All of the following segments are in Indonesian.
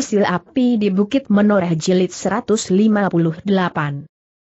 Sil Api di Bukit Menoreh Jilid 158.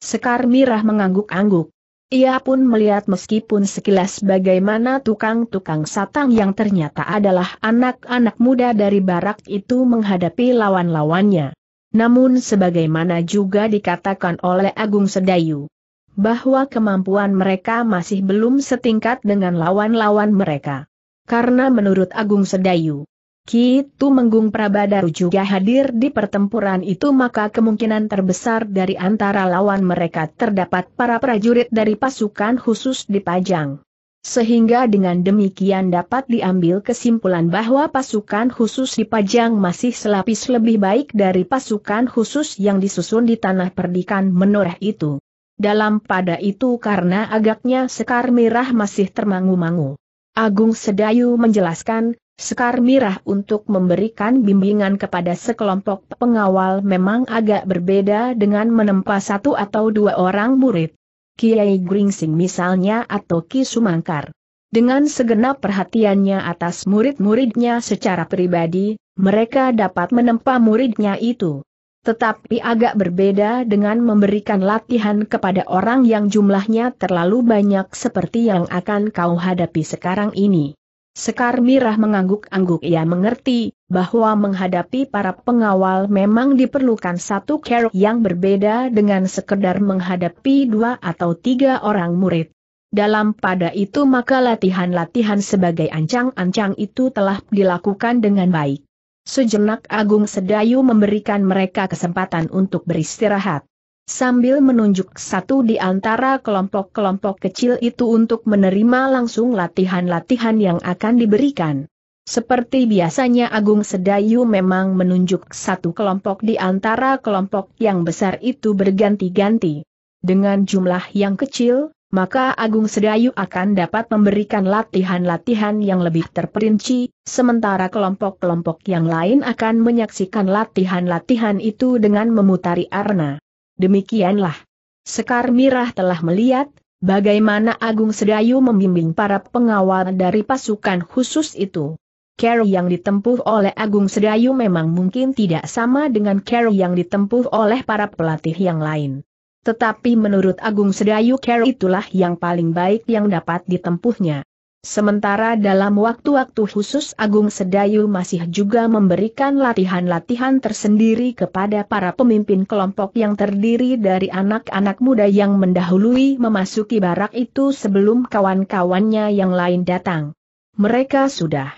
Sekar Mirah mengangguk-angguk. Ia pun melihat meskipun sekilas bagaimana tukang-tukang satang yang ternyata adalah anak-anak muda dari barak itu menghadapi lawan-lawannya. Namun sebagaimana juga dikatakan oleh Agung Sedayu, bahwa kemampuan mereka masih belum setingkat dengan lawan-lawan mereka. Karena menurut Agung Sedayu, Ki Tumenggung Prabadaru juga hadir di pertempuran itu maka kemungkinan terbesar dari antara lawan mereka terdapat para prajurit dari pasukan khusus di Pajang. Sehingga dengan demikian dapat diambil kesimpulan bahwa pasukan khusus di Pajang masih selapis lebih baik dari pasukan khusus yang disusun di tanah perdikan menoreh itu. Dalam pada itu karena agaknya Sekar Merah masih termangu-mangu. Agung Sedayu menjelaskan, Sekar Mirah untuk memberikan bimbingan kepada sekelompok pengawal memang agak berbeda dengan menempa satu atau dua orang murid. Kiai Gringsing misalnya atau Ki Sumangkar. Dengan segenap perhatiannya atas murid-muridnya secara pribadi, mereka dapat menempa muridnya itu. Tetapi agak berbeda dengan memberikan latihan kepada orang yang jumlahnya terlalu banyak seperti yang akan kau hadapi sekarang ini. Sekar Mirah mengangguk-angguk ia mengerti, bahwa menghadapi para pengawal memang diperlukan satu kerok yang berbeda dengan sekedar menghadapi dua atau tiga orang murid. Dalam pada itu maka latihan-latihan sebagai ancang-ancang itu telah dilakukan dengan baik. Sejenak Agung Sedayu memberikan mereka kesempatan untuk beristirahat sambil menunjuk satu di antara kelompok-kelompok kecil itu untuk menerima langsung latihan-latihan yang akan diberikan. Seperti biasanya Agung Sedayu memang menunjuk satu kelompok di antara kelompok yang besar itu berganti-ganti. Dengan jumlah yang kecil, maka Agung Sedayu akan dapat memberikan latihan-latihan yang lebih terperinci, sementara kelompok-kelompok yang lain akan menyaksikan latihan-latihan itu dengan memutari arna demikianlah. Sekar Mirah telah melihat, bagaimana Agung Sedayu membimbing para pengawal dari pasukan khusus itu. Care yang ditempuh oleh Agung Sedayu memang mungkin tidak sama dengan care yang ditempuh oleh para pelatih yang lain. Tetapi menurut Agung Sedayu care itulah yang paling baik yang dapat ditempuhnya. Sementara dalam waktu-waktu khusus Agung Sedayu masih juga memberikan latihan-latihan tersendiri kepada para pemimpin kelompok yang terdiri dari anak-anak muda yang mendahului memasuki barak itu sebelum kawan-kawannya yang lain datang. Mereka sudah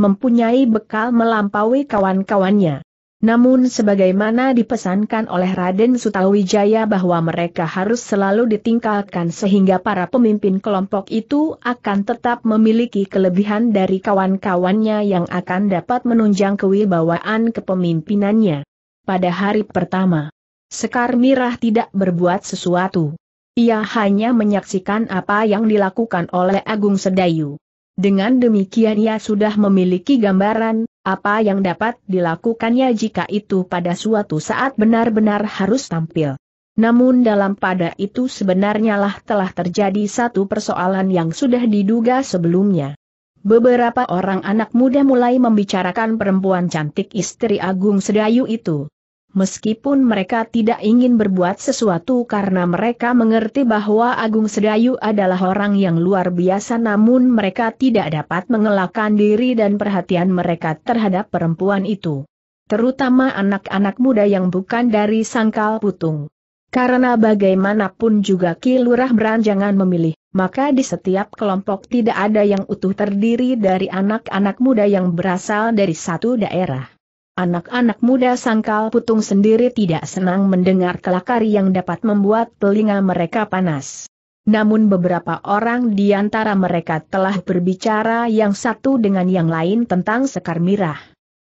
mempunyai bekal melampaui kawan-kawannya. Namun sebagaimana dipesankan oleh Raden Sutawijaya bahwa mereka harus selalu ditingkatkan sehingga para pemimpin kelompok itu akan tetap memiliki kelebihan dari kawan-kawannya yang akan dapat menunjang kewibawaan kepemimpinannya. Pada hari pertama, Sekar Mirah tidak berbuat sesuatu. Ia hanya menyaksikan apa yang dilakukan oleh Agung Sedayu. Dengan demikian ia sudah memiliki gambaran apa yang dapat dilakukannya jika itu pada suatu saat benar-benar harus tampil? Namun dalam pada itu sebenarnya lah telah terjadi satu persoalan yang sudah diduga sebelumnya. Beberapa orang anak muda mulai membicarakan perempuan cantik istri Agung Sedayu itu meskipun mereka tidak ingin berbuat sesuatu karena mereka mengerti bahwa Agung Sedayu adalah orang yang luar biasa namun mereka tidak dapat mengelakkan diri dan perhatian mereka terhadap perempuan itu. Terutama anak-anak muda yang bukan dari sangkal putung. Karena bagaimanapun juga Ki Lurah Beranjangan memilih, maka di setiap kelompok tidak ada yang utuh terdiri dari anak-anak muda yang berasal dari satu daerah. Anak-anak muda sangkal putung sendiri tidak senang mendengar kelakar yang dapat membuat telinga mereka panas. Namun beberapa orang di antara mereka telah berbicara yang satu dengan yang lain tentang Sekar Mirah.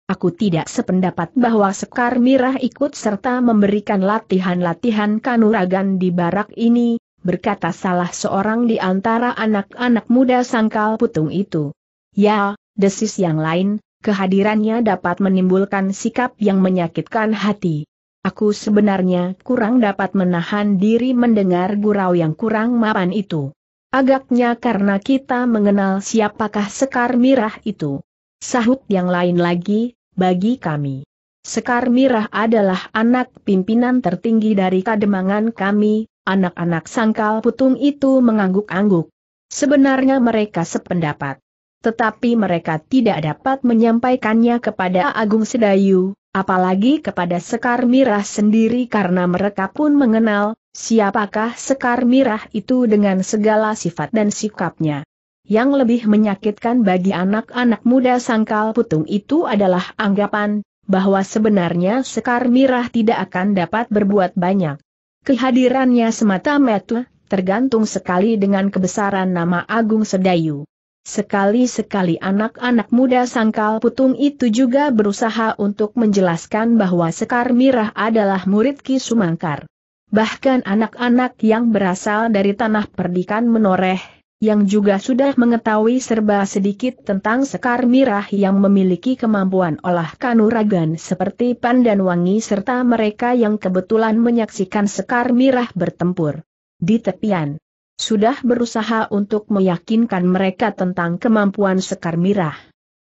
Aku tidak sependapat bahwa Sekar Mirah ikut serta memberikan latihan-latihan kanuragan di barak ini, berkata salah seorang di antara anak-anak muda sangkal putung itu. Ya, desis yang lain, kehadirannya dapat menimbulkan sikap yang menyakitkan hati. Aku sebenarnya kurang dapat menahan diri mendengar gurau yang kurang mapan itu. Agaknya karena kita mengenal siapakah Sekar Mirah itu. Sahut yang lain lagi, bagi kami. Sekar Mirah adalah anak pimpinan tertinggi dari kademangan kami, anak-anak sangkal putung itu mengangguk-angguk. Sebenarnya mereka sependapat tetapi mereka tidak dapat menyampaikannya kepada Agung Sedayu, apalagi kepada Sekar Mirah sendiri karena mereka pun mengenal siapakah Sekar Mirah itu dengan segala sifat dan sikapnya. Yang lebih menyakitkan bagi anak-anak muda sangkal putung itu adalah anggapan bahwa sebenarnya Sekar Mirah tidak akan dapat berbuat banyak. Kehadirannya semata-mata tergantung sekali dengan kebesaran nama Agung Sedayu. Sekali-sekali anak-anak muda sangkal putung itu juga berusaha untuk menjelaskan bahwa Sekar Mirah adalah murid Ki Sumangkar. Bahkan anak-anak yang berasal dari tanah perdikan menoreh, yang juga sudah mengetahui serba sedikit tentang Sekar Mirah yang memiliki kemampuan olah kanuragan seperti Pandan Wangi serta mereka yang kebetulan menyaksikan Sekar Mirah bertempur. Di tepian, sudah berusaha untuk meyakinkan mereka tentang kemampuan Sekar Mirah.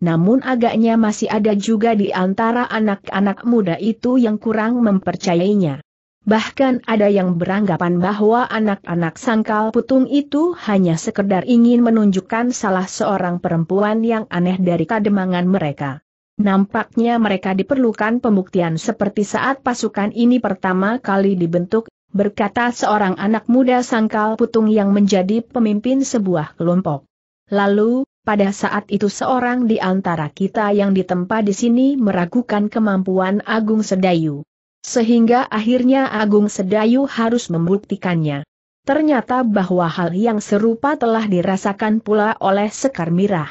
Namun agaknya masih ada juga di antara anak-anak muda itu yang kurang mempercayainya. Bahkan ada yang beranggapan bahwa anak-anak sangkal putung itu hanya sekedar ingin menunjukkan salah seorang perempuan yang aneh dari kademangan mereka. Nampaknya mereka diperlukan pembuktian seperti saat pasukan ini pertama kali dibentuk berkata seorang anak muda sangkal putung yang menjadi pemimpin sebuah kelompok. Lalu, pada saat itu seorang di antara kita yang ditempa di sini meragukan kemampuan Agung Sedayu. Sehingga akhirnya Agung Sedayu harus membuktikannya. Ternyata bahwa hal yang serupa telah dirasakan pula oleh Sekar Mirah.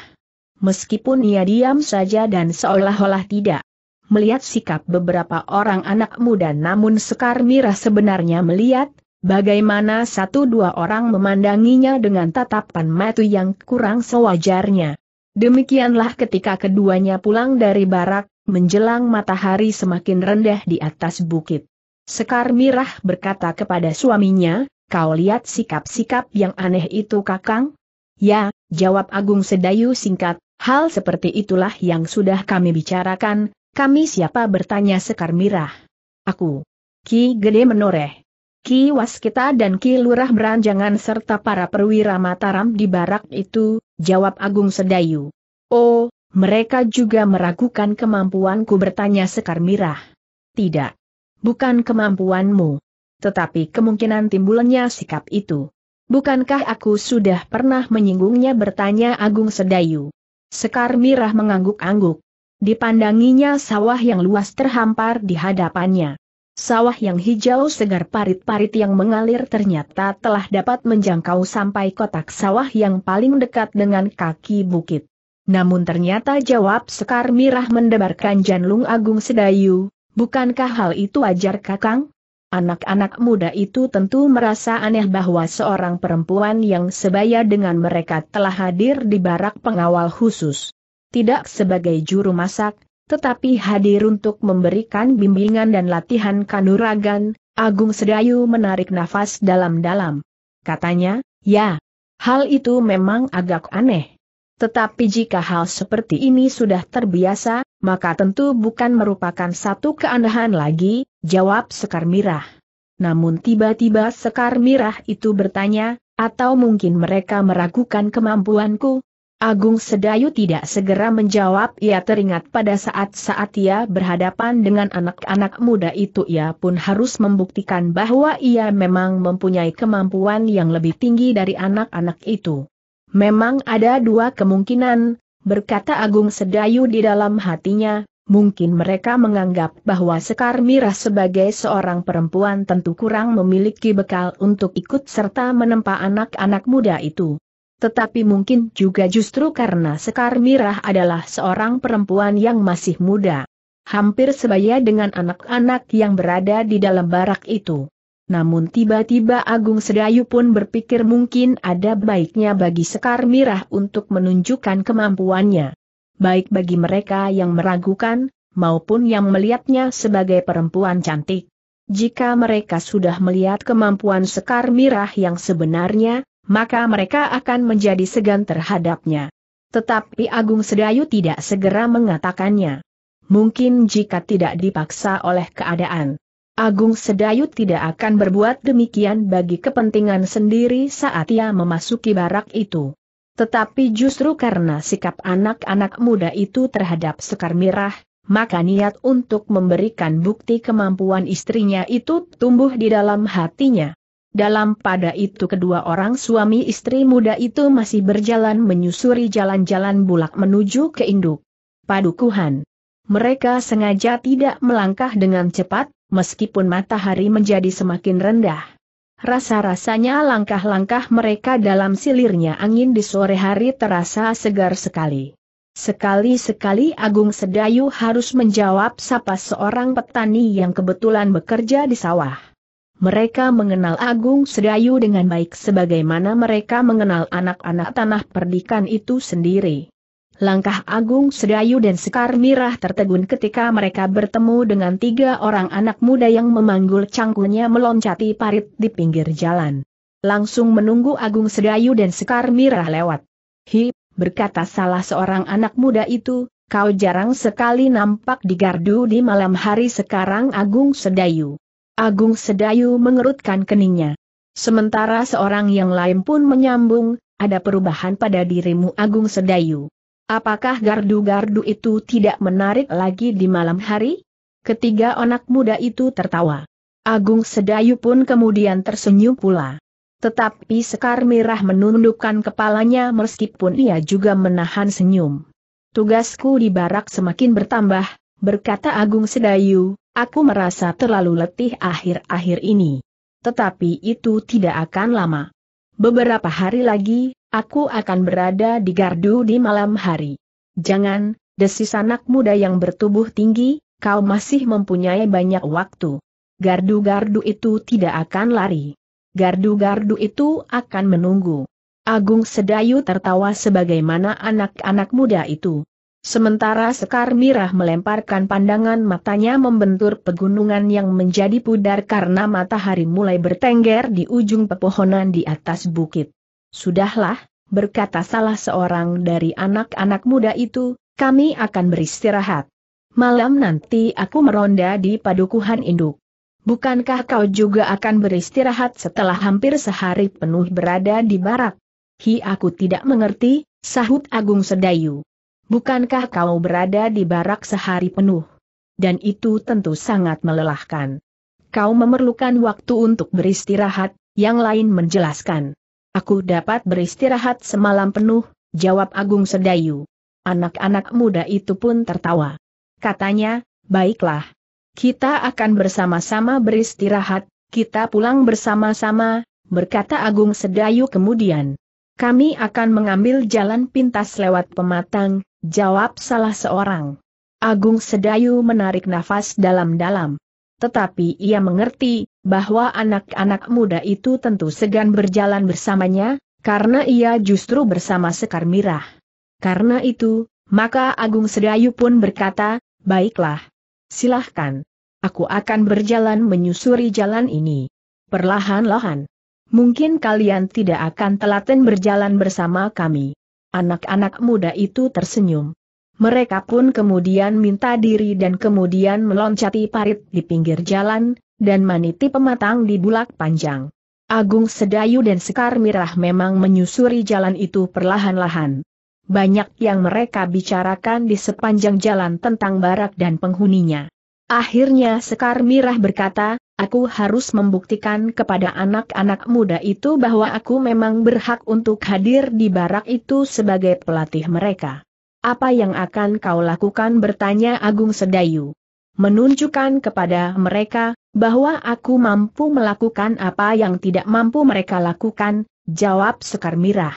Meskipun ia diam saja dan seolah-olah tidak melihat sikap beberapa orang anak muda namun Sekar Mirah sebenarnya melihat, bagaimana satu dua orang memandanginya dengan tatapan mata yang kurang sewajarnya. Demikianlah ketika keduanya pulang dari barak, menjelang matahari semakin rendah di atas bukit. Sekar Mirah berkata kepada suaminya, kau lihat sikap-sikap yang aneh itu kakang? Ya, jawab Agung Sedayu singkat, hal seperti itulah yang sudah kami bicarakan, kami siapa bertanya Sekar Mirah? Aku. Ki Gede Menoreh. Ki Waskita dan Ki Lurah Beranjangan serta para perwira Mataram di barak itu, jawab Agung Sedayu. Oh, mereka juga meragukan kemampuanku bertanya Sekar Mirah. Tidak. Bukan kemampuanmu. Tetapi kemungkinan timbulnya sikap itu. Bukankah aku sudah pernah menyinggungnya bertanya Agung Sedayu. Sekar Mirah mengangguk-angguk. Dipandanginya sawah yang luas terhampar di hadapannya. Sawah yang hijau segar parit-parit yang mengalir ternyata telah dapat menjangkau sampai kotak sawah yang paling dekat dengan kaki bukit. Namun ternyata jawab Sekar Mirah mendebarkan Janlung Agung Sedayu, bukankah hal itu wajar kakang? Anak-anak muda itu tentu merasa aneh bahwa seorang perempuan yang sebaya dengan mereka telah hadir di barak pengawal khusus tidak sebagai juru masak, tetapi hadir untuk memberikan bimbingan dan latihan kanuragan, Agung Sedayu menarik nafas dalam-dalam. Katanya, ya, hal itu memang agak aneh. Tetapi jika hal seperti ini sudah terbiasa, maka tentu bukan merupakan satu keanehan lagi, jawab Sekar Mirah. Namun tiba-tiba Sekar Mirah itu bertanya, atau mungkin mereka meragukan kemampuanku, Agung Sedayu tidak segera menjawab ia teringat pada saat-saat ia berhadapan dengan anak-anak muda itu ia pun harus membuktikan bahwa ia memang mempunyai kemampuan yang lebih tinggi dari anak-anak itu. Memang ada dua kemungkinan, berkata Agung Sedayu di dalam hatinya, mungkin mereka menganggap bahwa Sekar Mirah sebagai seorang perempuan tentu kurang memiliki bekal untuk ikut serta menempa anak-anak muda itu. Tetapi mungkin juga justru karena Sekar Mirah adalah seorang perempuan yang masih muda. Hampir sebaya dengan anak-anak yang berada di dalam barak itu. Namun tiba-tiba Agung Sedayu pun berpikir mungkin ada baiknya bagi Sekar Mirah untuk menunjukkan kemampuannya. Baik bagi mereka yang meragukan, maupun yang melihatnya sebagai perempuan cantik. Jika mereka sudah melihat kemampuan Sekar Mirah yang sebenarnya, maka mereka akan menjadi segan terhadapnya. Tetapi Agung Sedayu tidak segera mengatakannya. Mungkin jika tidak dipaksa oleh keadaan, Agung Sedayu tidak akan berbuat demikian bagi kepentingan sendiri saat ia memasuki barak itu. Tetapi justru karena sikap anak-anak muda itu terhadap Sekar Mirah, maka niat untuk memberikan bukti kemampuan istrinya itu tumbuh di dalam hatinya. Dalam pada itu kedua orang suami istri muda itu masih berjalan menyusuri jalan-jalan bulak menuju ke induk. Padukuhan. Mereka sengaja tidak melangkah dengan cepat, meskipun matahari menjadi semakin rendah. Rasa-rasanya langkah-langkah mereka dalam silirnya angin di sore hari terasa segar sekali. Sekali-sekali Agung Sedayu harus menjawab sapa seorang petani yang kebetulan bekerja di sawah. Mereka mengenal Agung Sedayu dengan baik sebagaimana mereka mengenal anak-anak tanah perdikan itu sendiri. Langkah Agung Sedayu dan Sekar Mirah tertegun ketika mereka bertemu dengan tiga orang anak muda yang memanggul cangkulnya meloncati parit di pinggir jalan. Langsung menunggu Agung Sedayu dan Sekar Mirah lewat. Hi, berkata salah seorang anak muda itu, kau jarang sekali nampak di gardu di malam hari sekarang Agung Sedayu. Agung Sedayu mengerutkan keningnya. Sementara seorang yang lain pun menyambung, ada perubahan pada dirimu Agung Sedayu. Apakah gardu-gardu itu tidak menarik lagi di malam hari? Ketiga anak muda itu tertawa. Agung Sedayu pun kemudian tersenyum pula. Tetapi Sekar Merah menundukkan kepalanya meskipun ia juga menahan senyum. Tugasku di barak semakin bertambah, berkata Agung Sedayu, Aku merasa terlalu letih akhir-akhir ini. Tetapi itu tidak akan lama. Beberapa hari lagi, aku akan berada di gardu di malam hari. Jangan, desis anak muda yang bertubuh tinggi, kau masih mempunyai banyak waktu. Gardu-gardu itu tidak akan lari. Gardu-gardu itu akan menunggu. Agung Sedayu tertawa sebagaimana anak-anak muda itu. Sementara Sekar Mirah melemparkan pandangan matanya membentur pegunungan yang menjadi pudar karena matahari mulai bertengger di ujung pepohonan di atas bukit. Sudahlah, berkata salah seorang dari anak-anak muda itu, kami akan beristirahat. Malam nanti aku meronda di padukuhan induk. Bukankah kau juga akan beristirahat setelah hampir sehari penuh berada di barak? Hi aku tidak mengerti, sahut Agung Sedayu. Bukankah kau berada di barak sehari penuh? Dan itu tentu sangat melelahkan. Kau memerlukan waktu untuk beristirahat, yang lain menjelaskan. Aku dapat beristirahat semalam penuh, jawab Agung Sedayu. Anak-anak muda itu pun tertawa. Katanya, baiklah. Kita akan bersama-sama beristirahat, kita pulang bersama-sama, berkata Agung Sedayu kemudian. Kami akan mengambil jalan pintas lewat pematang, Jawab salah seorang. Agung Sedayu menarik nafas dalam-dalam. Tetapi ia mengerti, bahwa anak-anak muda itu tentu segan berjalan bersamanya, karena ia justru bersama Sekar Mirah. Karena itu, maka Agung Sedayu pun berkata, baiklah. Silahkan. Aku akan berjalan menyusuri jalan ini. Perlahan-lahan. Mungkin kalian tidak akan telaten berjalan bersama kami. Anak-anak muda itu tersenyum. Mereka pun kemudian minta diri dan kemudian meloncati parit di pinggir jalan, dan meniti pematang di bulak panjang. Agung Sedayu dan Sekar Mirah memang menyusuri jalan itu perlahan-lahan. Banyak yang mereka bicarakan di sepanjang jalan tentang barak dan penghuninya. Akhirnya Sekar Mirah berkata, aku harus membuktikan kepada anak-anak muda itu bahwa aku memang berhak untuk hadir di barak itu sebagai pelatih mereka. Apa yang akan kau lakukan bertanya Agung Sedayu. Menunjukkan kepada mereka, bahwa aku mampu melakukan apa yang tidak mampu mereka lakukan, jawab Sekar Mirah.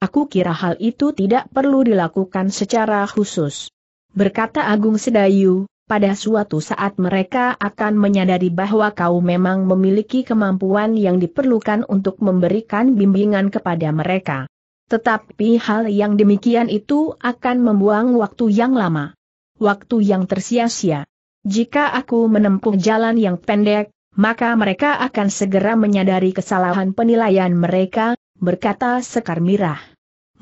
Aku kira hal itu tidak perlu dilakukan secara khusus. Berkata Agung Sedayu, pada suatu saat mereka akan menyadari bahwa kau memang memiliki kemampuan yang diperlukan untuk memberikan bimbingan kepada mereka. Tetapi hal yang demikian itu akan membuang waktu yang lama. Waktu yang tersia-sia. Jika aku menempuh jalan yang pendek, maka mereka akan segera menyadari kesalahan penilaian mereka, berkata Sekar Mirah.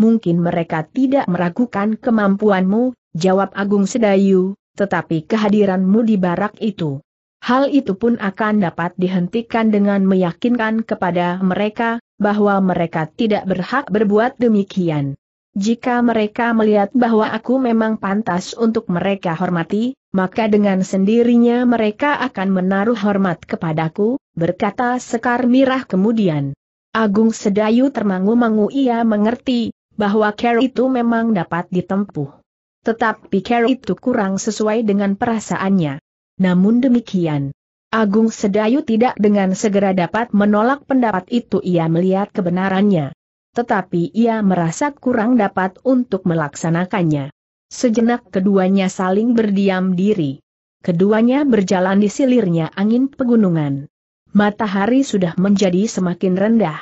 Mungkin mereka tidak meragukan kemampuanmu, jawab Agung Sedayu, tetapi kehadiranmu di barak itu. Hal itu pun akan dapat dihentikan dengan meyakinkan kepada mereka, bahwa mereka tidak berhak berbuat demikian. Jika mereka melihat bahwa aku memang pantas untuk mereka hormati, maka dengan sendirinya mereka akan menaruh hormat kepadaku, berkata Sekar Mirah kemudian. Agung Sedayu termangu-mangu ia mengerti, bahwa care itu memang dapat ditempuh. Tetapi Carol itu kurang sesuai dengan perasaannya. Namun demikian, Agung Sedayu tidak dengan segera dapat menolak pendapat itu ia melihat kebenarannya. Tetapi ia merasa kurang dapat untuk melaksanakannya. Sejenak keduanya saling berdiam diri. Keduanya berjalan di silirnya angin pegunungan. Matahari sudah menjadi semakin rendah.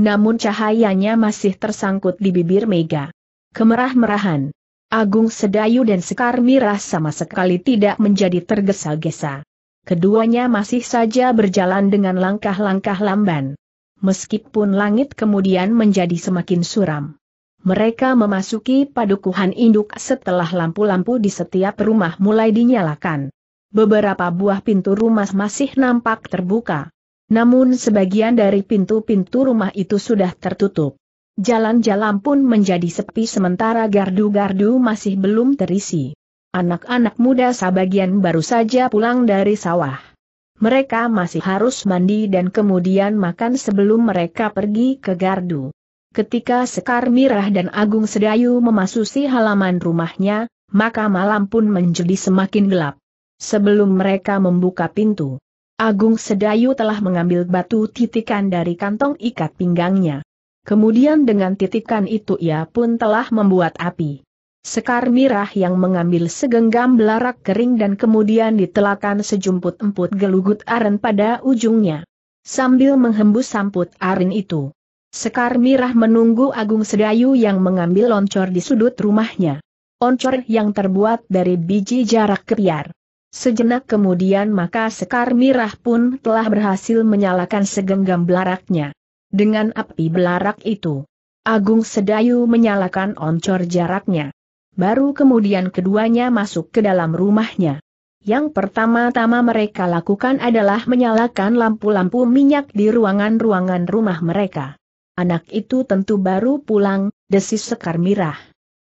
Namun cahayanya masih tersangkut di bibir Mega. Kemerah-merahan, Agung Sedayu dan Sekar Mirah sama sekali tidak menjadi tergesa-gesa. Keduanya masih saja berjalan dengan langkah-langkah lamban. Meskipun langit kemudian menjadi semakin suram. Mereka memasuki padukuhan induk setelah lampu-lampu di setiap rumah mulai dinyalakan. Beberapa buah pintu rumah masih nampak terbuka. Namun sebagian dari pintu-pintu rumah itu sudah tertutup. Jalan-jalan pun menjadi sepi sementara gardu-gardu masih belum terisi. Anak-anak muda sebagian baru saja pulang dari sawah. Mereka masih harus mandi dan kemudian makan sebelum mereka pergi ke gardu. Ketika Sekar Mirah dan Agung Sedayu memasuki halaman rumahnya, maka malam pun menjadi semakin gelap. Sebelum mereka membuka pintu, Agung Sedayu telah mengambil batu titikan dari kantong ikat pinggangnya. Kemudian dengan titikan itu ia pun telah membuat api. Sekar mirah yang mengambil segenggam belarak kering dan kemudian ditelakan sejumput emput gelugut aren pada ujungnya. Sambil menghembus samput aren itu. Sekar mirah menunggu Agung Sedayu yang mengambil loncor di sudut rumahnya. Oncor yang terbuat dari biji jarak kepiar. Sejenak kemudian maka Sekar Mirah pun telah berhasil menyalakan segenggam belaraknya dengan api belarak itu. Agung Sedayu menyalakan oncor jaraknya. Baru kemudian keduanya masuk ke dalam rumahnya. Yang pertama-tama mereka lakukan adalah menyalakan lampu-lampu minyak di ruangan-ruangan rumah mereka. Anak itu tentu baru pulang, desis Sekar Mirah.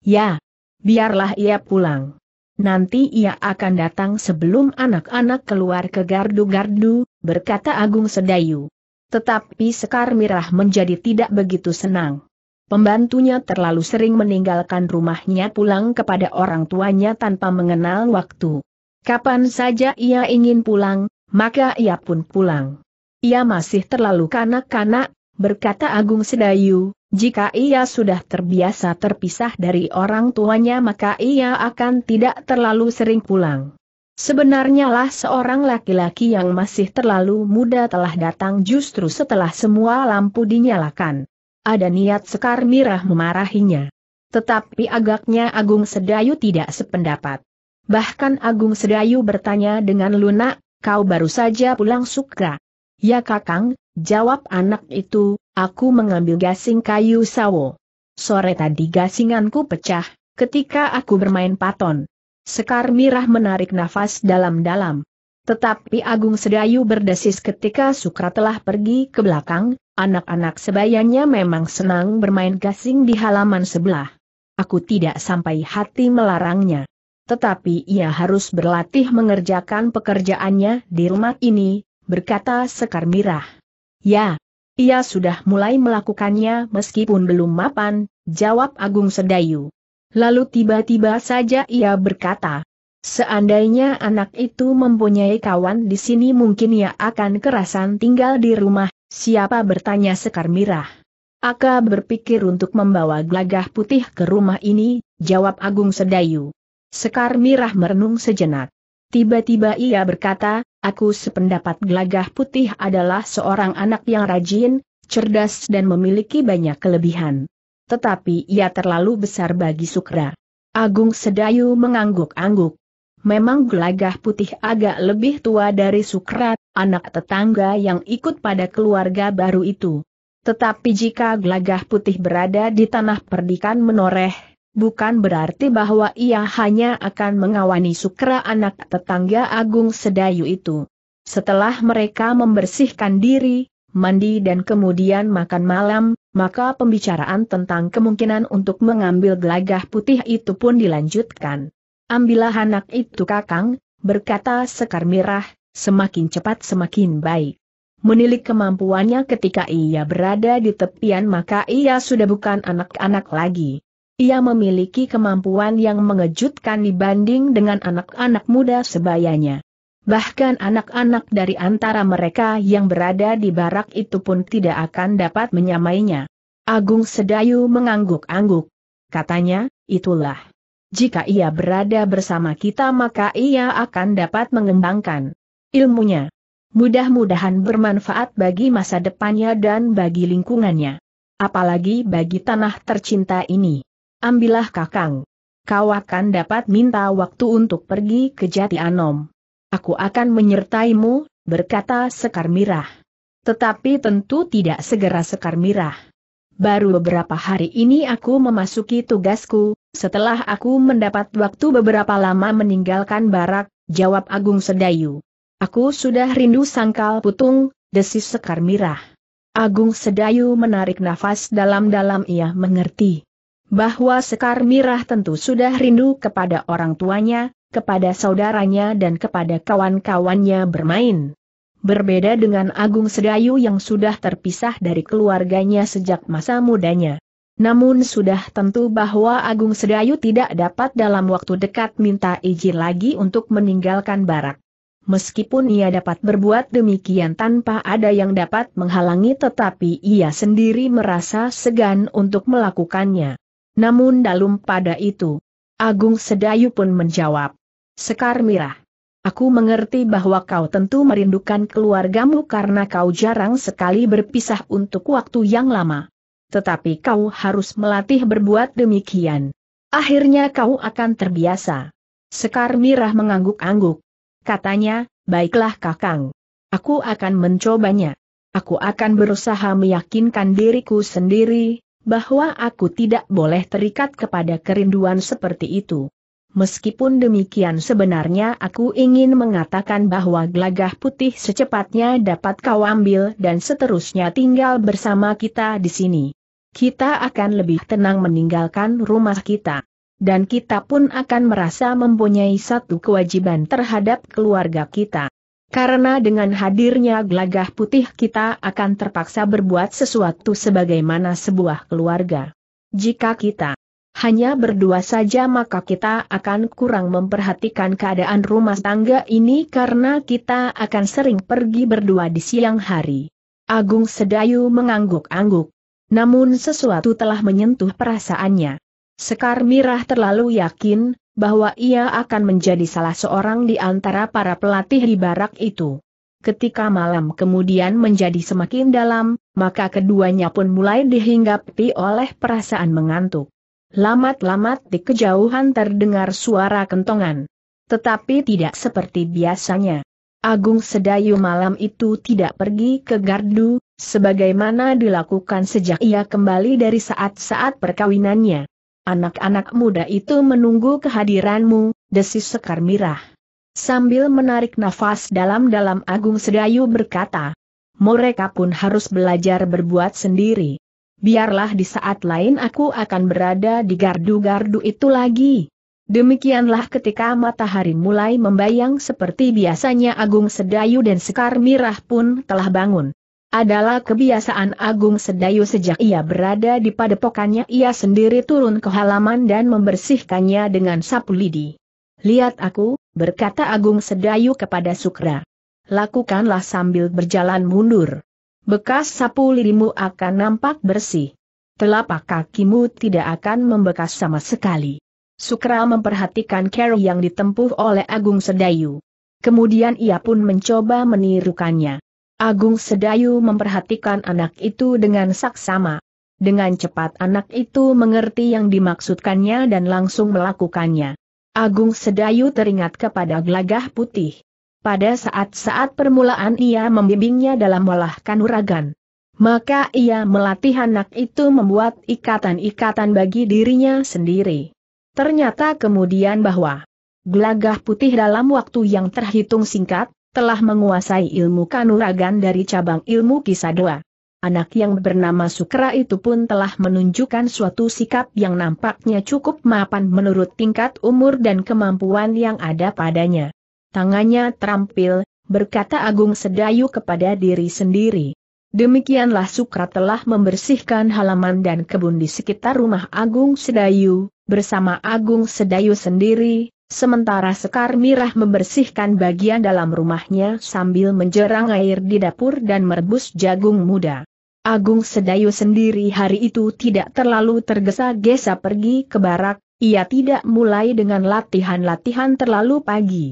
Ya, biarlah ia pulang. Nanti ia akan datang sebelum anak-anak keluar ke gardu-gardu, berkata Agung Sedayu. Tetapi Sekar Mirah menjadi tidak begitu senang. Pembantunya terlalu sering meninggalkan rumahnya pulang kepada orang tuanya tanpa mengenal waktu. Kapan saja ia ingin pulang, maka ia pun pulang. Ia masih terlalu kanak-kanak, berkata Agung Sedayu, jika ia sudah terbiasa terpisah dari orang tuanya maka ia akan tidak terlalu sering pulang. Sebenarnya lah seorang laki-laki yang masih terlalu muda telah datang justru setelah semua lampu dinyalakan. Ada niat Sekar Mirah memarahinya. Tetapi agaknya Agung Sedayu tidak sependapat. Bahkan Agung Sedayu bertanya dengan lunak, kau baru saja pulang suka. Ya kakang, jawab anak itu, aku mengambil gasing kayu sawo. Sore tadi gasinganku pecah, ketika aku bermain paton. Sekar Mirah menarik nafas dalam-dalam. Tetapi Agung Sedayu berdesis ketika Sukra telah pergi ke belakang, anak-anak sebayanya memang senang bermain gasing di halaman sebelah. Aku tidak sampai hati melarangnya. Tetapi ia harus berlatih mengerjakan pekerjaannya di rumah ini, berkata Sekar Mirah. Ya, ia sudah mulai melakukannya meskipun belum mapan, jawab Agung Sedayu. Lalu tiba-tiba saja ia berkata, Seandainya anak itu mempunyai kawan di sini mungkin ia akan kerasan tinggal di rumah, siapa bertanya Sekar Mirah. Aka berpikir untuk membawa gelagah putih ke rumah ini, jawab Agung Sedayu. Sekar Mirah merenung sejenak. Tiba-tiba ia berkata, aku sependapat gelagah putih adalah seorang anak yang rajin, cerdas dan memiliki banyak kelebihan tetapi ia terlalu besar bagi Sukra. Agung Sedayu mengangguk-angguk. Memang gelagah putih agak lebih tua dari Sukra, anak tetangga yang ikut pada keluarga baru itu. Tetapi jika gelagah putih berada di tanah perdikan menoreh, bukan berarti bahwa ia hanya akan mengawani Sukra anak tetangga Agung Sedayu itu. Setelah mereka membersihkan diri, mandi dan kemudian makan malam, maka pembicaraan tentang kemungkinan untuk mengambil gelagah putih itu pun dilanjutkan. Ambillah anak itu kakang, berkata Sekar Mirah, semakin cepat semakin baik. Menilik kemampuannya ketika ia berada di tepian maka ia sudah bukan anak-anak lagi. Ia memiliki kemampuan yang mengejutkan dibanding dengan anak-anak muda sebayanya. Bahkan anak-anak dari antara mereka yang berada di barak itu pun tidak akan dapat menyamainya. Agung Sedayu mengangguk-angguk. Katanya, itulah. Jika ia berada bersama kita maka ia akan dapat mengembangkan ilmunya. Mudah-mudahan bermanfaat bagi masa depannya dan bagi lingkungannya. Apalagi bagi tanah tercinta ini. Ambillah kakang. Kau akan dapat minta waktu untuk pergi ke Jati Anom. Aku akan menyertaimu, berkata Sekar Mirah. Tetapi tentu tidak segera Sekar Mirah. Baru beberapa hari ini aku memasuki tugasku, setelah aku mendapat waktu beberapa lama meninggalkan barak, jawab Agung Sedayu. Aku sudah rindu sangkal putung, desis Sekar Mirah. Agung Sedayu menarik nafas dalam-dalam ia mengerti. Bahwa Sekar Mirah tentu sudah rindu kepada orang tuanya, kepada saudaranya dan kepada kawan-kawannya bermain. Berbeda dengan Agung Sedayu yang sudah terpisah dari keluarganya sejak masa mudanya. Namun sudah tentu bahwa Agung Sedayu tidak dapat dalam waktu dekat minta izin lagi untuk meninggalkan barak. Meskipun ia dapat berbuat demikian tanpa ada yang dapat menghalangi tetapi ia sendiri merasa segan untuk melakukannya. Namun dalam pada itu, Agung Sedayu pun menjawab, Sekar Mirah. Aku mengerti bahwa kau tentu merindukan keluargamu karena kau jarang sekali berpisah untuk waktu yang lama. Tetapi kau harus melatih berbuat demikian. Akhirnya kau akan terbiasa. Sekar Mirah mengangguk-angguk. Katanya, baiklah kakang. Aku akan mencobanya. Aku akan berusaha meyakinkan diriku sendiri, bahwa aku tidak boleh terikat kepada kerinduan seperti itu. Meskipun demikian sebenarnya aku ingin mengatakan bahwa gelagah putih secepatnya dapat kau ambil dan seterusnya tinggal bersama kita di sini. Kita akan lebih tenang meninggalkan rumah kita. Dan kita pun akan merasa mempunyai satu kewajiban terhadap keluarga kita. Karena dengan hadirnya gelagah putih kita akan terpaksa berbuat sesuatu sebagaimana sebuah keluarga. Jika kita hanya berdua saja maka kita akan kurang memperhatikan keadaan rumah tangga ini karena kita akan sering pergi berdua di siang hari. Agung Sedayu mengangguk-angguk. Namun sesuatu telah menyentuh perasaannya. Sekar Mirah terlalu yakin, bahwa ia akan menjadi salah seorang di antara para pelatih di barak itu. Ketika malam kemudian menjadi semakin dalam, maka keduanya pun mulai dihinggapi oleh perasaan mengantuk. Lamat-lamat di kejauhan terdengar suara kentongan. Tetapi tidak seperti biasanya. Agung Sedayu malam itu tidak pergi ke Gardu, sebagaimana dilakukan sejak ia kembali dari saat-saat perkawinannya. Anak-anak muda itu menunggu kehadiranmu, desis Sekar Mirah. Sambil menarik nafas dalam-dalam Agung Sedayu berkata, mereka pun harus belajar berbuat sendiri biarlah di saat lain aku akan berada di gardu-gardu itu lagi. Demikianlah ketika matahari mulai membayang seperti biasanya Agung Sedayu dan Sekar Mirah pun telah bangun. Adalah kebiasaan Agung Sedayu sejak ia berada di padepokannya ia sendiri turun ke halaman dan membersihkannya dengan sapu lidi. Lihat aku, berkata Agung Sedayu kepada Sukra. Lakukanlah sambil berjalan mundur bekas sapu lirimu akan nampak bersih. Telapak kakimu tidak akan membekas sama sekali. Sukra memperhatikan cara yang ditempuh oleh Agung Sedayu. Kemudian ia pun mencoba menirukannya. Agung Sedayu memperhatikan anak itu dengan saksama. Dengan cepat anak itu mengerti yang dimaksudkannya dan langsung melakukannya. Agung Sedayu teringat kepada gelagah putih. Pada saat-saat permulaan ia membimbingnya dalam olah kanuragan, Maka ia melatih anak itu membuat ikatan-ikatan bagi dirinya sendiri. Ternyata kemudian bahwa gelagah putih dalam waktu yang terhitung singkat, telah menguasai ilmu kanuragan dari cabang ilmu kisadwa. Anak yang bernama Sukra itu pun telah menunjukkan suatu sikap yang nampaknya cukup mapan menurut tingkat umur dan kemampuan yang ada padanya tangannya terampil, berkata Agung Sedayu kepada diri sendiri. Demikianlah Sukra telah membersihkan halaman dan kebun di sekitar rumah Agung Sedayu, bersama Agung Sedayu sendiri, sementara Sekar Mirah membersihkan bagian dalam rumahnya sambil menjerang air di dapur dan merebus jagung muda. Agung Sedayu sendiri hari itu tidak terlalu tergesa-gesa pergi ke barak, ia tidak mulai dengan latihan-latihan terlalu pagi.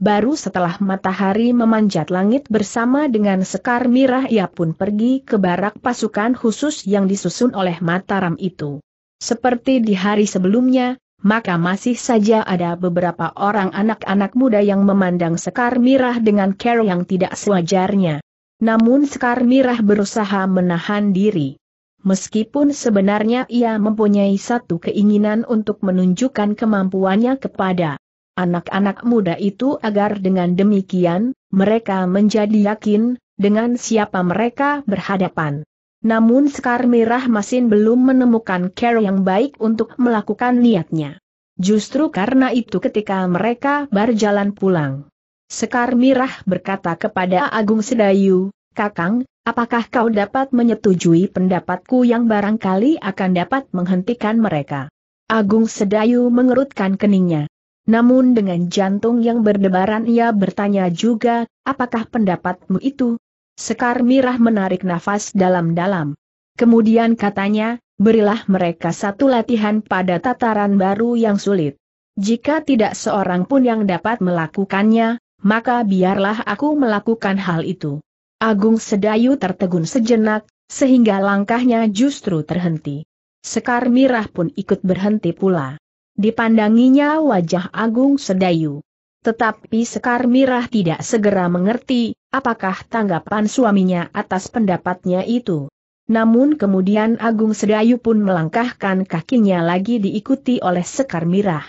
Baru setelah matahari memanjat langit bersama dengan Sekar Mirah ia pun pergi ke barak pasukan khusus yang disusun oleh Mataram itu. Seperti di hari sebelumnya, maka masih saja ada beberapa orang anak-anak muda yang memandang Sekar Mirah dengan care yang tidak sewajarnya. Namun Sekar Mirah berusaha menahan diri. Meskipun sebenarnya ia mempunyai satu keinginan untuk menunjukkan kemampuannya kepada anak-anak muda itu agar dengan demikian, mereka menjadi yakin, dengan siapa mereka berhadapan. Namun Sekar Mirah masih belum menemukan care yang baik untuk melakukan niatnya. Justru karena itu ketika mereka berjalan pulang. Sekar Mirah berkata kepada Agung Sedayu, Kakang, apakah kau dapat menyetujui pendapatku yang barangkali akan dapat menghentikan mereka? Agung Sedayu mengerutkan keningnya. Namun dengan jantung yang berdebaran ia bertanya juga, apakah pendapatmu itu? Sekar Mirah menarik nafas dalam-dalam. Kemudian katanya, berilah mereka satu latihan pada tataran baru yang sulit. Jika tidak seorang pun yang dapat melakukannya, maka biarlah aku melakukan hal itu. Agung Sedayu tertegun sejenak, sehingga langkahnya justru terhenti. Sekar Mirah pun ikut berhenti pula dipandanginya wajah Agung Sedayu. Tetapi Sekar Mirah tidak segera mengerti, apakah tanggapan suaminya atas pendapatnya itu. Namun kemudian Agung Sedayu pun melangkahkan kakinya lagi diikuti oleh Sekar Mirah.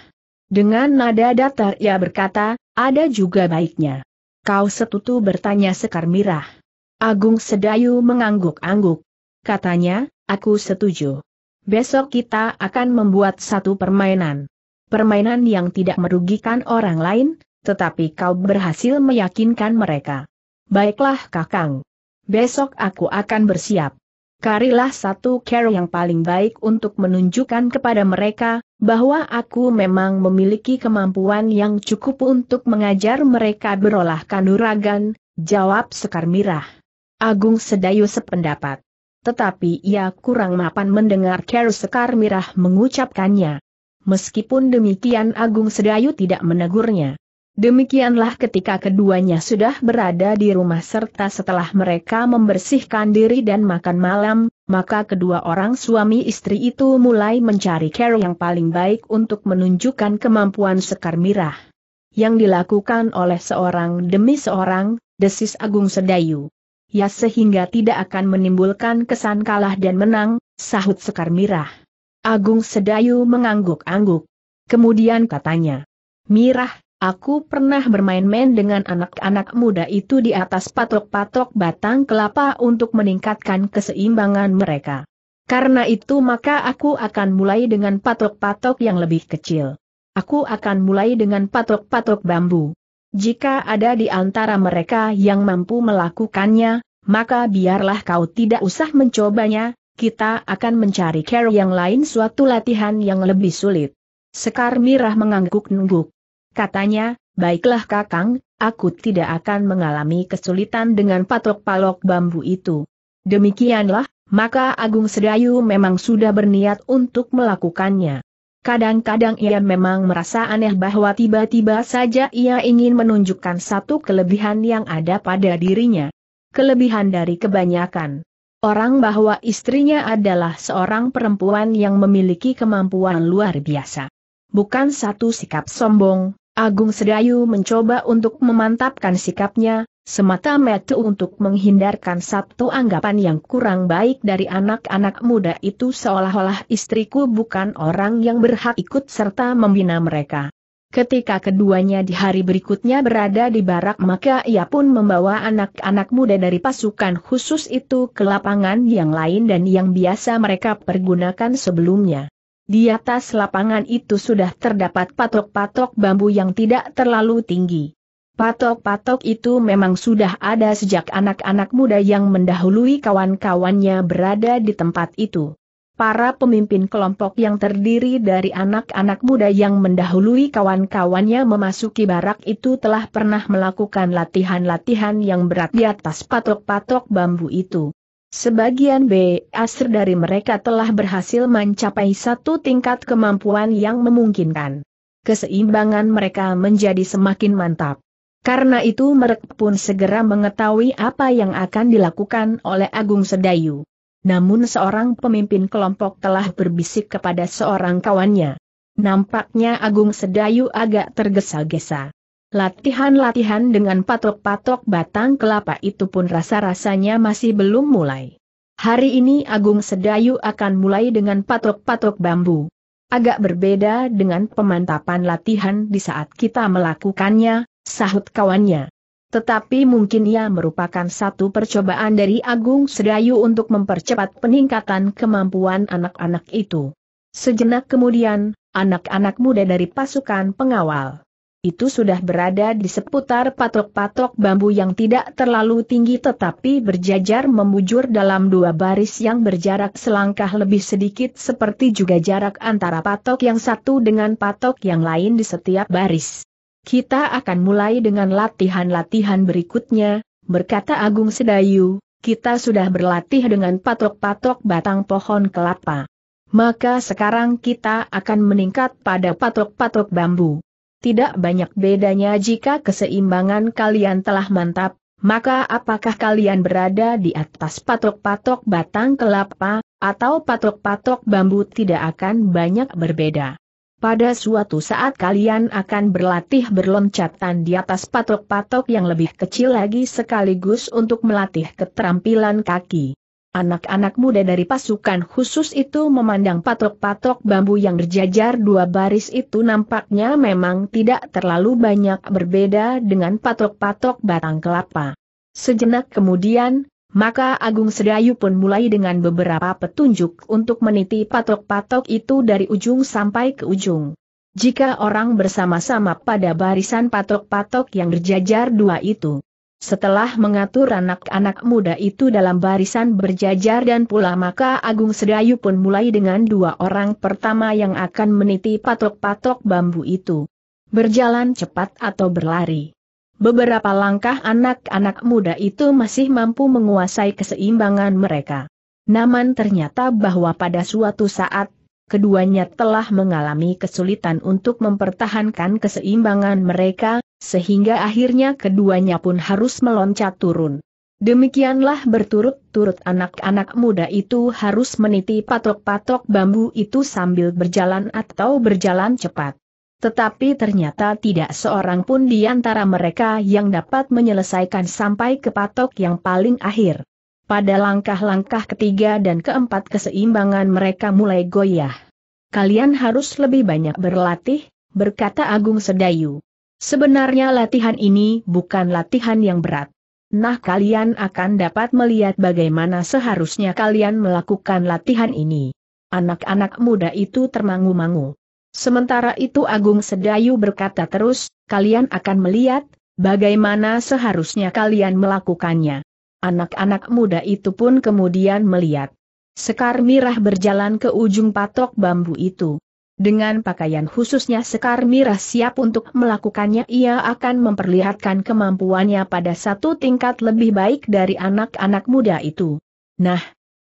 Dengan nada datar ia berkata, ada juga baiknya. Kau setutu bertanya Sekar Mirah. Agung Sedayu mengangguk-angguk. Katanya, aku setuju. Besok kita akan membuat satu permainan. Permainan yang tidak merugikan orang lain, tetapi kau berhasil meyakinkan mereka. Baiklah kakang. Besok aku akan bersiap. Karilah satu care yang paling baik untuk menunjukkan kepada mereka, bahwa aku memang memiliki kemampuan yang cukup untuk mengajar mereka berolah kanuragan, jawab Sekar Mirah. Agung Sedayu sependapat. Tetapi ia kurang mapan mendengar Sekar Mirah mengucapkannya. Meskipun demikian Agung Sedayu tidak menegurnya. Demikianlah ketika keduanya sudah berada di rumah serta setelah mereka membersihkan diri dan makan malam, maka kedua orang suami istri itu mulai mencari Kero yang paling baik untuk menunjukkan kemampuan Sekar Mirah. Yang dilakukan oleh seorang demi seorang, desis Agung Sedayu ya sehingga tidak akan menimbulkan kesan kalah dan menang, sahut Sekar Mirah. Agung Sedayu mengangguk-angguk. Kemudian katanya, Mirah, aku pernah bermain-main dengan anak-anak muda itu di atas patok-patok batang kelapa untuk meningkatkan keseimbangan mereka. Karena itu maka aku akan mulai dengan patok-patok yang lebih kecil. Aku akan mulai dengan patok-patok bambu. Jika ada di antara mereka yang mampu melakukannya, maka biarlah kau tidak usah mencobanya, kita akan mencari cara yang lain suatu latihan yang lebih sulit. Sekar Mirah mengangguk-nungguk. Katanya, baiklah kakang, aku tidak akan mengalami kesulitan dengan patok-palok bambu itu. Demikianlah, maka Agung Sedayu memang sudah berniat untuk melakukannya. Kadang-kadang ia memang merasa aneh bahwa tiba-tiba saja ia ingin menunjukkan satu kelebihan yang ada pada dirinya. Kelebihan dari kebanyakan orang bahwa istrinya adalah seorang perempuan yang memiliki kemampuan luar biasa. Bukan satu sikap sombong, Agung Sedayu mencoba untuk memantapkan sikapnya, semata-mata untuk menghindarkan satu anggapan yang kurang baik dari anak-anak muda itu seolah-olah istriku bukan orang yang berhak ikut serta membina mereka. Ketika keduanya di hari berikutnya berada di barak maka ia pun membawa anak-anak muda dari pasukan khusus itu ke lapangan yang lain dan yang biasa mereka pergunakan sebelumnya. Di atas lapangan itu sudah terdapat patok-patok bambu yang tidak terlalu tinggi. Patok-patok itu memang sudah ada sejak anak-anak muda yang mendahului kawan-kawannya berada di tempat itu. Para pemimpin kelompok yang terdiri dari anak-anak muda yang mendahului kawan-kawannya memasuki barak itu telah pernah melakukan latihan-latihan yang berat di atas patok-patok bambu itu. Sebagian B. Asr dari mereka telah berhasil mencapai satu tingkat kemampuan yang memungkinkan. Keseimbangan mereka menjadi semakin mantap. Karena itu mereka pun segera mengetahui apa yang akan dilakukan oleh Agung Sedayu. Namun seorang pemimpin kelompok telah berbisik kepada seorang kawannya. Nampaknya Agung Sedayu agak tergesa-gesa. Latihan-latihan dengan patok-patok batang kelapa itu pun rasa-rasanya masih belum mulai. Hari ini Agung Sedayu akan mulai dengan patok-patok bambu. Agak berbeda dengan pemantapan latihan di saat kita melakukannya, sahut kawannya. Tetapi mungkin ia merupakan satu percobaan dari Agung Sedayu untuk mempercepat peningkatan kemampuan anak-anak itu. Sejenak kemudian, anak-anak muda dari pasukan pengawal itu sudah berada di seputar patok-patok bambu yang tidak terlalu tinggi tetapi berjajar membujur dalam dua baris yang berjarak selangkah lebih sedikit seperti juga jarak antara patok yang satu dengan patok yang lain di setiap baris. Kita akan mulai dengan latihan-latihan berikutnya, berkata Agung Sedayu, kita sudah berlatih dengan patok-patok batang pohon kelapa. Maka sekarang kita akan meningkat pada patok-patok bambu tidak banyak bedanya jika keseimbangan kalian telah mantap, maka apakah kalian berada di atas patok-patok batang kelapa, atau patok-patok bambu tidak akan banyak berbeda. Pada suatu saat kalian akan berlatih berloncatan di atas patok-patok yang lebih kecil lagi sekaligus untuk melatih keterampilan kaki. Anak-anak muda dari pasukan khusus itu memandang patok-patok bambu yang berjajar dua baris itu nampaknya memang tidak terlalu banyak berbeda dengan patok-patok batang kelapa. Sejenak kemudian, maka Agung Sedayu pun mulai dengan beberapa petunjuk untuk meniti patok-patok itu dari ujung sampai ke ujung. Jika orang bersama-sama pada barisan patok-patok yang berjajar dua itu setelah mengatur anak-anak muda itu dalam barisan berjajar dan pula maka Agung Sedayu pun mulai dengan dua orang pertama yang akan meniti patok-patok bambu itu. Berjalan cepat atau berlari. Beberapa langkah anak-anak muda itu masih mampu menguasai keseimbangan mereka. Namun ternyata bahwa pada suatu saat, keduanya telah mengalami kesulitan untuk mempertahankan keseimbangan mereka, sehingga akhirnya keduanya pun harus meloncat turun. Demikianlah berturut-turut anak-anak muda itu harus meniti patok-patok bambu itu sambil berjalan atau berjalan cepat. Tetapi ternyata tidak seorang pun di antara mereka yang dapat menyelesaikan sampai ke patok yang paling akhir. Pada langkah-langkah ketiga dan keempat keseimbangan mereka mulai goyah. Kalian harus lebih banyak berlatih, berkata Agung Sedayu. Sebenarnya latihan ini bukan latihan yang berat. Nah kalian akan dapat melihat bagaimana seharusnya kalian melakukan latihan ini. Anak-anak muda itu termangu-mangu. Sementara itu Agung Sedayu berkata terus, kalian akan melihat, bagaimana seharusnya kalian melakukannya. Anak-anak muda itu pun kemudian melihat. Sekar Mirah berjalan ke ujung patok bambu itu. Dengan pakaian khususnya Sekar Mirah siap untuk melakukannya ia akan memperlihatkan kemampuannya pada satu tingkat lebih baik dari anak-anak muda itu. Nah,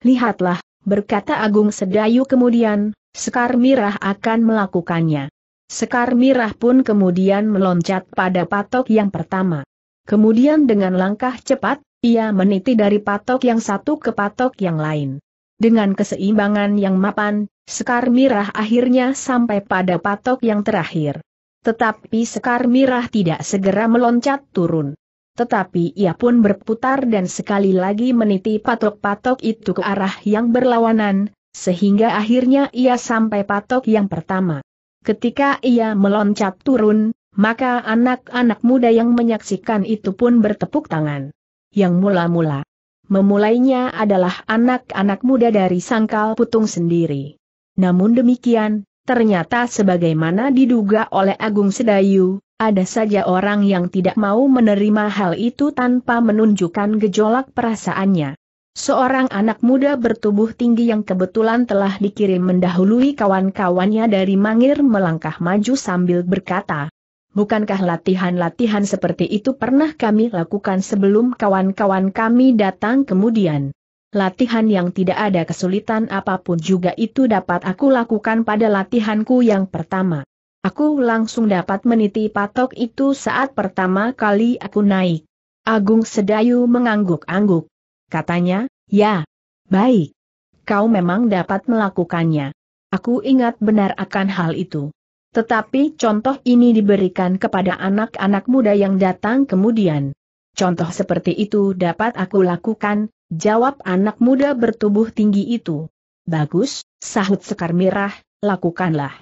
lihatlah, berkata Agung Sedayu kemudian, Sekar Mirah akan melakukannya. Sekar Mirah pun kemudian meloncat pada patok yang pertama. Kemudian dengan langkah cepat, ia meniti dari patok yang satu ke patok yang lain. Dengan keseimbangan yang mapan, Sekar Mirah akhirnya sampai pada patok yang terakhir. Tetapi Sekar Mirah tidak segera meloncat turun. Tetapi ia pun berputar dan sekali lagi meniti patok-patok itu ke arah yang berlawanan, sehingga akhirnya ia sampai patok yang pertama. Ketika ia meloncat turun, maka anak-anak muda yang menyaksikan itu pun bertepuk tangan. Yang mula-mula memulainya adalah anak-anak muda dari Sangkal Putung sendiri. Namun demikian, ternyata sebagaimana diduga oleh Agung Sedayu, ada saja orang yang tidak mau menerima hal itu tanpa menunjukkan gejolak perasaannya. Seorang anak muda bertubuh tinggi yang kebetulan telah dikirim mendahului kawan-kawannya dari Mangir melangkah maju sambil berkata, Bukankah latihan-latihan seperti itu pernah kami lakukan sebelum kawan-kawan kami datang kemudian? latihan yang tidak ada kesulitan apapun juga itu dapat aku lakukan pada latihanku yang pertama. Aku langsung dapat meniti patok itu saat pertama kali aku naik. Agung Sedayu mengangguk-angguk. Katanya, ya, baik. Kau memang dapat melakukannya. Aku ingat benar akan hal itu. Tetapi contoh ini diberikan kepada anak-anak muda yang datang kemudian. Contoh seperti itu dapat aku lakukan, Jawab anak muda bertubuh tinggi itu. Bagus, sahut Sekar Mirah, lakukanlah.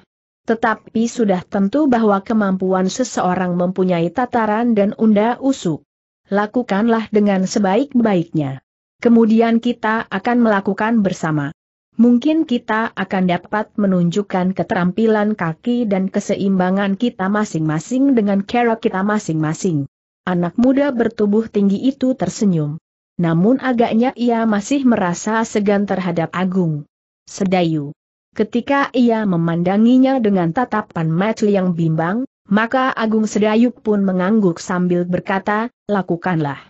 Tetapi sudah tentu bahwa kemampuan seseorang mempunyai tataran dan unda usuk. Lakukanlah dengan sebaik-baiknya. Kemudian kita akan melakukan bersama. Mungkin kita akan dapat menunjukkan keterampilan kaki dan keseimbangan kita masing-masing dengan cara kita masing-masing. Anak muda bertubuh tinggi itu tersenyum. Namun agaknya ia masih merasa segan terhadap Agung Sedayu. Ketika ia memandanginya dengan tatapan mata yang bimbang, maka Agung Sedayu pun mengangguk sambil berkata, lakukanlah.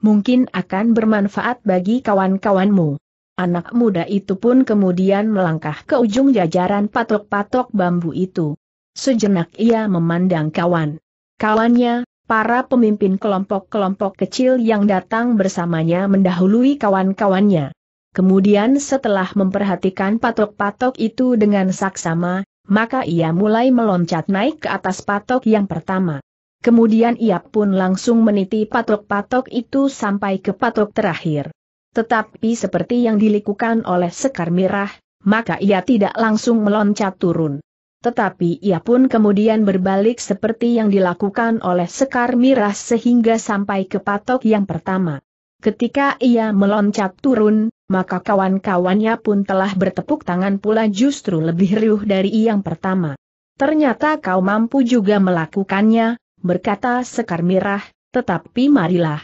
Mungkin akan bermanfaat bagi kawan-kawanmu. Anak muda itu pun kemudian melangkah ke ujung jajaran patok-patok bambu itu. Sejenak ia memandang kawan. Kawannya, para pemimpin kelompok-kelompok kecil yang datang bersamanya mendahului kawan-kawannya. Kemudian setelah memperhatikan patok-patok itu dengan saksama, maka ia mulai meloncat naik ke atas patok yang pertama. Kemudian ia pun langsung meniti patok-patok itu sampai ke patok terakhir. Tetapi seperti yang dilakukan oleh Sekar Mirah, maka ia tidak langsung meloncat turun. Tetapi ia pun kemudian berbalik seperti yang dilakukan oleh Sekar Miras sehingga sampai ke patok yang pertama. Ketika ia meloncat turun, maka kawan-kawannya pun telah bertepuk tangan pula justru lebih riuh dari yang pertama. Ternyata kau mampu juga melakukannya, berkata Sekar Mirah, tetapi marilah.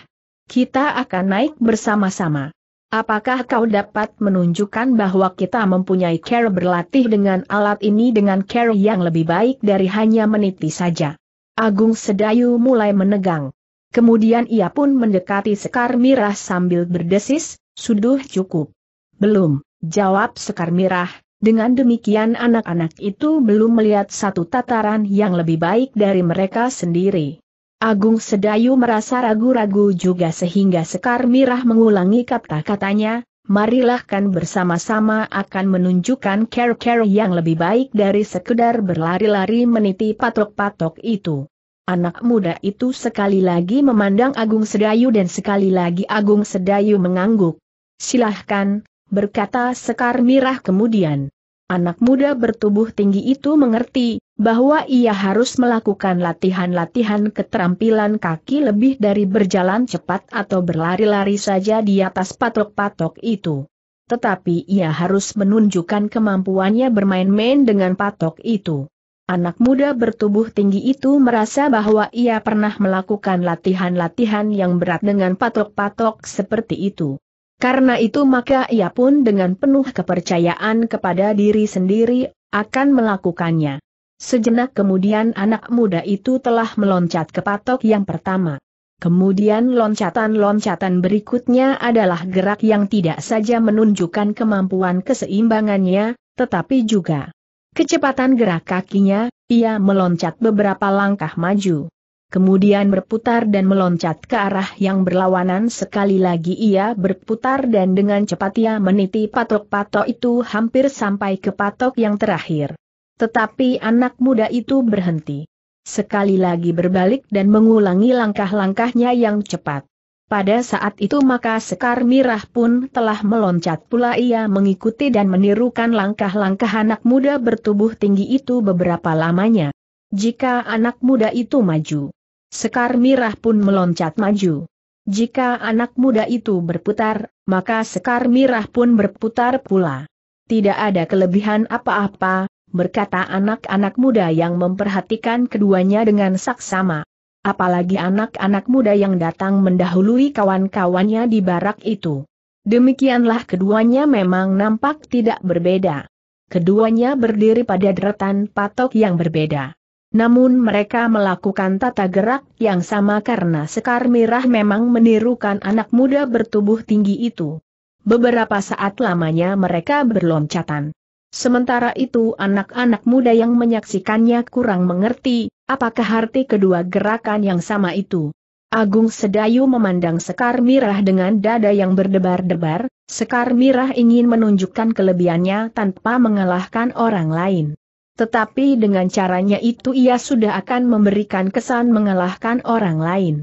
Kita akan naik bersama-sama. Apakah kau dapat menunjukkan bahwa kita mempunyai care berlatih dengan alat ini dengan care yang lebih baik dari hanya meniti saja? Agung Sedayu mulai menegang. Kemudian ia pun mendekati Sekar Mirah sambil berdesis, sudah cukup. Belum, jawab Sekar Mirah, dengan demikian anak-anak itu belum melihat satu tataran yang lebih baik dari mereka sendiri. Agung Sedayu merasa ragu-ragu juga sehingga Sekar Mirah mengulangi kata-katanya, marilah kan bersama-sama akan menunjukkan care-care yang lebih baik dari sekedar berlari-lari meniti patok-patok itu. Anak muda itu sekali lagi memandang Agung Sedayu dan sekali lagi Agung Sedayu mengangguk. Silahkan, berkata Sekar Mirah kemudian. Anak muda bertubuh tinggi itu mengerti, bahwa ia harus melakukan latihan-latihan keterampilan kaki lebih dari berjalan cepat atau berlari-lari saja di atas patok-patok itu. Tetapi ia harus menunjukkan kemampuannya bermain-main dengan patok itu. Anak muda bertubuh tinggi itu merasa bahwa ia pernah melakukan latihan-latihan yang berat dengan patok-patok seperti itu. Karena itu maka ia pun dengan penuh kepercayaan kepada diri sendiri, akan melakukannya. Sejenak kemudian anak muda itu telah meloncat ke patok yang pertama. Kemudian loncatan-loncatan berikutnya adalah gerak yang tidak saja menunjukkan kemampuan keseimbangannya, tetapi juga kecepatan gerak kakinya, ia meloncat beberapa langkah maju. Kemudian berputar dan meloncat ke arah yang berlawanan sekali lagi ia berputar dan dengan cepat ia meniti patok-patok itu hampir sampai ke patok yang terakhir. Tetapi anak muda itu berhenti. Sekali lagi berbalik dan mengulangi langkah-langkahnya yang cepat. Pada saat itu maka Sekar Mirah pun telah meloncat pula ia mengikuti dan menirukan langkah-langkah anak muda bertubuh tinggi itu beberapa lamanya. Jika anak muda itu maju, Sekar Mirah pun meloncat maju. Jika anak muda itu berputar, maka Sekar Mirah pun berputar pula. Tidak ada kelebihan apa-apa, berkata anak-anak muda yang memperhatikan keduanya dengan saksama. Apalagi anak-anak muda yang datang mendahului kawan-kawannya di barak itu. Demikianlah keduanya memang nampak tidak berbeda. Keduanya berdiri pada deretan patok yang berbeda. Namun mereka melakukan tata gerak yang sama karena Sekar merah memang menirukan anak muda bertubuh tinggi itu. Beberapa saat lamanya mereka berloncatan. Sementara itu anak-anak muda yang menyaksikannya kurang mengerti, apakah arti kedua gerakan yang sama itu. Agung Sedayu memandang Sekar Mirah dengan dada yang berdebar-debar, Sekar Mirah ingin menunjukkan kelebihannya tanpa mengalahkan orang lain. Tetapi dengan caranya itu ia sudah akan memberikan kesan mengalahkan orang lain.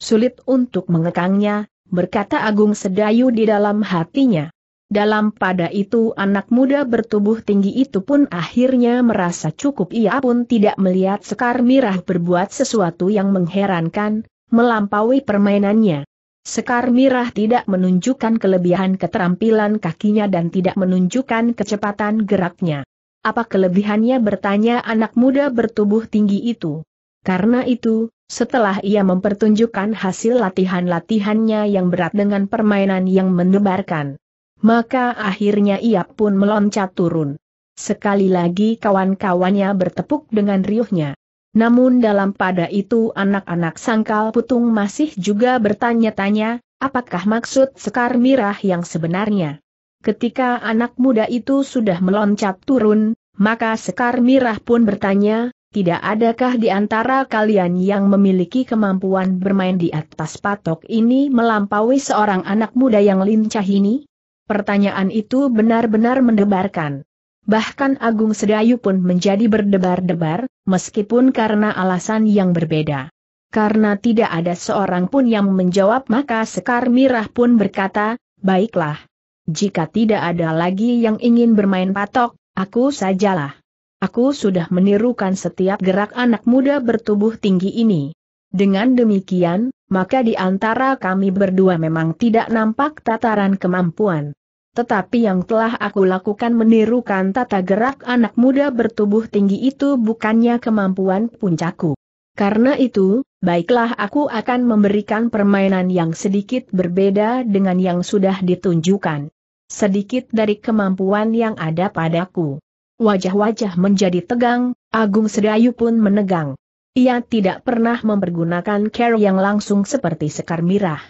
Sulit untuk mengekangnya, berkata Agung Sedayu di dalam hatinya. Dalam pada itu anak muda bertubuh tinggi itu pun akhirnya merasa cukup ia pun tidak melihat Sekar Mirah berbuat sesuatu yang mengherankan, melampaui permainannya. Sekar Mirah tidak menunjukkan kelebihan keterampilan kakinya dan tidak menunjukkan kecepatan geraknya. Apa kelebihannya bertanya anak muda bertubuh tinggi itu. Karena itu, setelah ia mempertunjukkan hasil latihan-latihannya yang berat dengan permainan yang mendebarkan maka akhirnya ia pun meloncat turun. Sekali lagi kawan-kawannya bertepuk dengan riuhnya. Namun dalam pada itu anak-anak sangkal putung masih juga bertanya-tanya, apakah maksud sekar mirah yang sebenarnya. Ketika anak muda itu sudah meloncat turun, maka sekar mirah pun bertanya, tidak adakah di antara kalian yang memiliki kemampuan bermain di atas patok ini melampaui seorang anak muda yang lincah ini? Pertanyaan itu benar-benar mendebarkan. Bahkan Agung Sedayu pun menjadi berdebar-debar, meskipun karena alasan yang berbeda. Karena tidak ada seorang pun yang menjawab maka Sekar Mirah pun berkata, baiklah. Jika tidak ada lagi yang ingin bermain patok, aku sajalah. Aku sudah menirukan setiap gerak anak muda bertubuh tinggi ini. Dengan demikian, maka di antara kami berdua memang tidak nampak tataran kemampuan. Tetapi yang telah aku lakukan menirukan tata gerak anak muda bertubuh tinggi itu bukannya kemampuan puncaku. Karena itu, baiklah aku akan memberikan permainan yang sedikit berbeda dengan yang sudah ditunjukkan. Sedikit dari kemampuan yang ada padaku. Wajah-wajah menjadi tegang, Agung Sedayu pun menegang. Ia tidak pernah mempergunakan care yang langsung seperti sekar mirah.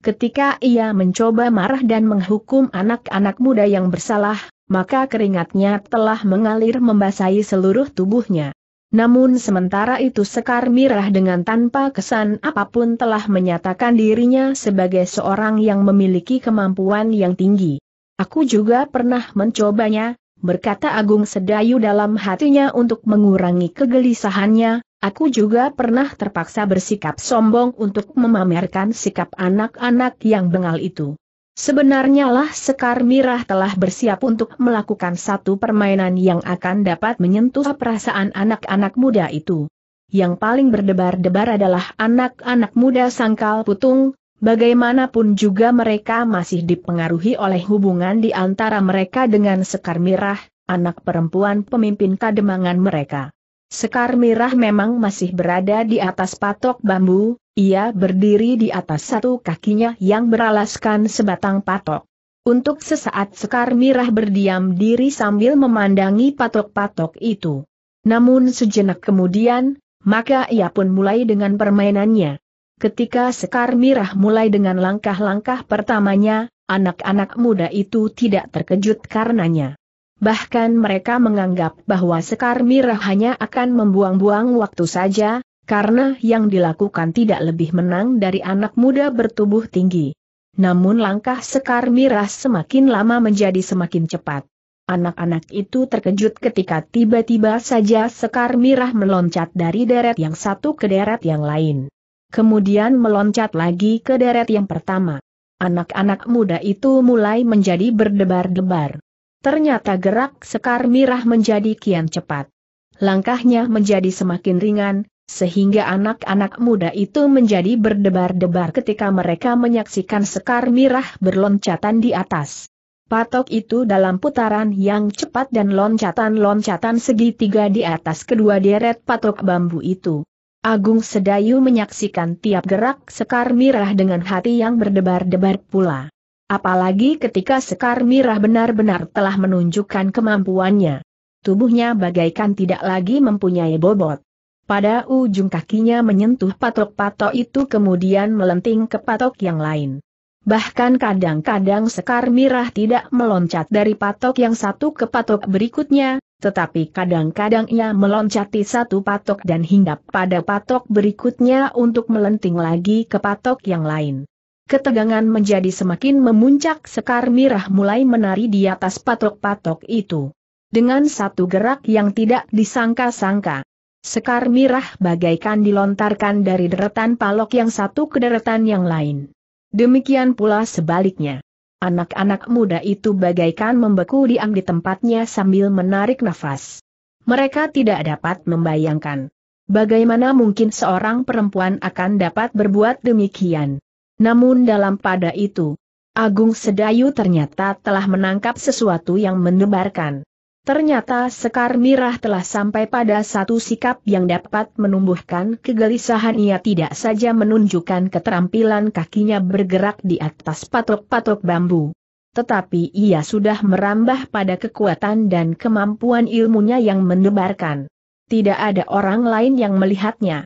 Ketika ia mencoba marah dan menghukum anak-anak muda yang bersalah, maka keringatnya telah mengalir membasahi seluruh tubuhnya. Namun sementara itu Sekar Mirah dengan tanpa kesan apapun telah menyatakan dirinya sebagai seorang yang memiliki kemampuan yang tinggi. Aku juga pernah mencobanya, berkata Agung Sedayu dalam hatinya untuk mengurangi kegelisahannya, Aku juga pernah terpaksa bersikap sombong untuk memamerkan sikap anak-anak yang bengal itu. Sebenarnya lah Sekar Mirah telah bersiap untuk melakukan satu permainan yang akan dapat menyentuh perasaan anak-anak muda itu. Yang paling berdebar-debar adalah anak-anak muda sangkal putung, bagaimanapun juga mereka masih dipengaruhi oleh hubungan di antara mereka dengan Sekar Mirah, anak perempuan pemimpin kademangan mereka. Sekar Mirah memang masih berada di atas patok bambu, ia berdiri di atas satu kakinya yang beralaskan sebatang patok. Untuk sesaat Sekar Mirah berdiam diri sambil memandangi patok-patok itu. Namun sejenak kemudian, maka ia pun mulai dengan permainannya. Ketika Sekar Mirah mulai dengan langkah-langkah pertamanya, anak-anak muda itu tidak terkejut karenanya. Bahkan mereka menganggap bahwa Sekar Mirah hanya akan membuang-buang waktu saja, karena yang dilakukan tidak lebih menang dari anak muda bertubuh tinggi. Namun langkah Sekar Mirah semakin lama menjadi semakin cepat. Anak-anak itu terkejut ketika tiba-tiba saja Sekar Mirah meloncat dari deret yang satu ke deret yang lain. Kemudian meloncat lagi ke deret yang pertama. Anak-anak muda itu mulai menjadi berdebar-debar. Ternyata gerak Sekar Mirah menjadi kian cepat. Langkahnya menjadi semakin ringan, sehingga anak-anak muda itu menjadi berdebar-debar ketika mereka menyaksikan sekar mirah berloncatan di atas. Patok itu dalam putaran yang cepat dan loncatan-loncatan segitiga di atas kedua deret patok bambu itu. Agung Sedayu menyaksikan tiap gerak sekar mirah dengan hati yang berdebar-debar pula. Apalagi ketika Sekar Mirah benar-benar telah menunjukkan kemampuannya. Tubuhnya bagaikan tidak lagi mempunyai bobot. Pada ujung kakinya menyentuh patok-patok itu kemudian melenting ke patok yang lain. Bahkan kadang-kadang Sekar Mirah tidak meloncat dari patok yang satu ke patok berikutnya, tetapi kadang-kadang ia meloncati satu patok dan hinggap pada patok berikutnya untuk melenting lagi ke patok yang lain ketegangan menjadi semakin memuncak sekar mirah mulai menari di atas patok-patok itu. Dengan satu gerak yang tidak disangka-sangka. Sekar mirah bagaikan dilontarkan dari deretan palok yang satu ke deretan yang lain. Demikian pula sebaliknya. Anak-anak muda itu bagaikan membeku diam di tempatnya sambil menarik nafas. Mereka tidak dapat membayangkan. Bagaimana mungkin seorang perempuan akan dapat berbuat demikian? Namun dalam pada itu, Agung Sedayu ternyata telah menangkap sesuatu yang menebarkan. Ternyata Sekar Mirah telah sampai pada satu sikap yang dapat menumbuhkan kegelisahan ia tidak saja menunjukkan keterampilan kakinya bergerak di atas patok-patok bambu. Tetapi ia sudah merambah pada kekuatan dan kemampuan ilmunya yang menebarkan. Tidak ada orang lain yang melihatnya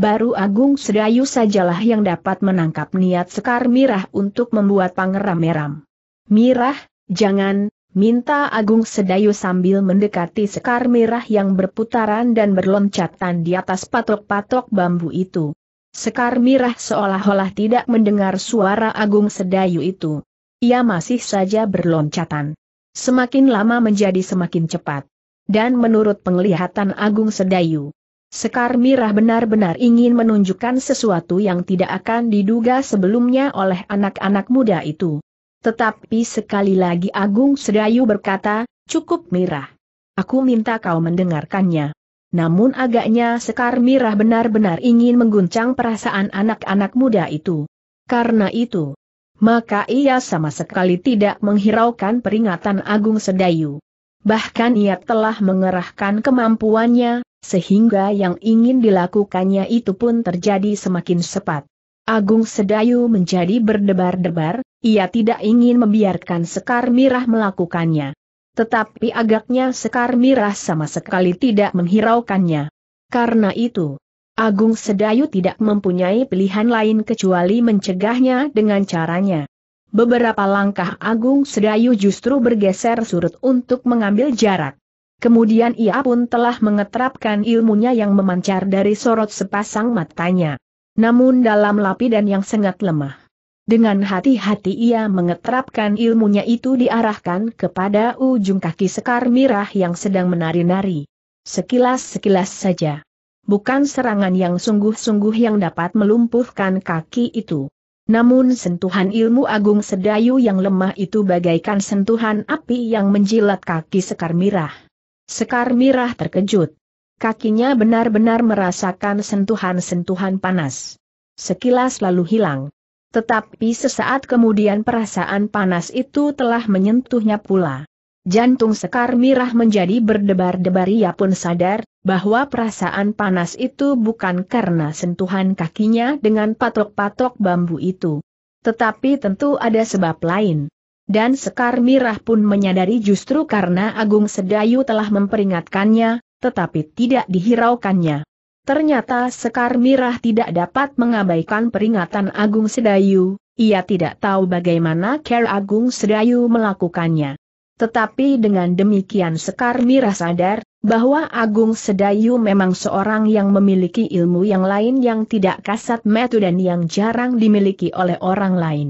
baru Agung Sedayu sajalah yang dapat menangkap niat Sekar Mirah untuk membuat Pangeran Meram. Mirah, jangan, minta Agung Sedayu sambil mendekati Sekar Mirah yang berputaran dan berloncatan di atas patok-patok bambu itu. Sekar Mirah seolah-olah tidak mendengar suara Agung Sedayu itu. Ia masih saja berloncatan. Semakin lama menjadi semakin cepat. Dan menurut penglihatan Agung Sedayu, Sekar Mirah benar-benar ingin menunjukkan sesuatu yang tidak akan diduga sebelumnya oleh anak-anak muda itu. Tetapi sekali lagi Agung Sedayu berkata, cukup Mirah. Aku minta kau mendengarkannya. Namun agaknya Sekar Mirah benar-benar ingin mengguncang perasaan anak-anak muda itu. Karena itu, maka ia sama sekali tidak menghiraukan peringatan Agung Sedayu. Bahkan ia telah mengerahkan kemampuannya, sehingga yang ingin dilakukannya itu pun terjadi semakin cepat. Agung Sedayu menjadi berdebar-debar, ia tidak ingin membiarkan Sekar Mirah melakukannya. Tetapi agaknya Sekar Mirah sama sekali tidak menghiraukannya. Karena itu, Agung Sedayu tidak mempunyai pilihan lain kecuali mencegahnya dengan caranya. Beberapa langkah Agung Sedayu justru bergeser surut untuk mengambil jarak. Kemudian ia pun telah mengeterapkan ilmunya yang memancar dari sorot sepasang matanya. Namun dalam lapidan yang sangat lemah. Dengan hati-hati ia mengeterapkan ilmunya itu diarahkan kepada ujung kaki Sekar Mirah yang sedang menari-nari. Sekilas-sekilas saja. Bukan serangan yang sungguh-sungguh yang dapat melumpuhkan kaki itu. Namun sentuhan ilmu agung sedayu yang lemah itu bagaikan sentuhan api yang menjilat kaki Sekar Mirah. Sekar Mirah terkejut. Kakinya benar-benar merasakan sentuhan-sentuhan panas. Sekilas lalu hilang. Tetapi sesaat kemudian perasaan panas itu telah menyentuhnya pula. Jantung Sekar Mirah menjadi berdebar-debar ia pun sadar, bahwa perasaan panas itu bukan karena sentuhan kakinya dengan patok-patok bambu itu. Tetapi tentu ada sebab lain. Dan Sekar Mirah pun menyadari justru karena Agung Sedayu telah memperingatkannya, tetapi tidak dihiraukannya. Ternyata Sekar Mirah tidak dapat mengabaikan peringatan Agung Sedayu, ia tidak tahu bagaimana Care Agung Sedayu melakukannya. Tetapi dengan demikian Sekar Mira sadar, bahwa Agung Sedayu memang seorang yang memiliki ilmu yang lain yang tidak kasat mata dan yang jarang dimiliki oleh orang lain.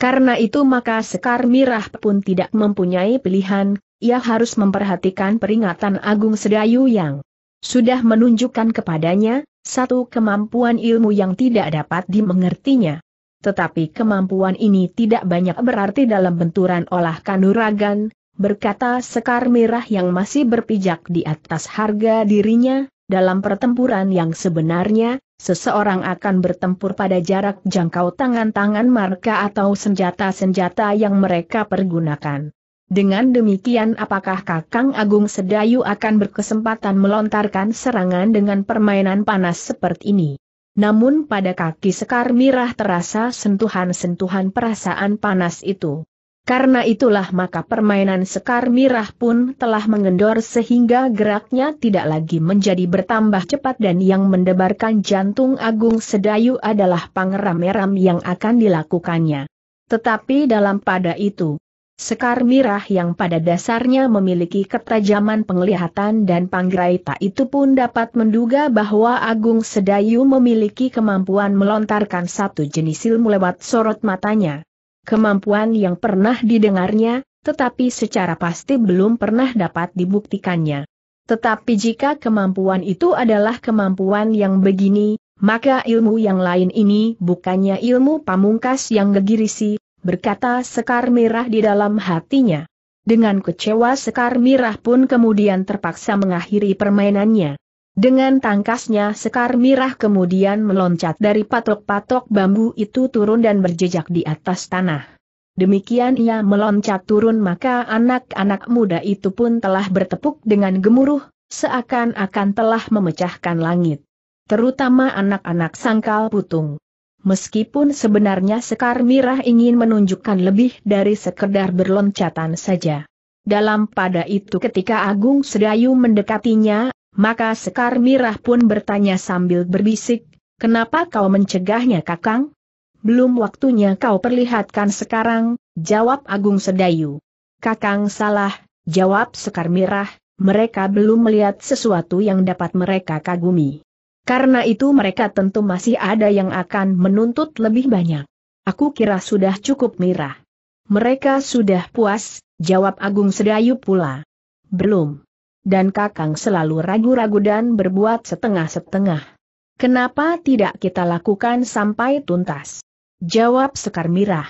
Karena itu maka Sekar Mirah pun tidak mempunyai pilihan, ia harus memperhatikan peringatan Agung Sedayu yang sudah menunjukkan kepadanya, satu kemampuan ilmu yang tidak dapat dimengertinya tetapi kemampuan ini tidak banyak berarti dalam benturan olah kanuragan, berkata Sekar Merah yang masih berpijak di atas harga dirinya, dalam pertempuran yang sebenarnya, seseorang akan bertempur pada jarak jangkau tangan-tangan marka atau senjata-senjata yang mereka pergunakan. Dengan demikian apakah Kakang Agung Sedayu akan berkesempatan melontarkan serangan dengan permainan panas seperti ini? Namun pada kaki Sekar Mirah terasa sentuhan-sentuhan perasaan panas itu. Karena itulah maka permainan Sekar Mirah pun telah mengendor sehingga geraknya tidak lagi menjadi bertambah cepat dan yang mendebarkan jantung Agung Sedayu adalah pangeram-meram yang akan dilakukannya. Tetapi dalam pada itu, Sekar Mirah yang pada dasarnya memiliki ketajaman penglihatan dan panggraita itu pun dapat menduga bahwa Agung Sedayu memiliki kemampuan melontarkan satu jenis ilmu lewat sorot matanya kemampuan yang pernah didengarnya, tetapi secara pasti belum pernah dapat dibuktikannya. Tetapi jika kemampuan itu adalah kemampuan yang begini, maka ilmu yang lain ini bukannya ilmu pamungkas yang gegirisi, berkata Sekar Mirah di dalam hatinya. Dengan kecewa Sekar Mirah pun kemudian terpaksa mengakhiri permainannya. Dengan tangkasnya sekar mirah kemudian meloncat dari patok-patok bambu itu turun dan berjejak di atas tanah. Demikian ia meloncat turun maka anak-anak muda itu pun telah bertepuk dengan gemuruh, seakan-akan telah memecahkan langit. Terutama anak-anak sangkal putung. Meskipun sebenarnya Sekar Mirah ingin menunjukkan lebih dari sekedar berloncatan saja. Dalam pada itu ketika Agung Sedayu mendekatinya, maka Sekar Mirah pun bertanya sambil berbisik, kenapa kau mencegahnya kakang? Belum waktunya kau perlihatkan sekarang, jawab Agung Sedayu. Kakang salah, jawab Sekar Mirah, mereka belum melihat sesuatu yang dapat mereka kagumi. Karena itu mereka tentu masih ada yang akan menuntut lebih banyak. Aku kira sudah cukup Mirah. Mereka sudah puas, jawab Agung Sedayu pula. Belum dan Kakang selalu ragu-ragu dan berbuat setengah-setengah. Kenapa tidak kita lakukan sampai tuntas? Jawab Sekar Mirah.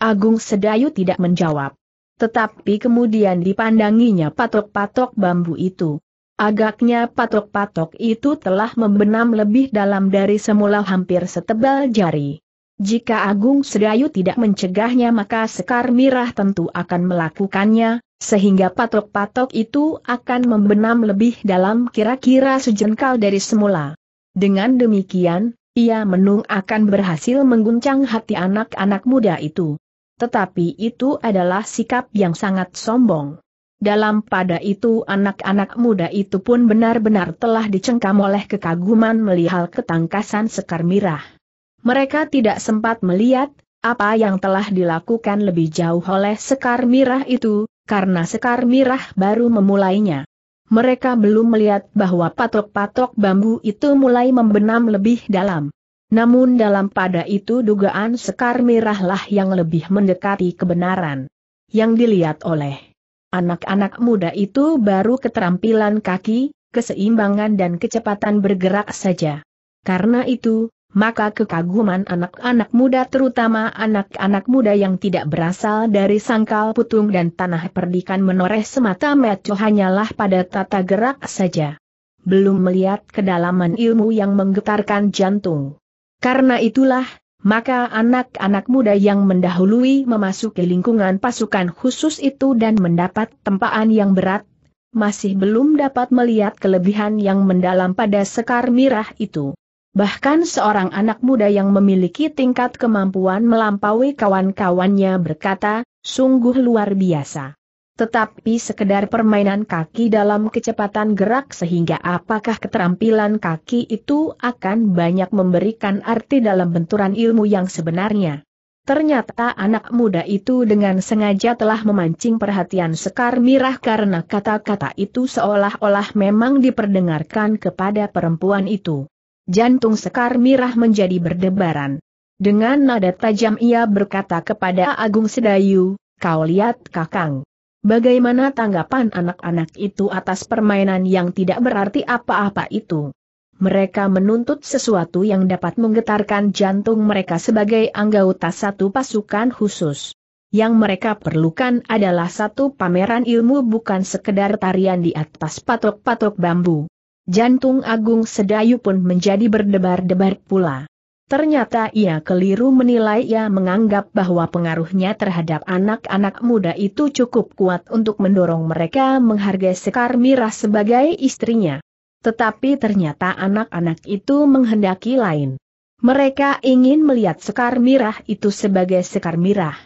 Agung Sedayu tidak menjawab. Tetapi kemudian dipandanginya patok-patok bambu itu. Agaknya patok-patok itu telah membenam lebih dalam dari semula hampir setebal jari. Jika Agung Sedayu tidak mencegahnya maka Sekar Mirah tentu akan melakukannya, sehingga patok-patok itu akan membenam lebih dalam kira-kira sejengkal dari semula. Dengan demikian, ia menung akan berhasil mengguncang hati anak-anak muda itu. Tetapi itu adalah sikap yang sangat sombong. Dalam pada itu anak-anak muda itu pun benar-benar telah dicengkam oleh kekaguman melihat ketangkasan Sekar Mirah. Mereka tidak sempat melihat, apa yang telah dilakukan lebih jauh oleh Sekar Mirah itu, karena Sekar Mirah baru memulainya. Mereka belum melihat bahwa patok-patok bambu itu mulai membenam lebih dalam. Namun dalam pada itu dugaan Sekar Mirahlah yang lebih mendekati kebenaran. Yang dilihat oleh anak-anak muda itu baru keterampilan kaki, keseimbangan dan kecepatan bergerak saja. Karena itu, maka kekaguman anak-anak muda terutama anak-anak muda yang tidak berasal dari sangkal putung dan tanah perdikan menoreh semata metu hanyalah pada tata gerak saja. Belum melihat kedalaman ilmu yang menggetarkan jantung. Karena itulah, maka anak-anak muda yang mendahului memasuki lingkungan pasukan khusus itu dan mendapat tempaan yang berat, masih belum dapat melihat kelebihan yang mendalam pada sekar mirah itu. Bahkan seorang anak muda yang memiliki tingkat kemampuan melampaui kawan-kawannya berkata, sungguh luar biasa. Tetapi sekedar permainan kaki dalam kecepatan gerak sehingga apakah keterampilan kaki itu akan banyak memberikan arti dalam benturan ilmu yang sebenarnya. Ternyata anak muda itu dengan sengaja telah memancing perhatian Sekar Mirah karena kata-kata itu seolah-olah memang diperdengarkan kepada perempuan itu. Jantung Sekar Mirah menjadi berdebaran. Dengan nada tajam ia berkata kepada Agung Sedayu, kau lihat kakang. Bagaimana tanggapan anak-anak itu atas permainan yang tidak berarti apa-apa itu? Mereka menuntut sesuatu yang dapat menggetarkan jantung mereka sebagai anggota satu pasukan khusus. Yang mereka perlukan adalah satu pameran ilmu bukan sekedar tarian di atas patok-patok bambu. Jantung Agung Sedayu pun menjadi berdebar-debar pula. Ternyata ia keliru menilai ia menganggap bahwa pengaruhnya terhadap anak-anak muda itu cukup kuat untuk mendorong mereka menghargai Sekar Mirah sebagai istrinya. Tetapi ternyata anak-anak itu menghendaki lain. Mereka ingin melihat Sekar Mirah itu sebagai Sekar Mirah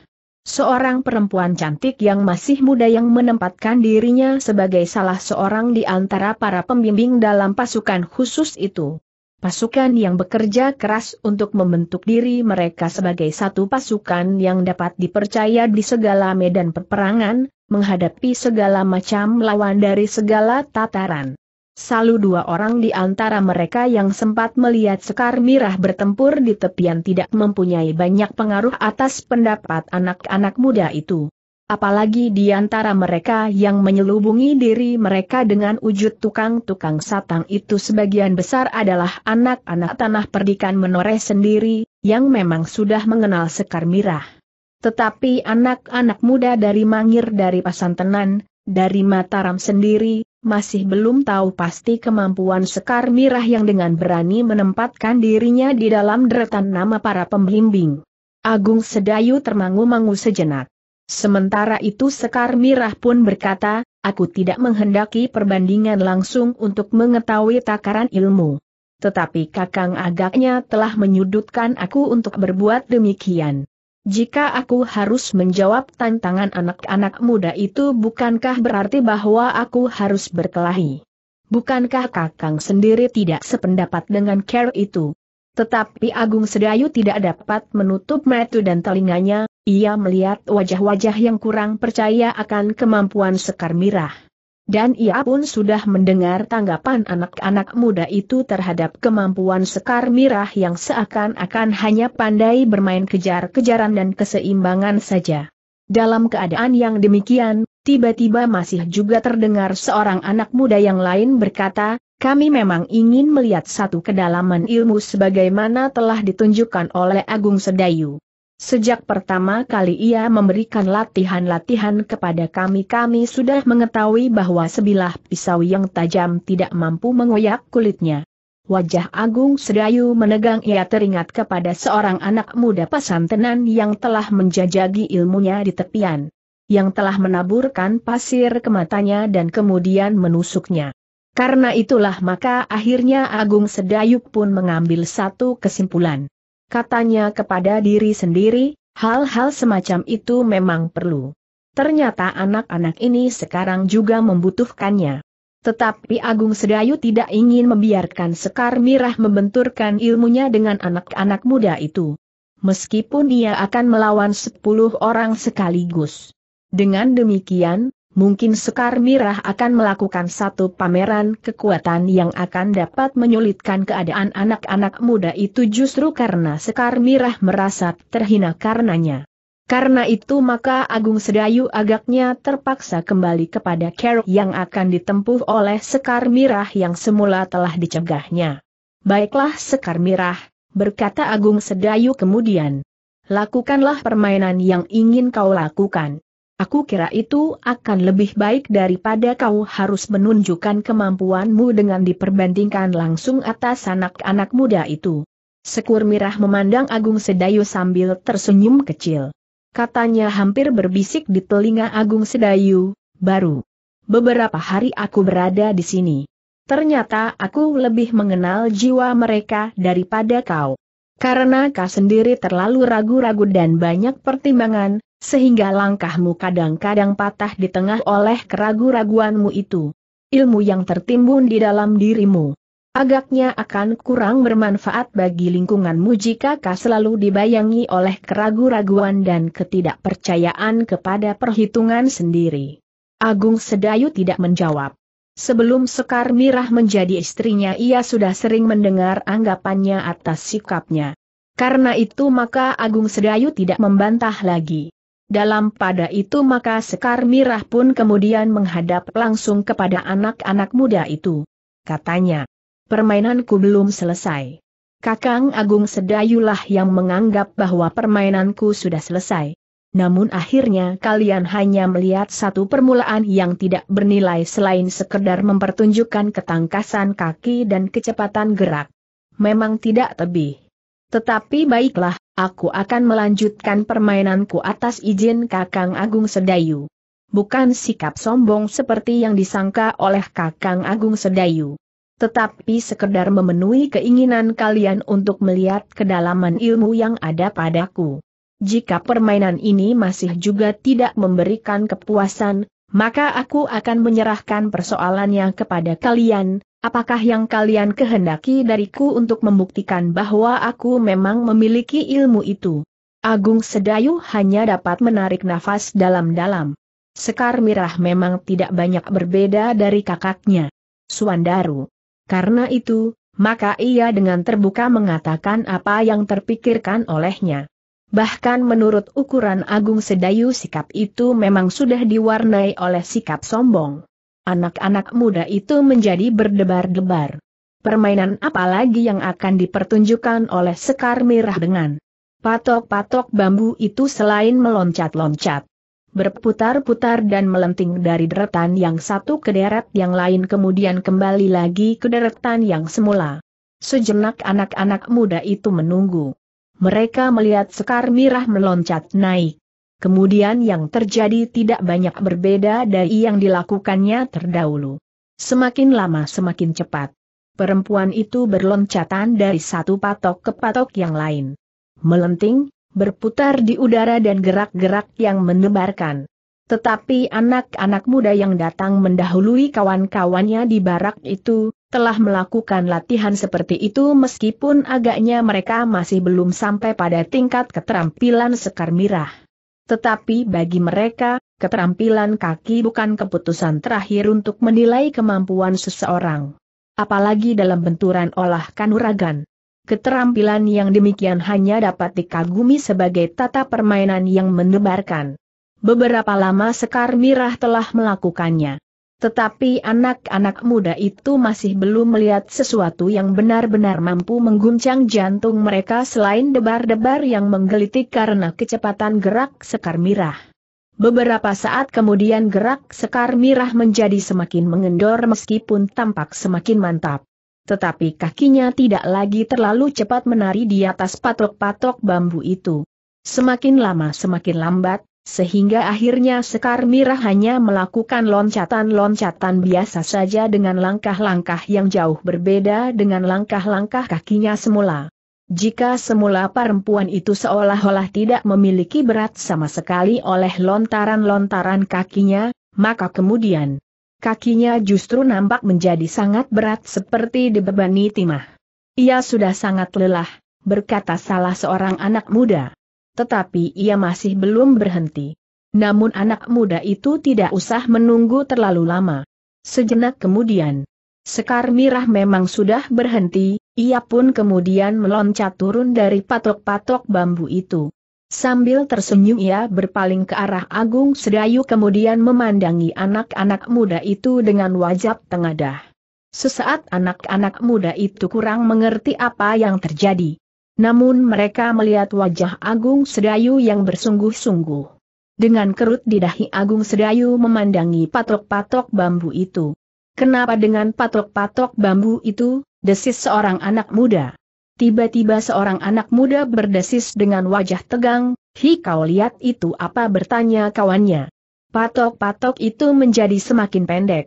Seorang perempuan cantik yang masih muda yang menempatkan dirinya sebagai salah seorang di antara para pembimbing dalam pasukan khusus itu. Pasukan yang bekerja keras untuk membentuk diri mereka sebagai satu pasukan yang dapat dipercaya di segala medan peperangan, menghadapi segala macam lawan dari segala tataran. Salu dua orang di antara mereka yang sempat melihat Sekar Mirah bertempur di tepian tidak mempunyai banyak pengaruh atas pendapat anak-anak muda itu. Apalagi di antara mereka yang menyelubungi diri mereka dengan wujud tukang-tukang satang itu sebagian besar adalah anak-anak tanah perdikan menoreh sendiri, yang memang sudah mengenal Sekar Mirah. Tetapi anak-anak muda dari Mangir dari Pasantenan, dari Mataram sendiri, masih belum tahu pasti kemampuan Sekar Mirah yang dengan berani menempatkan dirinya di dalam deretan nama para pembimbing. Agung Sedayu termangu-mangu sejenak. Sementara itu Sekar Mirah pun berkata, aku tidak menghendaki perbandingan langsung untuk mengetahui takaran ilmu. Tetapi Kakang agaknya telah menyudutkan aku untuk berbuat demikian. Jika aku harus menjawab tantangan anak-anak muda itu bukankah berarti bahwa aku harus berkelahi? Bukankah Kakang sendiri tidak sependapat dengan care itu? Tetapi Agung Sedayu tidak dapat menutup metu dan telinganya, ia melihat wajah-wajah yang kurang percaya akan kemampuan Sekar Mirah. Dan ia pun sudah mendengar tanggapan anak-anak muda itu terhadap kemampuan Sekar Mirah yang seakan-akan hanya pandai bermain kejar-kejaran dan keseimbangan saja. Dalam keadaan yang demikian, tiba-tiba masih juga terdengar seorang anak muda yang lain berkata, kami memang ingin melihat satu kedalaman ilmu sebagaimana telah ditunjukkan oleh Agung Sedayu. Sejak pertama kali ia memberikan latihan-latihan kepada kami kami sudah mengetahui bahwa sebilah pisau yang tajam tidak mampu mengoyak kulitnya. Wajah Agung Sedayu menegang ia teringat kepada seorang anak muda pasantenan yang telah menjajagi ilmunya di tepian. Yang telah menaburkan pasir ke matanya dan kemudian menusuknya. Karena itulah maka akhirnya Agung Sedayu pun mengambil satu kesimpulan katanya kepada diri sendiri, hal-hal semacam itu memang perlu. Ternyata anak-anak ini sekarang juga membutuhkannya. Tetapi Agung Sedayu tidak ingin membiarkan Sekar Mirah membenturkan ilmunya dengan anak-anak muda itu. Meskipun ia akan melawan sepuluh orang sekaligus. Dengan demikian, mungkin Sekar Mirah akan melakukan satu pameran kekuatan yang akan dapat menyulitkan keadaan anak-anak muda itu justru karena Sekar Mirah merasa terhina karenanya. Karena itu maka Agung Sedayu agaknya terpaksa kembali kepada Kero yang akan ditempuh oleh Sekar Mirah yang semula telah dicegahnya. Baiklah Sekar Mirah, berkata Agung Sedayu kemudian. Lakukanlah permainan yang ingin kau lakukan. Aku kira itu akan lebih baik daripada kau harus menunjukkan kemampuanmu dengan diperbandingkan langsung atas anak-anak muda itu. Sekur Mirah memandang Agung Sedayu sambil tersenyum kecil. Katanya hampir berbisik di telinga Agung Sedayu, baru. Beberapa hari aku berada di sini. Ternyata aku lebih mengenal jiwa mereka daripada kau. Karena kau sendiri terlalu ragu-ragu dan banyak pertimbangan, sehingga langkahmu kadang-kadang patah di tengah oleh keragu-raguanmu itu. Ilmu yang tertimbun di dalam dirimu. Agaknya akan kurang bermanfaat bagi lingkunganmu jika kau selalu dibayangi oleh keragu-raguan dan ketidakpercayaan kepada perhitungan sendiri. Agung Sedayu tidak menjawab. Sebelum Sekar Mirah menjadi istrinya ia sudah sering mendengar anggapannya atas sikapnya. Karena itu maka Agung Sedayu tidak membantah lagi. Dalam pada itu maka Sekar Mirah pun kemudian menghadap langsung kepada anak-anak muda itu. Katanya, permainanku belum selesai. Kakang Agung Sedayulah yang menganggap bahwa permainanku sudah selesai namun akhirnya kalian hanya melihat satu permulaan yang tidak bernilai selain sekedar mempertunjukkan ketangkasan kaki dan kecepatan gerak. Memang tidak lebih. Tetapi baiklah, aku akan melanjutkan permainanku atas izin Kakang Agung Sedayu. Bukan sikap sombong seperti yang disangka oleh Kakang Agung Sedayu tetapi sekedar memenuhi keinginan kalian untuk melihat kedalaman ilmu yang ada padaku jika permainan ini masih juga tidak memberikan kepuasan, maka aku akan menyerahkan persoalannya kepada kalian, apakah yang kalian kehendaki dariku untuk membuktikan bahwa aku memang memiliki ilmu itu. Agung Sedayu hanya dapat menarik nafas dalam-dalam. Sekar Mirah memang tidak banyak berbeda dari kakaknya, Suandaru. Karena itu, maka ia dengan terbuka mengatakan apa yang terpikirkan olehnya. Bahkan menurut ukuran Agung Sedayu sikap itu memang sudah diwarnai oleh sikap sombong. Anak-anak muda itu menjadi berdebar-debar. Permainan apalagi yang akan dipertunjukkan oleh Sekar merah dengan patok-patok bambu itu selain meloncat-loncat, berputar-putar dan melenting dari deretan yang satu ke deret yang lain kemudian kembali lagi ke deretan yang semula. Sejenak anak-anak muda itu menunggu mereka melihat Sekar Mirah meloncat naik. Kemudian yang terjadi tidak banyak berbeda dari yang dilakukannya terdahulu. Semakin lama semakin cepat. Perempuan itu berloncatan dari satu patok ke patok yang lain. Melenting, berputar di udara dan gerak-gerak yang menebarkan. Tetapi anak-anak muda yang datang mendahului kawan-kawannya di barak itu, telah melakukan latihan seperti itu meskipun agaknya mereka masih belum sampai pada tingkat keterampilan sekar mirah. Tetapi bagi mereka, keterampilan kaki bukan keputusan terakhir untuk menilai kemampuan seseorang. Apalagi dalam benturan olah kanuragan. Keterampilan yang demikian hanya dapat dikagumi sebagai tata permainan yang menebarkan. Beberapa lama Sekar Mirah telah melakukannya. Tetapi anak-anak muda itu masih belum melihat sesuatu yang benar-benar mampu mengguncang jantung mereka selain debar-debar yang menggelitik karena kecepatan gerak Sekar Mirah. Beberapa saat kemudian gerak Sekar Mirah menjadi semakin mengendor meskipun tampak semakin mantap. Tetapi kakinya tidak lagi terlalu cepat menari di atas patok-patok bambu itu. Semakin lama semakin lambat, sehingga akhirnya Sekar Mirah hanya melakukan loncatan-loncatan biasa saja dengan langkah-langkah yang jauh berbeda dengan langkah-langkah kakinya semula. Jika semula perempuan itu seolah-olah tidak memiliki berat sama sekali oleh lontaran-lontaran kakinya, maka kemudian kakinya justru nampak menjadi sangat berat seperti dibebani timah. Ia sudah sangat lelah, berkata salah seorang anak muda tetapi ia masih belum berhenti. Namun anak muda itu tidak usah menunggu terlalu lama. Sejenak kemudian, Sekar Mirah memang sudah berhenti, ia pun kemudian meloncat turun dari patok-patok bambu itu. Sambil tersenyum ia berpaling ke arah Agung Sedayu kemudian memandangi anak-anak muda itu dengan wajah tengadah. Sesaat anak-anak muda itu kurang mengerti apa yang terjadi. Namun mereka melihat wajah Agung Sedayu yang bersungguh-sungguh. Dengan kerut di dahi Agung Sedayu memandangi patok-patok bambu itu. Kenapa dengan patok-patok bambu itu, desis seorang anak muda? Tiba-tiba seorang anak muda berdesis dengan wajah tegang, hi kau lihat itu apa bertanya kawannya. Patok-patok itu menjadi semakin pendek.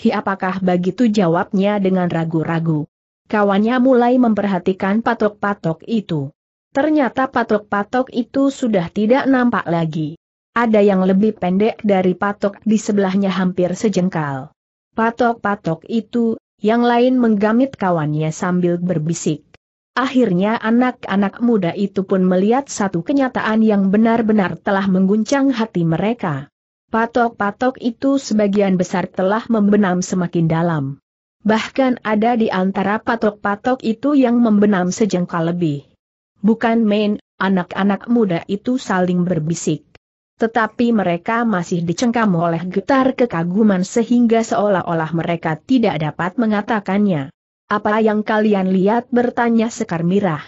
Hi apakah begitu jawabnya dengan ragu-ragu kawannya mulai memperhatikan patok-patok itu. Ternyata patok-patok itu sudah tidak nampak lagi. Ada yang lebih pendek dari patok di sebelahnya hampir sejengkal. Patok-patok itu, yang lain menggamit kawannya sambil berbisik. Akhirnya anak-anak muda itu pun melihat satu kenyataan yang benar-benar telah mengguncang hati mereka. Patok-patok itu sebagian besar telah membenam semakin dalam. Bahkan ada di antara patok-patok itu yang membenam sejengkal lebih. Bukan main, anak-anak muda itu saling berbisik. Tetapi mereka masih dicengkam oleh getar kekaguman sehingga seolah-olah mereka tidak dapat mengatakannya. Apa yang kalian lihat bertanya Sekar Mirah.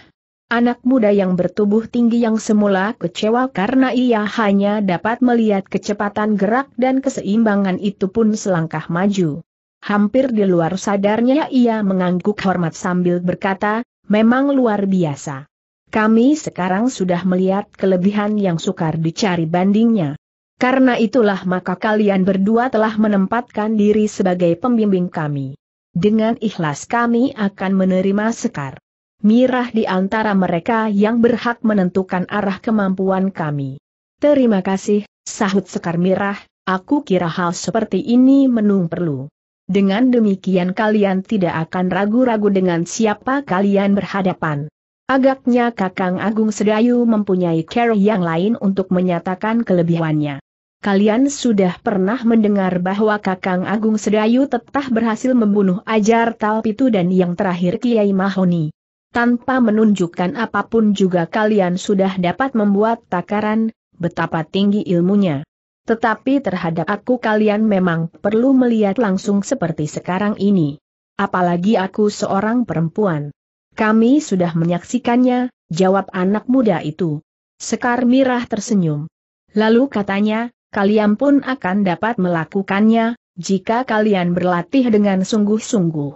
Anak muda yang bertubuh tinggi yang semula kecewa karena ia hanya dapat melihat kecepatan gerak dan keseimbangan itu pun selangkah maju. Hampir di luar sadarnya ia mengangguk hormat sambil berkata, memang luar biasa. Kami sekarang sudah melihat kelebihan yang sukar dicari bandingnya. Karena itulah maka kalian berdua telah menempatkan diri sebagai pembimbing kami. Dengan ikhlas kami akan menerima sekar. Mirah di antara mereka yang berhak menentukan arah kemampuan kami. Terima kasih, sahut sekar mirah, aku kira hal seperti ini menung perlu. Dengan demikian kalian tidak akan ragu-ragu dengan siapa kalian berhadapan. Agaknya Kakang Agung Sedayu mempunyai cara yang lain untuk menyatakan kelebihannya. Kalian sudah pernah mendengar bahwa Kakang Agung Sedayu tetap berhasil membunuh Ajar Talpitu dan yang terakhir Kiai Mahoni. Tanpa menunjukkan apapun juga kalian sudah dapat membuat takaran, betapa tinggi ilmunya. Tetapi terhadap aku kalian memang perlu melihat langsung seperti sekarang ini. Apalagi aku seorang perempuan. Kami sudah menyaksikannya, jawab anak muda itu. Sekar Mirah tersenyum. Lalu katanya, kalian pun akan dapat melakukannya, jika kalian berlatih dengan sungguh-sungguh.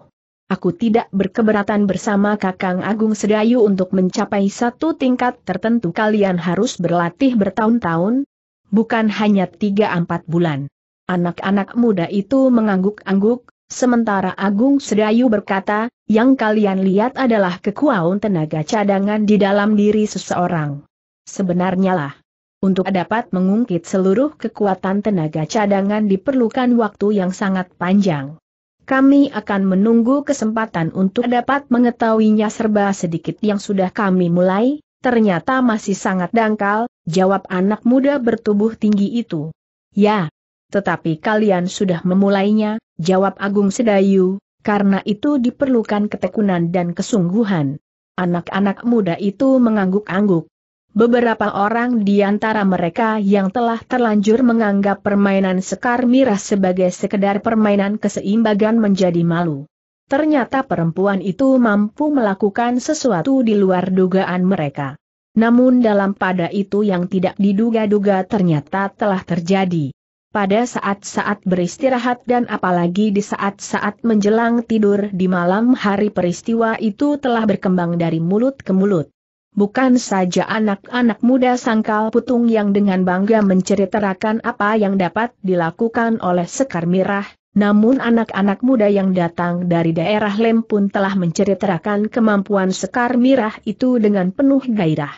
Aku tidak berkeberatan bersama Kakang Agung Sedayu untuk mencapai satu tingkat tertentu kalian harus berlatih bertahun-tahun, bukan hanya tiga empat bulan. Anak-anak muda itu mengangguk-angguk, sementara Agung Sedayu berkata, yang kalian lihat adalah kekuatan tenaga cadangan di dalam diri seseorang. Sebenarnya lah. Untuk dapat mengungkit seluruh kekuatan tenaga cadangan diperlukan waktu yang sangat panjang. Kami akan menunggu kesempatan untuk dapat mengetahuinya serba sedikit yang sudah kami mulai, ternyata masih sangat dangkal, jawab anak muda bertubuh tinggi itu. Ya, tetapi kalian sudah memulainya, jawab Agung Sedayu, karena itu diperlukan ketekunan dan kesungguhan. Anak-anak muda itu mengangguk-angguk. Beberapa orang di antara mereka yang telah terlanjur menganggap permainan Sekar Miras sebagai sekedar permainan keseimbangan menjadi malu. Ternyata perempuan itu mampu melakukan sesuatu di luar dugaan mereka. Namun dalam pada itu yang tidak diduga-duga ternyata telah terjadi. Pada saat-saat beristirahat dan apalagi di saat-saat menjelang tidur di malam hari peristiwa itu telah berkembang dari mulut ke mulut. Bukan saja anak-anak muda sangkal putung yang dengan bangga menceritakan apa yang dapat dilakukan oleh Sekar Mirah, namun anak-anak muda yang datang dari daerah Lem pun telah menceritakan kemampuan Sekar Mirah itu dengan penuh gairah.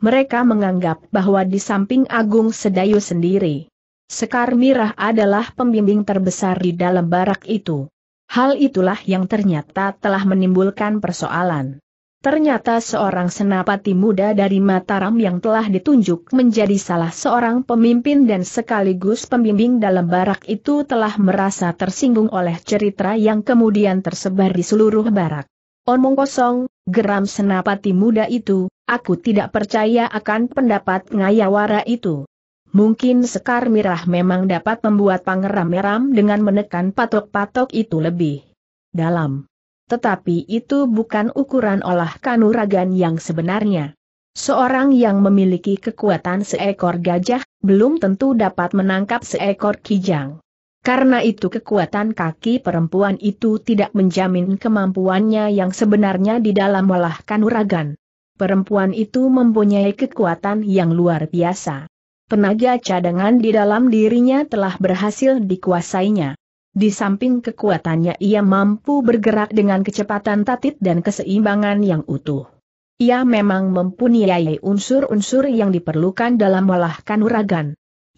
Mereka menganggap bahwa di samping Agung Sedayu sendiri, Sekar Mirah adalah pembimbing terbesar di dalam barak itu. Hal itulah yang ternyata telah menimbulkan persoalan. Ternyata seorang senapati muda dari Mataram yang telah ditunjuk menjadi salah seorang pemimpin dan sekaligus pembimbing dalam barak itu telah merasa tersinggung oleh cerita yang kemudian tersebar di seluruh barak. Omong kosong, geram senapati muda itu, aku tidak percaya akan pendapat ngayawara itu. Mungkin Sekar Mirah memang dapat membuat Pangeran Meram dengan menekan patok-patok itu lebih dalam. Tetapi itu bukan ukuran olah kanuragan yang sebenarnya. Seorang yang memiliki kekuatan seekor gajah, belum tentu dapat menangkap seekor kijang. Karena itu kekuatan kaki perempuan itu tidak menjamin kemampuannya yang sebenarnya di dalam olah kanuragan. Perempuan itu mempunyai kekuatan yang luar biasa. Tenaga cadangan di dalam dirinya telah berhasil dikuasainya. Di samping kekuatannya ia mampu bergerak dengan kecepatan tatit dan keseimbangan yang utuh. Ia memang mempunyai unsur-unsur yang diperlukan dalam melahkan uragan.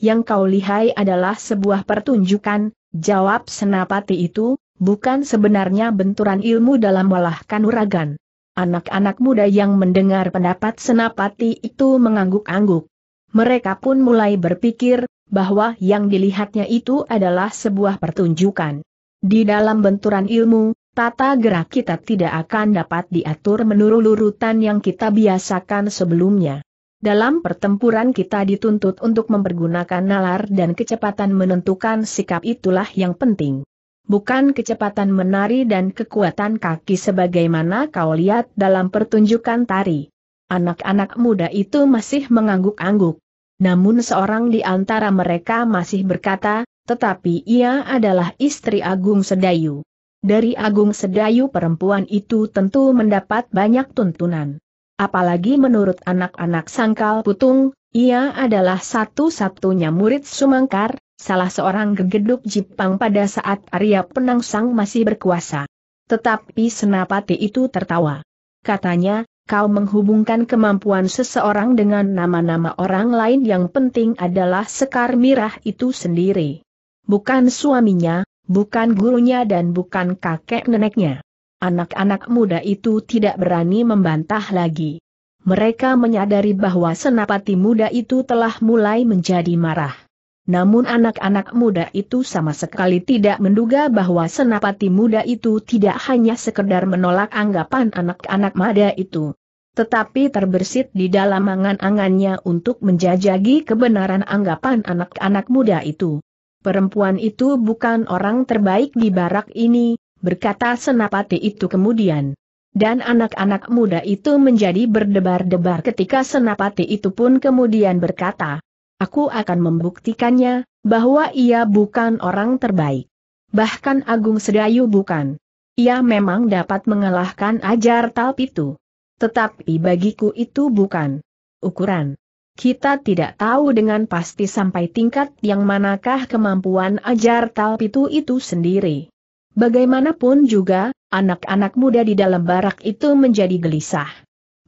Yang kau lihai adalah sebuah pertunjukan, jawab senapati itu, bukan sebenarnya benturan ilmu dalam melahkan uragan. Anak-anak muda yang mendengar pendapat senapati itu mengangguk-angguk. Mereka pun mulai berpikir, bahwa yang dilihatnya itu adalah sebuah pertunjukan. Di dalam benturan ilmu, tata gerak kita tidak akan dapat diatur menurut lurutan yang kita biasakan sebelumnya. Dalam pertempuran kita dituntut untuk mempergunakan nalar dan kecepatan menentukan sikap itulah yang penting. Bukan kecepatan menari dan kekuatan kaki sebagaimana kau lihat dalam pertunjukan tari. Anak-anak muda itu masih mengangguk-angguk. Namun seorang di antara mereka masih berkata, tetapi ia adalah istri Agung Sedayu. Dari Agung Sedayu perempuan itu tentu mendapat banyak tuntunan. Apalagi menurut anak-anak sangkal putung, ia adalah satu-satunya murid Sumangkar, salah seorang gegeduk Jipang pada saat Arya Penangsang masih berkuasa. Tetapi Senapati itu tertawa. Katanya, kau menghubungkan kemampuan seseorang dengan nama-nama orang lain yang penting adalah Sekar Mirah itu sendiri. Bukan suaminya, bukan gurunya dan bukan kakek neneknya. Anak-anak muda itu tidak berani membantah lagi. Mereka menyadari bahwa senapati muda itu telah mulai menjadi marah. Namun anak-anak muda itu sama sekali tidak menduga bahwa senapati muda itu tidak hanya sekedar menolak anggapan anak-anak muda itu. Tetapi terbersit di dalam angan-angannya untuk menjajagi kebenaran anggapan anak-anak muda itu. Perempuan itu bukan orang terbaik di barak ini, berkata senapati itu kemudian. Dan anak-anak muda itu menjadi berdebar-debar ketika senapati itu pun kemudian berkata, Aku akan membuktikannya, bahwa ia bukan orang terbaik. Bahkan Agung Sedayu bukan. Ia memang dapat mengalahkan ajar talp itu. Tetapi bagiku itu bukan ukuran. Kita tidak tahu dengan pasti sampai tingkat yang manakah kemampuan ajar talp itu itu sendiri. Bagaimanapun juga, anak-anak muda di dalam barak itu menjadi gelisah.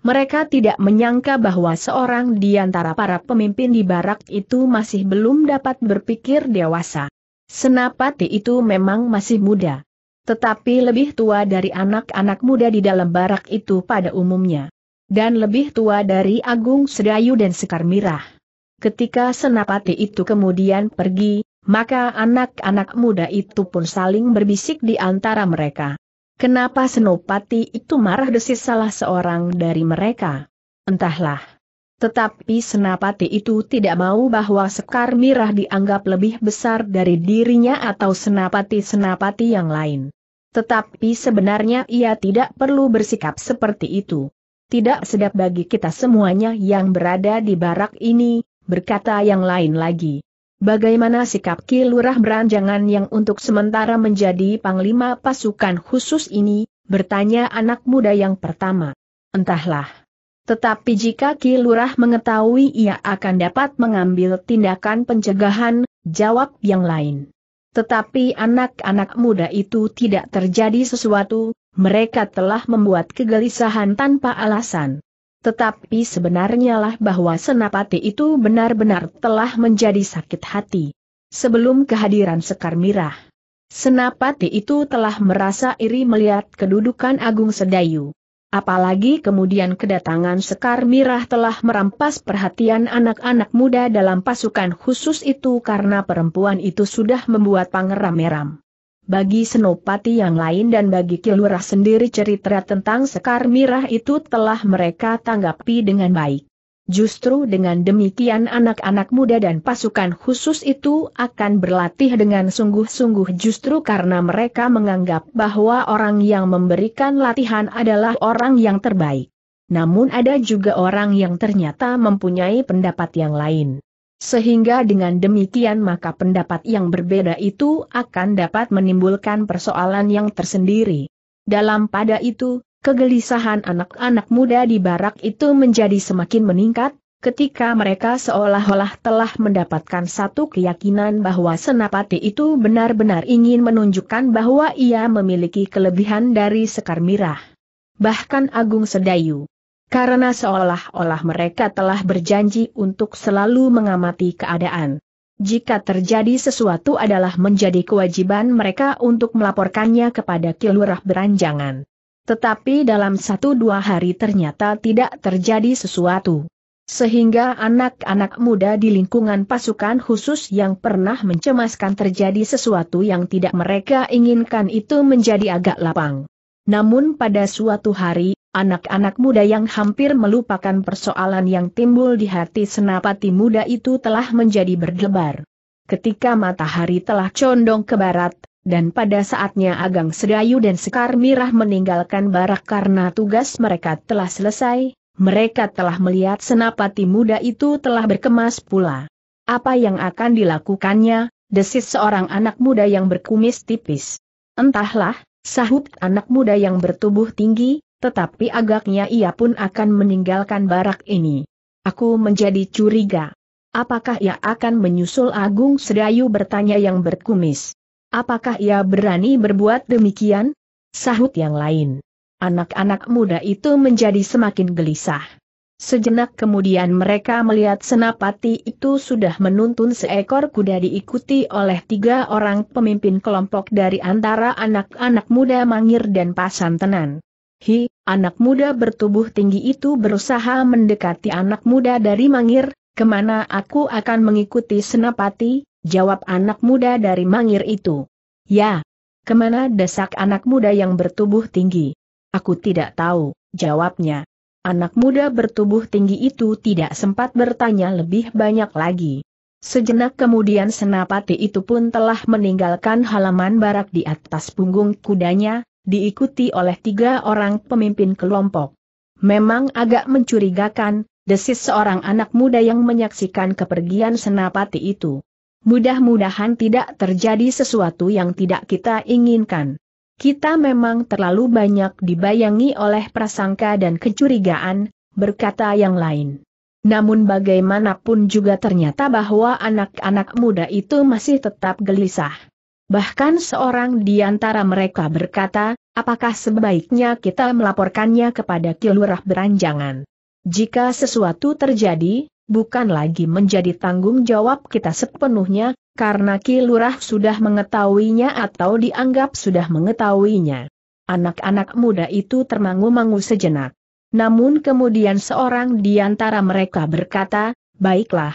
Mereka tidak menyangka bahwa seorang di antara para pemimpin di barak itu masih belum dapat berpikir dewasa. Senapati itu memang masih muda. Tetapi lebih tua dari anak-anak muda di dalam barak itu pada umumnya. Dan lebih tua dari Agung Sedayu dan Sekar Mirah. Ketika Senapati itu kemudian pergi, maka anak-anak muda itu pun saling berbisik di antara mereka. Kenapa Senopati itu marah desis salah seorang dari mereka? Entahlah. Tetapi Senopati itu tidak mau bahwa Sekar Mirah dianggap lebih besar dari dirinya atau Senopati-Senopati yang lain. Tetapi sebenarnya ia tidak perlu bersikap seperti itu. Tidak sedap bagi kita semuanya yang berada di barak ini, berkata yang lain lagi. Bagaimana sikap Ki Lurah Beranjangan yang untuk sementara menjadi panglima pasukan khusus ini, bertanya anak muda yang pertama. Entahlah. Tetapi jika Ki Lurah mengetahui ia akan dapat mengambil tindakan pencegahan, jawab yang lain. Tetapi anak-anak muda itu tidak terjadi sesuatu, mereka telah membuat kegelisahan tanpa alasan. Tetapi sebenarnya lah bahwa Senapati itu benar-benar telah menjadi sakit hati. Sebelum kehadiran Sekar Mirah, Senapati itu telah merasa iri melihat kedudukan Agung Sedayu. Apalagi kemudian kedatangan Sekar Mirah telah merampas perhatian anak-anak muda dalam pasukan khusus itu karena perempuan itu sudah membuat pangeram meram. Bagi Senopati yang lain dan bagi Kilurah sendiri cerita tentang Sekar Mirah itu telah mereka tanggapi dengan baik. Justru dengan demikian anak-anak muda dan pasukan khusus itu akan berlatih dengan sungguh-sungguh justru karena mereka menganggap bahwa orang yang memberikan latihan adalah orang yang terbaik. Namun ada juga orang yang ternyata mempunyai pendapat yang lain. Sehingga dengan demikian maka pendapat yang berbeda itu akan dapat menimbulkan persoalan yang tersendiri. Dalam pada itu, kegelisahan anak-anak muda di barak itu menjadi semakin meningkat, ketika mereka seolah-olah telah mendapatkan satu keyakinan bahwa Senapati itu benar-benar ingin menunjukkan bahwa ia memiliki kelebihan dari Sekar Mirah. Bahkan Agung Sedayu, karena seolah-olah mereka telah berjanji untuk selalu mengamati keadaan. Jika terjadi sesuatu adalah menjadi kewajiban mereka untuk melaporkannya kepada Kilurah Beranjangan. Tetapi dalam satu dua hari ternyata tidak terjadi sesuatu. Sehingga anak-anak muda di lingkungan pasukan khusus yang pernah mencemaskan terjadi sesuatu yang tidak mereka inginkan itu menjadi agak lapang. Namun pada suatu hari Anak-anak muda yang hampir melupakan persoalan yang timbul di hati senapati muda itu telah menjadi berdebar. Ketika matahari telah condong ke barat, dan pada saatnya Agang Sedayu dan Sekar Mirah meninggalkan barak karena tugas mereka telah selesai, mereka telah melihat senapati muda itu telah berkemas pula. Apa yang akan dilakukannya, desis seorang anak muda yang berkumis tipis. Entahlah, sahut anak muda yang bertubuh tinggi, tetapi agaknya ia pun akan meninggalkan barak ini. Aku menjadi curiga. Apakah ia akan menyusul Agung Sedayu bertanya yang berkumis? Apakah ia berani berbuat demikian? Sahut yang lain. Anak-anak muda itu menjadi semakin gelisah. Sejenak kemudian mereka melihat senapati itu sudah menuntun seekor kuda diikuti oleh tiga orang pemimpin kelompok dari antara anak-anak muda Mangir dan Pasantenan. Hi, anak muda bertubuh tinggi itu berusaha mendekati anak muda dari Mangir, kemana aku akan mengikuti senapati, jawab anak muda dari Mangir itu. Ya, kemana desak anak muda yang bertubuh tinggi? Aku tidak tahu, jawabnya. Anak muda bertubuh tinggi itu tidak sempat bertanya lebih banyak lagi. Sejenak kemudian senapati itu pun telah meninggalkan halaman barak di atas punggung kudanya, diikuti oleh tiga orang pemimpin kelompok. Memang agak mencurigakan, desis seorang anak muda yang menyaksikan kepergian senapati itu. Mudah-mudahan tidak terjadi sesuatu yang tidak kita inginkan. Kita memang terlalu banyak dibayangi oleh prasangka dan kecurigaan, berkata yang lain. Namun bagaimanapun juga ternyata bahwa anak-anak muda itu masih tetap gelisah. Bahkan seorang di antara mereka berkata, apakah sebaiknya kita melaporkannya kepada Kilurah Beranjangan? Jika sesuatu terjadi, bukan lagi menjadi tanggung jawab kita sepenuhnya, karena Kilurah sudah mengetahuinya atau dianggap sudah mengetahuinya. Anak-anak muda itu termangu-mangu sejenak. Namun kemudian seorang di antara mereka berkata, baiklah,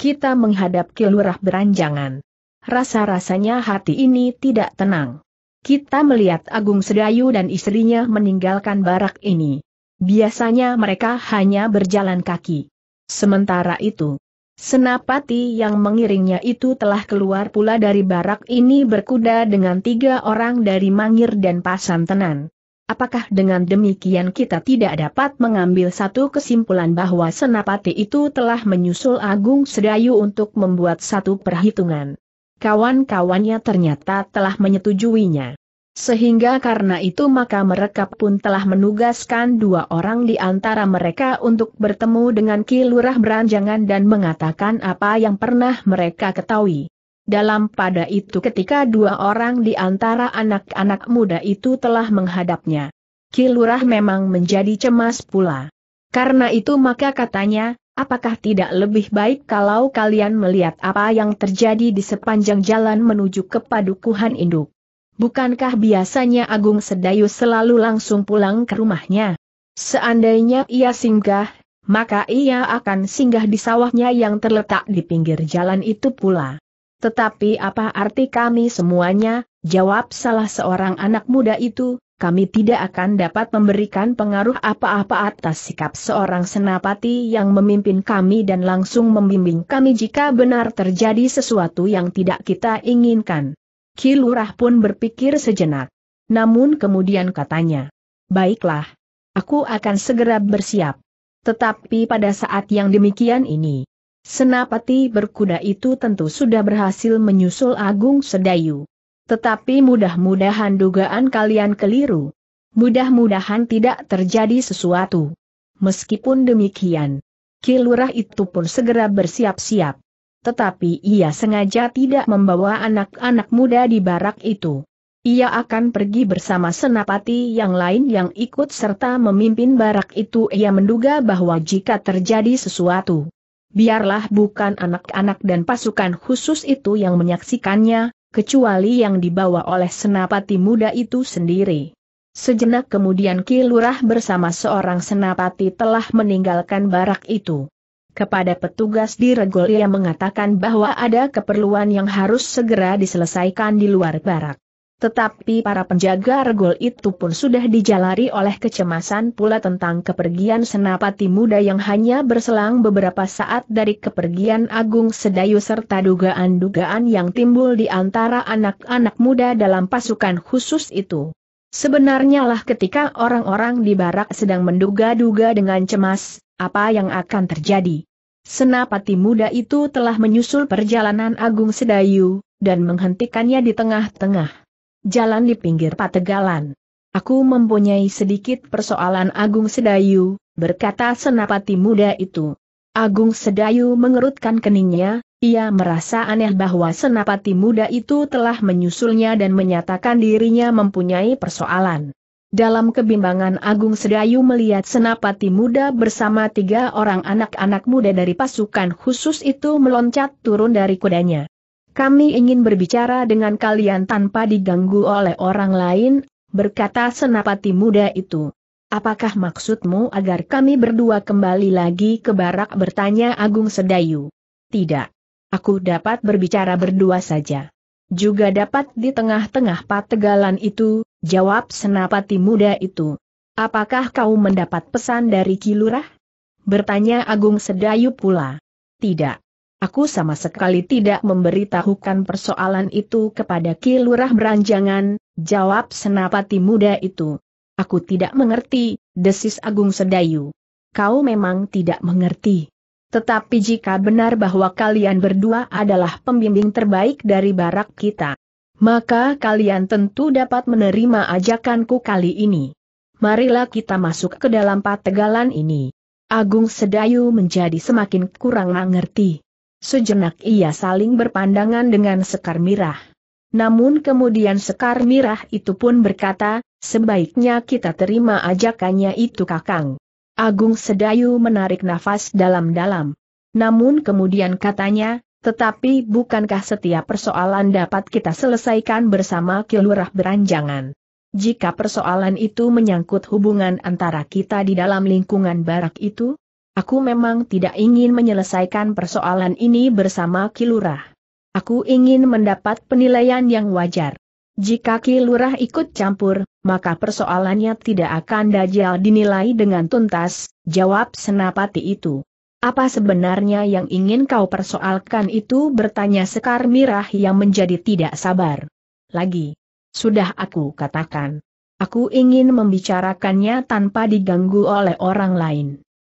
kita menghadap Kilurah Beranjangan rasa-rasanya hati ini tidak tenang. Kita melihat Agung Sedayu dan istrinya meninggalkan barak ini. Biasanya mereka hanya berjalan kaki. Sementara itu, Senapati yang mengiringnya itu telah keluar pula dari barak ini berkuda dengan tiga orang dari Mangir dan Pasantenan. Apakah dengan demikian kita tidak dapat mengambil satu kesimpulan bahwa Senapati itu telah menyusul Agung Sedayu untuk membuat satu perhitungan? kawan-kawannya ternyata telah menyetujuinya. Sehingga karena itu maka mereka pun telah menugaskan dua orang di antara mereka untuk bertemu dengan kilurah Lurah Beranjangan dan mengatakan apa yang pernah mereka ketahui. Dalam pada itu ketika dua orang di antara anak-anak muda itu telah menghadapnya. kilurah memang menjadi cemas pula. Karena itu maka katanya, Apakah tidak lebih baik kalau kalian melihat apa yang terjadi di sepanjang jalan menuju ke padukuhan induk? Bukankah biasanya Agung Sedayu selalu langsung pulang ke rumahnya? Seandainya ia singgah, maka ia akan singgah di sawahnya yang terletak di pinggir jalan itu pula. Tetapi apa arti kami semuanya, jawab salah seorang anak muda itu, kami tidak akan dapat memberikan pengaruh apa-apa atas sikap seorang senapati yang memimpin kami dan langsung membimbing kami jika benar terjadi sesuatu yang tidak kita inginkan. Kilurah pun berpikir sejenak. Namun kemudian katanya, Baiklah, aku akan segera bersiap. Tetapi pada saat yang demikian ini, Senapati berkuda itu tentu sudah berhasil menyusul Agung Sedayu. Tetapi mudah-mudahan dugaan kalian keliru. Mudah-mudahan tidak terjadi sesuatu. Meskipun demikian, Kilurah itu pun segera bersiap-siap. Tetapi ia sengaja tidak membawa anak-anak muda di barak itu. Ia akan pergi bersama senapati yang lain yang ikut serta memimpin barak itu ia menduga bahwa jika terjadi sesuatu. Biarlah bukan anak-anak dan pasukan khusus itu yang menyaksikannya, kecuali yang dibawa oleh senapati muda itu sendiri. Sejenak kemudian Ki Lurah bersama seorang senapati telah meninggalkan barak itu. Kepada petugas di Regol ia mengatakan bahwa ada keperluan yang harus segera diselesaikan di luar barak. Tetapi para penjaga regol itu pun sudah dijalari oleh kecemasan pula tentang kepergian senapati muda yang hanya berselang beberapa saat dari kepergian Agung Sedayu serta dugaan-dugaan yang timbul di antara anak-anak muda dalam pasukan khusus itu. Sebenarnya lah ketika orang-orang di barak sedang menduga-duga dengan cemas, apa yang akan terjadi. Senapati muda itu telah menyusul perjalanan Agung Sedayu, dan menghentikannya di tengah-tengah jalan di pinggir pategalan. Aku mempunyai sedikit persoalan Agung Sedayu, berkata senapati muda itu. Agung Sedayu mengerutkan keningnya, ia merasa aneh bahwa senapati muda itu telah menyusulnya dan menyatakan dirinya mempunyai persoalan. Dalam kebimbangan Agung Sedayu melihat senapati muda bersama tiga orang anak-anak muda dari pasukan khusus itu meloncat turun dari kudanya. Kami ingin berbicara dengan kalian tanpa diganggu oleh orang lain, berkata senapati muda itu. Apakah maksudmu agar kami berdua kembali lagi ke barak bertanya Agung Sedayu? Tidak. Aku dapat berbicara berdua saja. Juga dapat di tengah-tengah pategalan itu, jawab senapati muda itu. Apakah kau mendapat pesan dari Kilurah? Bertanya Agung Sedayu pula. Tidak. Aku sama sekali tidak memberitahukan persoalan itu kepada Ki Lurah Beranjangan, jawab senapati muda itu. Aku tidak mengerti, desis Agung Sedayu. Kau memang tidak mengerti. Tetapi jika benar bahwa kalian berdua adalah pembimbing terbaik dari barak kita, maka kalian tentu dapat menerima ajakanku kali ini. Marilah kita masuk ke dalam pategalan ini. Agung Sedayu menjadi semakin kurang mengerti. Sejenak ia saling berpandangan dengan Sekar Mirah. Namun kemudian Sekar Mirah itu pun berkata, sebaiknya kita terima ajakannya itu kakang. Agung Sedayu menarik nafas dalam-dalam. Namun kemudian katanya, tetapi bukankah setiap persoalan dapat kita selesaikan bersama kilurah beranjangan? Jika persoalan itu menyangkut hubungan antara kita di dalam lingkungan barak itu, Aku memang tidak ingin menyelesaikan persoalan ini bersama Kilurah. Aku ingin mendapat penilaian yang wajar. Jika Kilurah ikut campur, maka persoalannya tidak akan dajal dinilai dengan tuntas, jawab senapati itu. Apa sebenarnya yang ingin kau persoalkan itu bertanya Sekar Mirah yang menjadi tidak sabar. Lagi. Sudah aku katakan. Aku ingin membicarakannya tanpa diganggu oleh orang lain.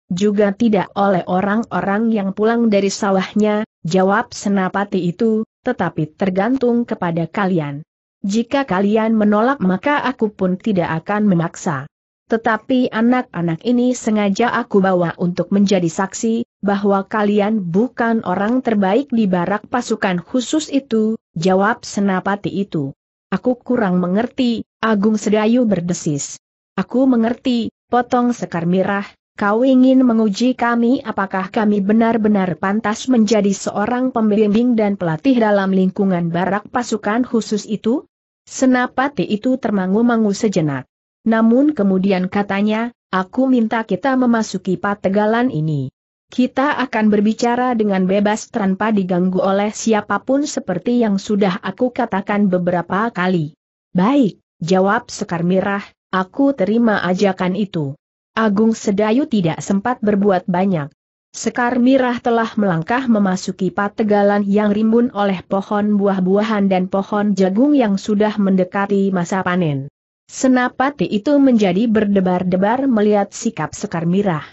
Juga tidak oleh orang-orang yang pulang dari sawahnya, jawab senapati itu, tetapi tergantung kepada kalian. Jika kalian menolak maka aku pun tidak akan memaksa. Tetapi anak-anak ini sengaja aku bawa untuk menjadi saksi, bahwa kalian bukan orang terbaik di barak pasukan khusus itu, jawab senapati itu. Aku kurang mengerti, Agung Sedayu berdesis. Aku mengerti, potong sekar mirah, Kau ingin menguji kami apakah kami benar-benar pantas menjadi seorang pembimbing dan pelatih dalam lingkungan barak pasukan khusus itu? Senapati itu termangu-mangu sejenak. Namun kemudian katanya, aku minta kita memasuki pategalan ini. Kita akan berbicara dengan bebas tanpa diganggu oleh siapapun seperti yang sudah aku katakan beberapa kali. Baik, jawab Sekar Mirah, aku terima ajakan itu. Agung Sedayu tidak sempat berbuat banyak. Sekar Mirah telah melangkah memasuki pategalan yang rimbun oleh pohon buah-buahan dan pohon jagung yang sudah mendekati masa panen. Senapati itu menjadi berdebar-debar melihat sikap Sekar Mirah.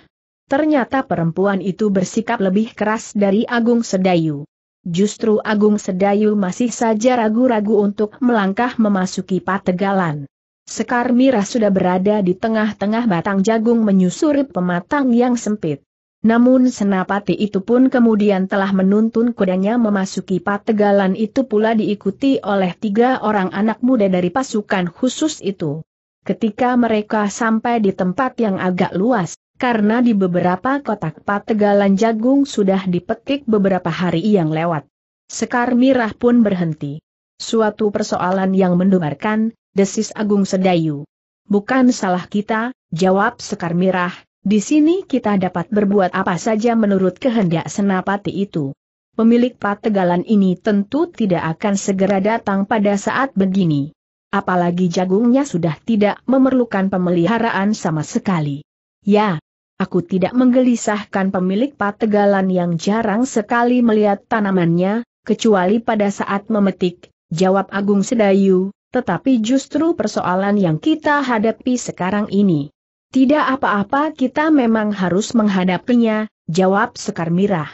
Ternyata perempuan itu bersikap lebih keras dari Agung Sedayu. Justru Agung Sedayu masih saja ragu-ragu untuk melangkah memasuki pategalan. Sekar mirah sudah berada di tengah-tengah batang jagung menyusuri pematang yang sempit. Namun senapati itu pun kemudian telah menuntun kudanya memasuki pategalan itu pula diikuti oleh tiga orang anak muda dari pasukan khusus itu. Ketika mereka sampai di tempat yang agak luas, karena di beberapa kotak pategalan jagung sudah dipetik beberapa hari yang lewat. Sekar Mirah pun berhenti. Suatu persoalan yang mendebarkan, desis Agung Sedayu. Bukan salah kita, jawab Sekar Mirah, di sini kita dapat berbuat apa saja menurut kehendak senapati itu. Pemilik pategalan ini tentu tidak akan segera datang pada saat begini. Apalagi jagungnya sudah tidak memerlukan pemeliharaan sama sekali. Ya, aku tidak menggelisahkan pemilik pategalan yang jarang sekali melihat tanamannya, kecuali pada saat memetik, jawab Agung Sedayu, tetapi justru persoalan yang kita hadapi sekarang ini. Tidak apa-apa kita memang harus menghadapinya, jawab Sekar Mirah.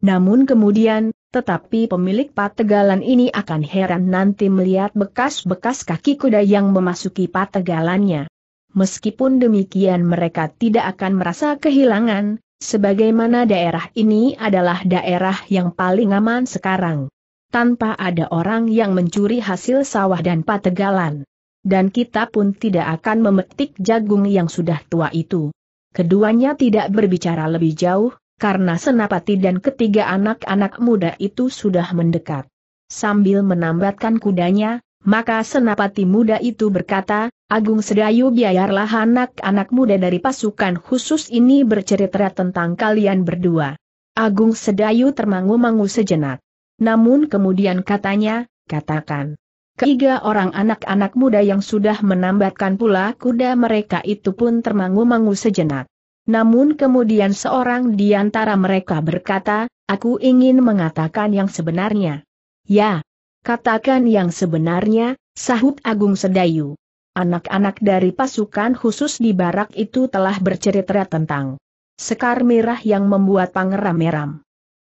Namun kemudian, tetapi pemilik pategalan ini akan heran nanti melihat bekas-bekas kaki kuda yang memasuki pategalannya. Meskipun demikian mereka tidak akan merasa kehilangan, sebagaimana daerah ini adalah daerah yang paling aman sekarang tanpa ada orang yang mencuri hasil sawah dan pategalan. Dan kita pun tidak akan memetik jagung yang sudah tua itu. Keduanya tidak berbicara lebih jauh, karena Senapati dan ketiga anak-anak muda itu sudah mendekat. Sambil menambatkan kudanya, maka Senapati muda itu berkata, Agung Sedayu biarlah anak-anak muda dari pasukan khusus ini bercerita tentang kalian berdua. Agung Sedayu termangu-mangu sejenak. Namun kemudian katanya, katakan. Ketiga orang anak-anak muda yang sudah menambatkan pula kuda mereka itu pun termangu-mangu sejenak. Namun kemudian seorang di antara mereka berkata, aku ingin mengatakan yang sebenarnya. Ya, katakan yang sebenarnya, sahut Agung Sedayu. Anak-anak dari pasukan khusus di barak itu telah bercerita tentang Sekar Merah yang membuat pangeram meram.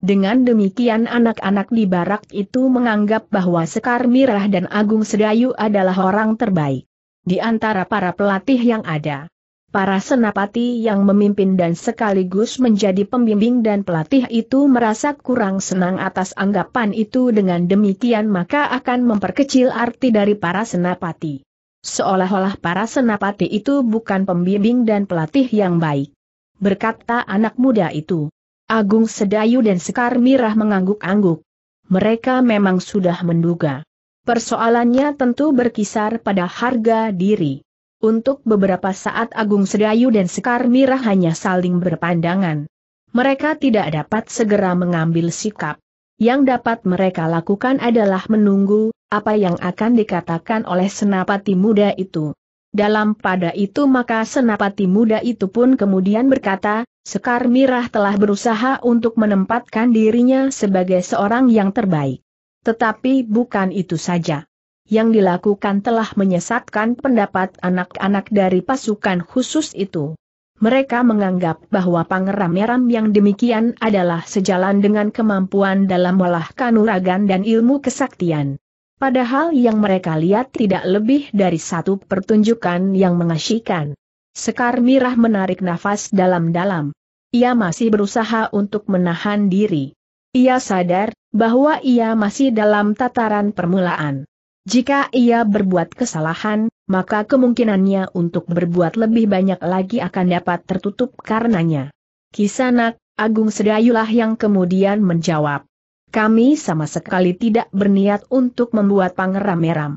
Dengan demikian anak-anak di barak itu menganggap bahwa Sekar Mirah dan Agung Sedayu adalah orang terbaik. Di antara para pelatih yang ada, para senapati yang memimpin dan sekaligus menjadi pembimbing dan pelatih itu merasa kurang senang atas anggapan itu dengan demikian maka akan memperkecil arti dari para senapati. Seolah-olah para senapati itu bukan pembimbing dan pelatih yang baik. Berkata anak muda itu. Agung Sedayu dan Sekar Mirah mengangguk-angguk. Mereka memang sudah menduga. Persoalannya tentu berkisar pada harga diri. Untuk beberapa saat Agung Sedayu dan Sekar Mirah hanya saling berpandangan. Mereka tidak dapat segera mengambil sikap. Yang dapat mereka lakukan adalah menunggu apa yang akan dikatakan oleh senapati muda itu. Dalam pada itu maka senapati muda itu pun kemudian berkata, Sekar Mirah telah berusaha untuk menempatkan dirinya sebagai seorang yang terbaik. Tetapi bukan itu saja. Yang dilakukan telah menyesatkan pendapat anak-anak dari pasukan khusus itu. Mereka menganggap bahwa pangeram Meram yang demikian adalah sejalan dengan kemampuan dalam olah kanuragan dan ilmu kesaktian. Padahal yang mereka lihat tidak lebih dari satu pertunjukan yang mengasyikan. Sekar Mirah menarik nafas dalam-dalam. Ia masih berusaha untuk menahan diri. Ia sadar bahwa ia masih dalam tataran permulaan. Jika ia berbuat kesalahan, maka kemungkinannya untuk berbuat lebih banyak lagi akan dapat tertutup karenanya. Kisanak, Agung Sedayulah yang kemudian menjawab. Kami sama sekali tidak berniat untuk membuat pangeram meram.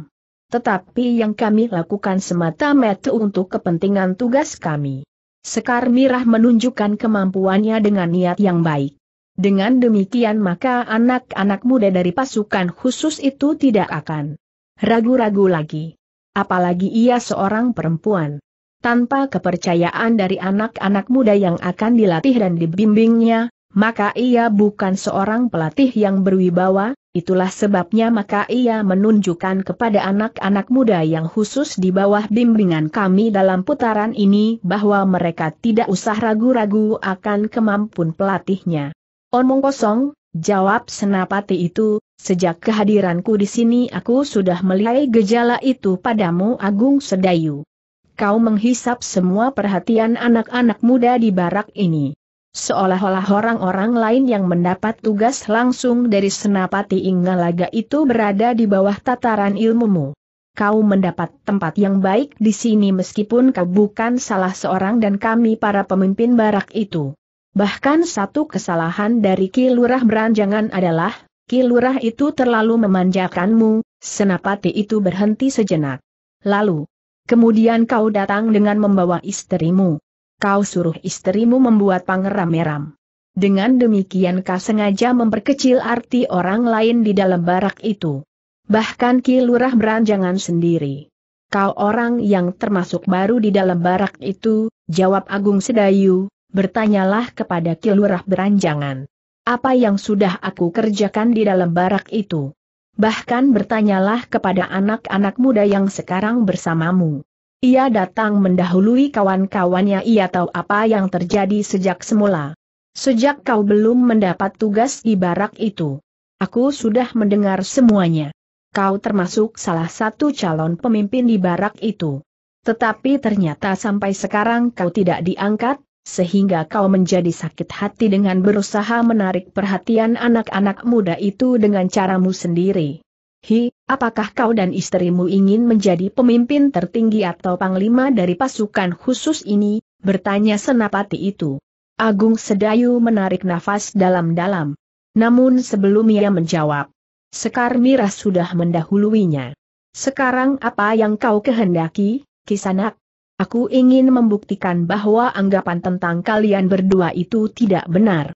Tetapi yang kami lakukan semata-mata untuk kepentingan tugas kami. Sekar Mirah menunjukkan kemampuannya dengan niat yang baik. Dengan demikian maka anak-anak muda dari pasukan khusus itu tidak akan ragu-ragu lagi. Apalagi ia seorang perempuan. Tanpa kepercayaan dari anak-anak muda yang akan dilatih dan dibimbingnya, maka ia bukan seorang pelatih yang berwibawa, itulah sebabnya maka ia menunjukkan kepada anak-anak muda yang khusus di bawah bimbingan kami dalam putaran ini bahwa mereka tidak usah ragu-ragu akan kemampuan pelatihnya. Omong kosong, jawab senapati itu, sejak kehadiranku di sini aku sudah melihat gejala itu padamu Agung Sedayu. Kau menghisap semua perhatian anak-anak muda di barak ini. Seolah-olah orang-orang lain yang mendapat tugas langsung dari Senapati Inggalaga itu berada di bawah tataran ilmumu. Kau mendapat tempat yang baik di sini meskipun kau bukan salah seorang dan kami para pemimpin barak itu. Bahkan satu kesalahan dari Ki Lurah Beranjangan adalah, Ki Lurah itu terlalu memanjakanmu, Senapati itu berhenti sejenak. Lalu, kemudian kau datang dengan membawa istrimu kau suruh istrimu membuat pangeram-meram. Dengan demikian kau sengaja memperkecil arti orang lain di dalam barak itu. Bahkan Ki Lurah beranjangan sendiri. Kau orang yang termasuk baru di dalam barak itu, jawab Agung Sedayu, bertanyalah kepada Ki Lurah beranjangan. Apa yang sudah aku kerjakan di dalam barak itu? Bahkan bertanyalah kepada anak-anak muda yang sekarang bersamamu. Ia datang mendahului kawan-kawannya ia tahu apa yang terjadi sejak semula. Sejak kau belum mendapat tugas di barak itu. Aku sudah mendengar semuanya. Kau termasuk salah satu calon pemimpin di barak itu. Tetapi ternyata sampai sekarang kau tidak diangkat, sehingga kau menjadi sakit hati dengan berusaha menarik perhatian anak-anak muda itu dengan caramu sendiri. Hi, apakah kau dan istrimu ingin menjadi pemimpin tertinggi atau panglima dari pasukan khusus ini? Bertanya senapati itu. Agung Sedayu menarik nafas dalam-dalam. Namun sebelum ia menjawab, Sekar Mirah sudah mendahuluinya. Sekarang apa yang kau kehendaki, Kisanak? Aku ingin membuktikan bahwa anggapan tentang kalian berdua itu tidak benar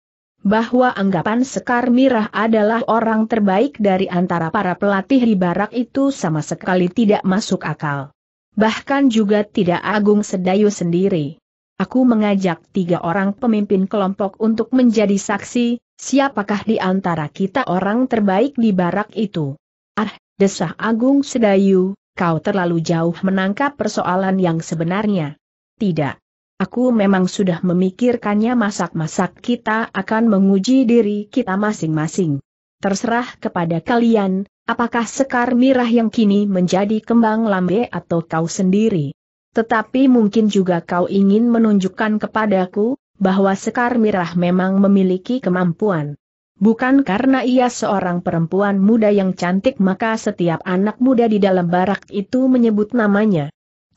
bahwa anggapan Sekar Mirah adalah orang terbaik dari antara para pelatih di barak itu sama sekali tidak masuk akal. Bahkan juga tidak Agung Sedayu sendiri. Aku mengajak tiga orang pemimpin kelompok untuk menjadi saksi, siapakah di antara kita orang terbaik di barak itu? Ah, desah Agung Sedayu, kau terlalu jauh menangkap persoalan yang sebenarnya. Tidak. Aku memang sudah memikirkannya masak-masak kita akan menguji diri kita masing-masing. Terserah kepada kalian, apakah sekar mirah yang kini menjadi kembang lambe atau kau sendiri. Tetapi mungkin juga kau ingin menunjukkan kepadaku, bahwa sekar mirah memang memiliki kemampuan. Bukan karena ia seorang perempuan muda yang cantik maka setiap anak muda di dalam barak itu menyebut namanya.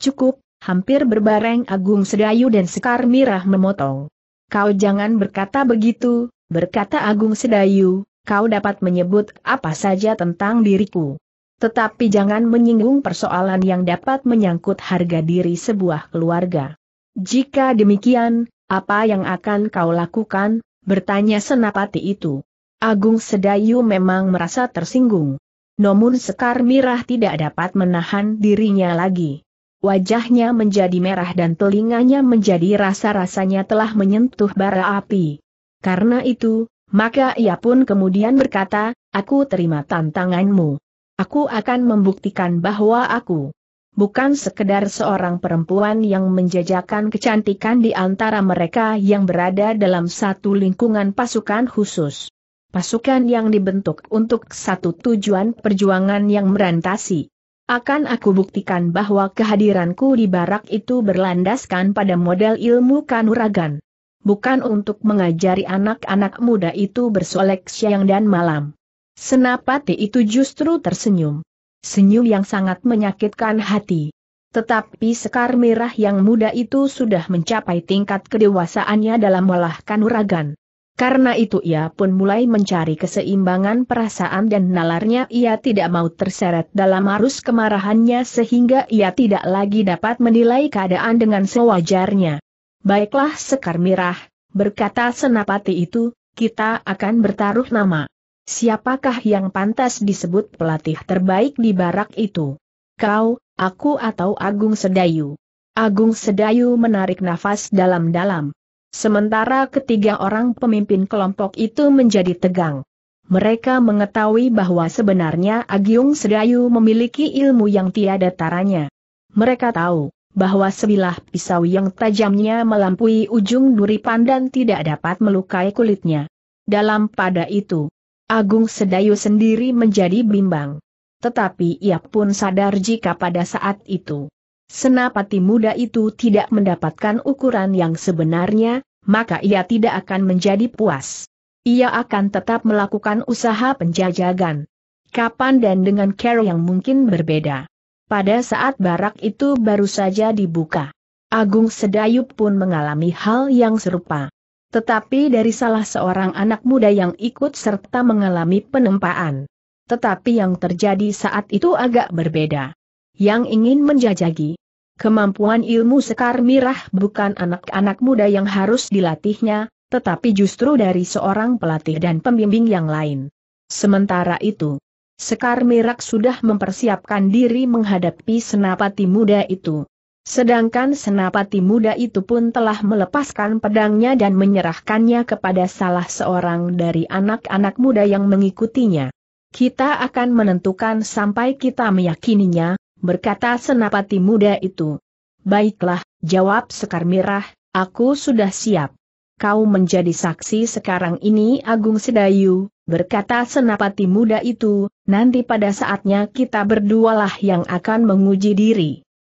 Cukup hampir berbareng Agung Sedayu dan Sekar Mirah memotong. Kau jangan berkata begitu, berkata Agung Sedayu, kau dapat menyebut apa saja tentang diriku. Tetapi jangan menyinggung persoalan yang dapat menyangkut harga diri sebuah keluarga. Jika demikian, apa yang akan kau lakukan, bertanya senapati itu. Agung Sedayu memang merasa tersinggung. Namun Sekar Mirah tidak dapat menahan dirinya lagi. Wajahnya menjadi merah dan telinganya menjadi rasa-rasanya telah menyentuh bara api. Karena itu, maka ia pun kemudian berkata, aku terima tantanganmu. Aku akan membuktikan bahwa aku bukan sekedar seorang perempuan yang menjajakan kecantikan di antara mereka yang berada dalam satu lingkungan pasukan khusus. Pasukan yang dibentuk untuk satu tujuan perjuangan yang merantasi akan aku buktikan bahwa kehadiranku di barak itu berlandaskan pada model ilmu kanuragan. Bukan untuk mengajari anak-anak muda itu bersolek siang dan malam. Senapati itu justru tersenyum. Senyum yang sangat menyakitkan hati. Tetapi sekar merah yang muda itu sudah mencapai tingkat kedewasaannya dalam olah kanuragan. Karena itu ia pun mulai mencari keseimbangan perasaan dan nalarnya ia tidak mau terseret dalam arus kemarahannya sehingga ia tidak lagi dapat menilai keadaan dengan sewajarnya. Baiklah Sekar Mirah, berkata senapati itu, kita akan bertaruh nama. Siapakah yang pantas disebut pelatih terbaik di barak itu? Kau, aku atau Agung Sedayu? Agung Sedayu menarik nafas dalam-dalam. Sementara ketiga orang pemimpin kelompok itu menjadi tegang. Mereka mengetahui bahwa sebenarnya Agung Sedayu memiliki ilmu yang tiada taranya. Mereka tahu bahwa sebilah pisau yang tajamnya melampaui ujung duri pandan tidak dapat melukai kulitnya. Dalam pada itu, Agung Sedayu sendiri menjadi bimbang. Tetapi ia pun sadar jika pada saat itu senapati muda itu tidak mendapatkan ukuran yang sebenarnya, maka ia tidak akan menjadi puas. Ia akan tetap melakukan usaha penjajagan. Kapan dan dengan cara yang mungkin berbeda. Pada saat barak itu baru saja dibuka. Agung Sedayup pun mengalami hal yang serupa. Tetapi dari salah seorang anak muda yang ikut serta mengalami penempaan. Tetapi yang terjadi saat itu agak berbeda. Yang ingin menjajagi, Kemampuan ilmu sekar mirah bukan anak-anak muda yang harus dilatihnya, tetapi justru dari seorang pelatih dan pembimbing yang lain. Sementara itu, Sekar Mirah sudah mempersiapkan diri menghadapi senapati muda itu. Sedangkan senapati muda itu pun telah melepaskan pedangnya dan menyerahkannya kepada salah seorang dari anak-anak muda yang mengikutinya. Kita akan menentukan sampai kita meyakininya, berkata senapati muda itu. Baiklah, jawab Sekar Mirah, aku sudah siap. Kau menjadi saksi sekarang ini Agung Sedayu, berkata senapati muda itu, nanti pada saatnya kita berdualah yang akan menguji diri.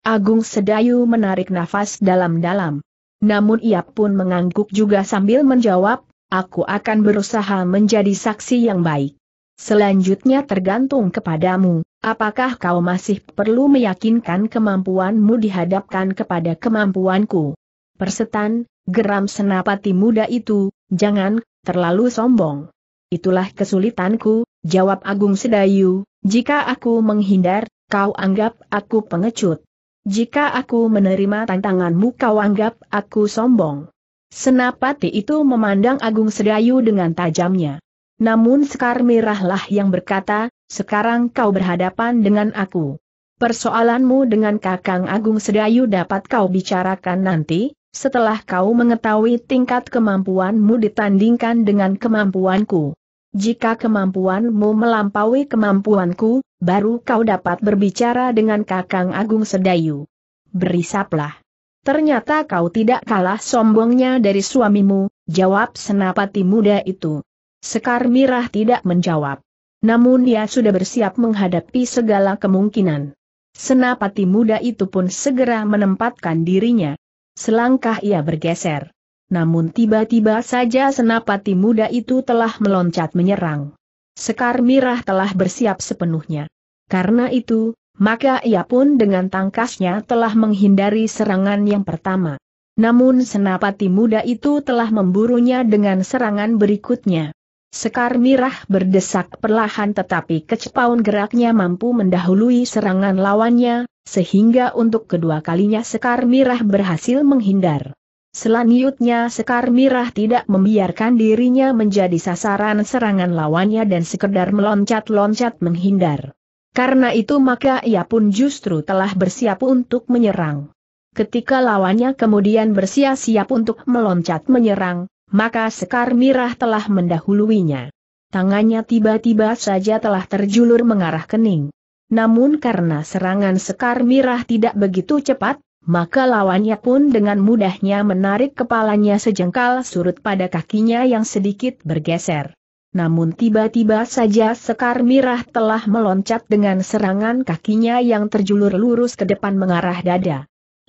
Agung Sedayu menarik nafas dalam-dalam. Namun ia pun mengangguk juga sambil menjawab, aku akan berusaha menjadi saksi yang baik. Selanjutnya tergantung kepadamu, apakah kau masih perlu meyakinkan kemampuanmu dihadapkan kepada kemampuanku. Persetan, geram senapati muda itu, jangan, terlalu sombong. Itulah kesulitanku, jawab Agung Sedayu, jika aku menghindar, kau anggap aku pengecut. Jika aku menerima tantanganmu kau anggap aku sombong. Senapati itu memandang Agung Sedayu dengan tajamnya. Namun Sekar mirahlah yang berkata, sekarang kau berhadapan dengan aku. Persoalanmu dengan Kakang Agung Sedayu dapat kau bicarakan nanti, setelah kau mengetahui tingkat kemampuanmu ditandingkan dengan kemampuanku. Jika kemampuanmu melampaui kemampuanku, baru kau dapat berbicara dengan Kakang Agung Sedayu. Berisaplah. Ternyata kau tidak kalah sombongnya dari suamimu, jawab senapati muda itu. Sekar Mirah tidak menjawab. Namun dia sudah bersiap menghadapi segala kemungkinan. Senapati muda itu pun segera menempatkan dirinya. Selangkah ia bergeser. Namun tiba-tiba saja senapati muda itu telah meloncat menyerang. Sekar Mirah telah bersiap sepenuhnya. Karena itu, maka ia pun dengan tangkasnya telah menghindari serangan yang pertama. Namun senapati muda itu telah memburunya dengan serangan berikutnya. Sekar Mirah berdesak perlahan tetapi kecepaun geraknya mampu mendahului serangan lawannya, sehingga untuk kedua kalinya Sekar Mirah berhasil menghindar. Selanjutnya Sekar Mirah tidak membiarkan dirinya menjadi sasaran serangan lawannya dan sekedar meloncat-loncat menghindar. Karena itu maka ia pun justru telah bersiap untuk menyerang. Ketika lawannya kemudian bersiap-siap untuk meloncat menyerang, maka Sekar Mirah telah mendahuluinya. Tangannya tiba-tiba saja telah terjulur mengarah kening. Namun karena serangan Sekar Mirah tidak begitu cepat, maka lawannya pun dengan mudahnya menarik kepalanya sejengkal surut pada kakinya yang sedikit bergeser. Namun tiba-tiba saja Sekar Mirah telah meloncat dengan serangan kakinya yang terjulur lurus ke depan mengarah dada.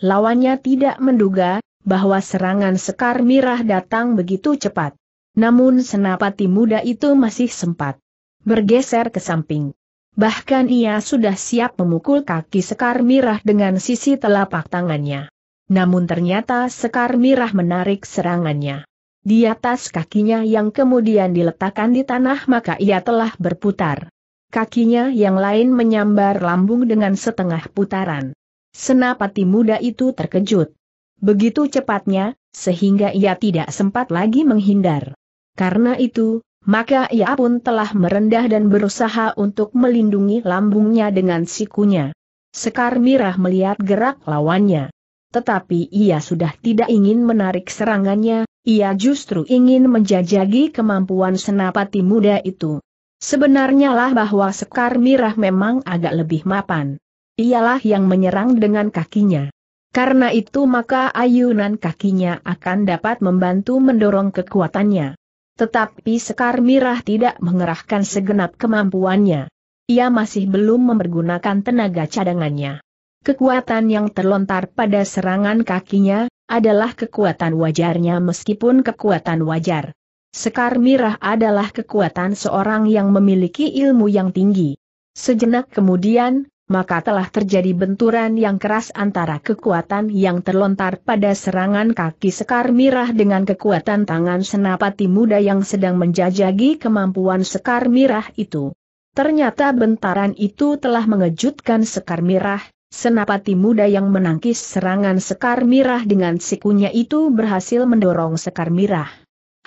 Lawannya tidak menduga, bahwa serangan Sekar Mirah datang begitu cepat. Namun senapati muda itu masih sempat bergeser ke samping. Bahkan ia sudah siap memukul kaki Sekar Mirah dengan sisi telapak tangannya. Namun ternyata Sekar Mirah menarik serangannya. Di atas kakinya yang kemudian diletakkan di tanah maka ia telah berputar. Kakinya yang lain menyambar lambung dengan setengah putaran. Senapati muda itu terkejut. Begitu cepatnya, sehingga ia tidak sempat lagi menghindar. Karena itu, maka ia pun telah merendah dan berusaha untuk melindungi lambungnya dengan sikunya. Sekar Mirah melihat gerak lawannya. Tetapi ia sudah tidak ingin menarik serangannya, ia justru ingin menjajagi kemampuan senapati muda itu. Sebenarnya lah bahwa Sekar Mirah memang agak lebih mapan. Ialah yang menyerang dengan kakinya. Karena itu maka ayunan kakinya akan dapat membantu mendorong kekuatannya. Tetapi Sekar Mirah tidak mengerahkan segenap kemampuannya. Ia masih belum mempergunakan tenaga cadangannya. Kekuatan yang terlontar pada serangan kakinya adalah kekuatan wajarnya meskipun kekuatan wajar. Sekar Mirah adalah kekuatan seorang yang memiliki ilmu yang tinggi. Sejenak kemudian, maka telah terjadi benturan yang keras antara kekuatan yang terlontar pada serangan kaki Sekar Mirah dengan kekuatan tangan senapati muda yang sedang menjajagi kemampuan Sekar Mirah itu. Ternyata bentaran itu telah mengejutkan Sekar Mirah, senapati muda yang menangkis serangan Sekar Mirah dengan sikunya itu berhasil mendorong Sekar Mirah.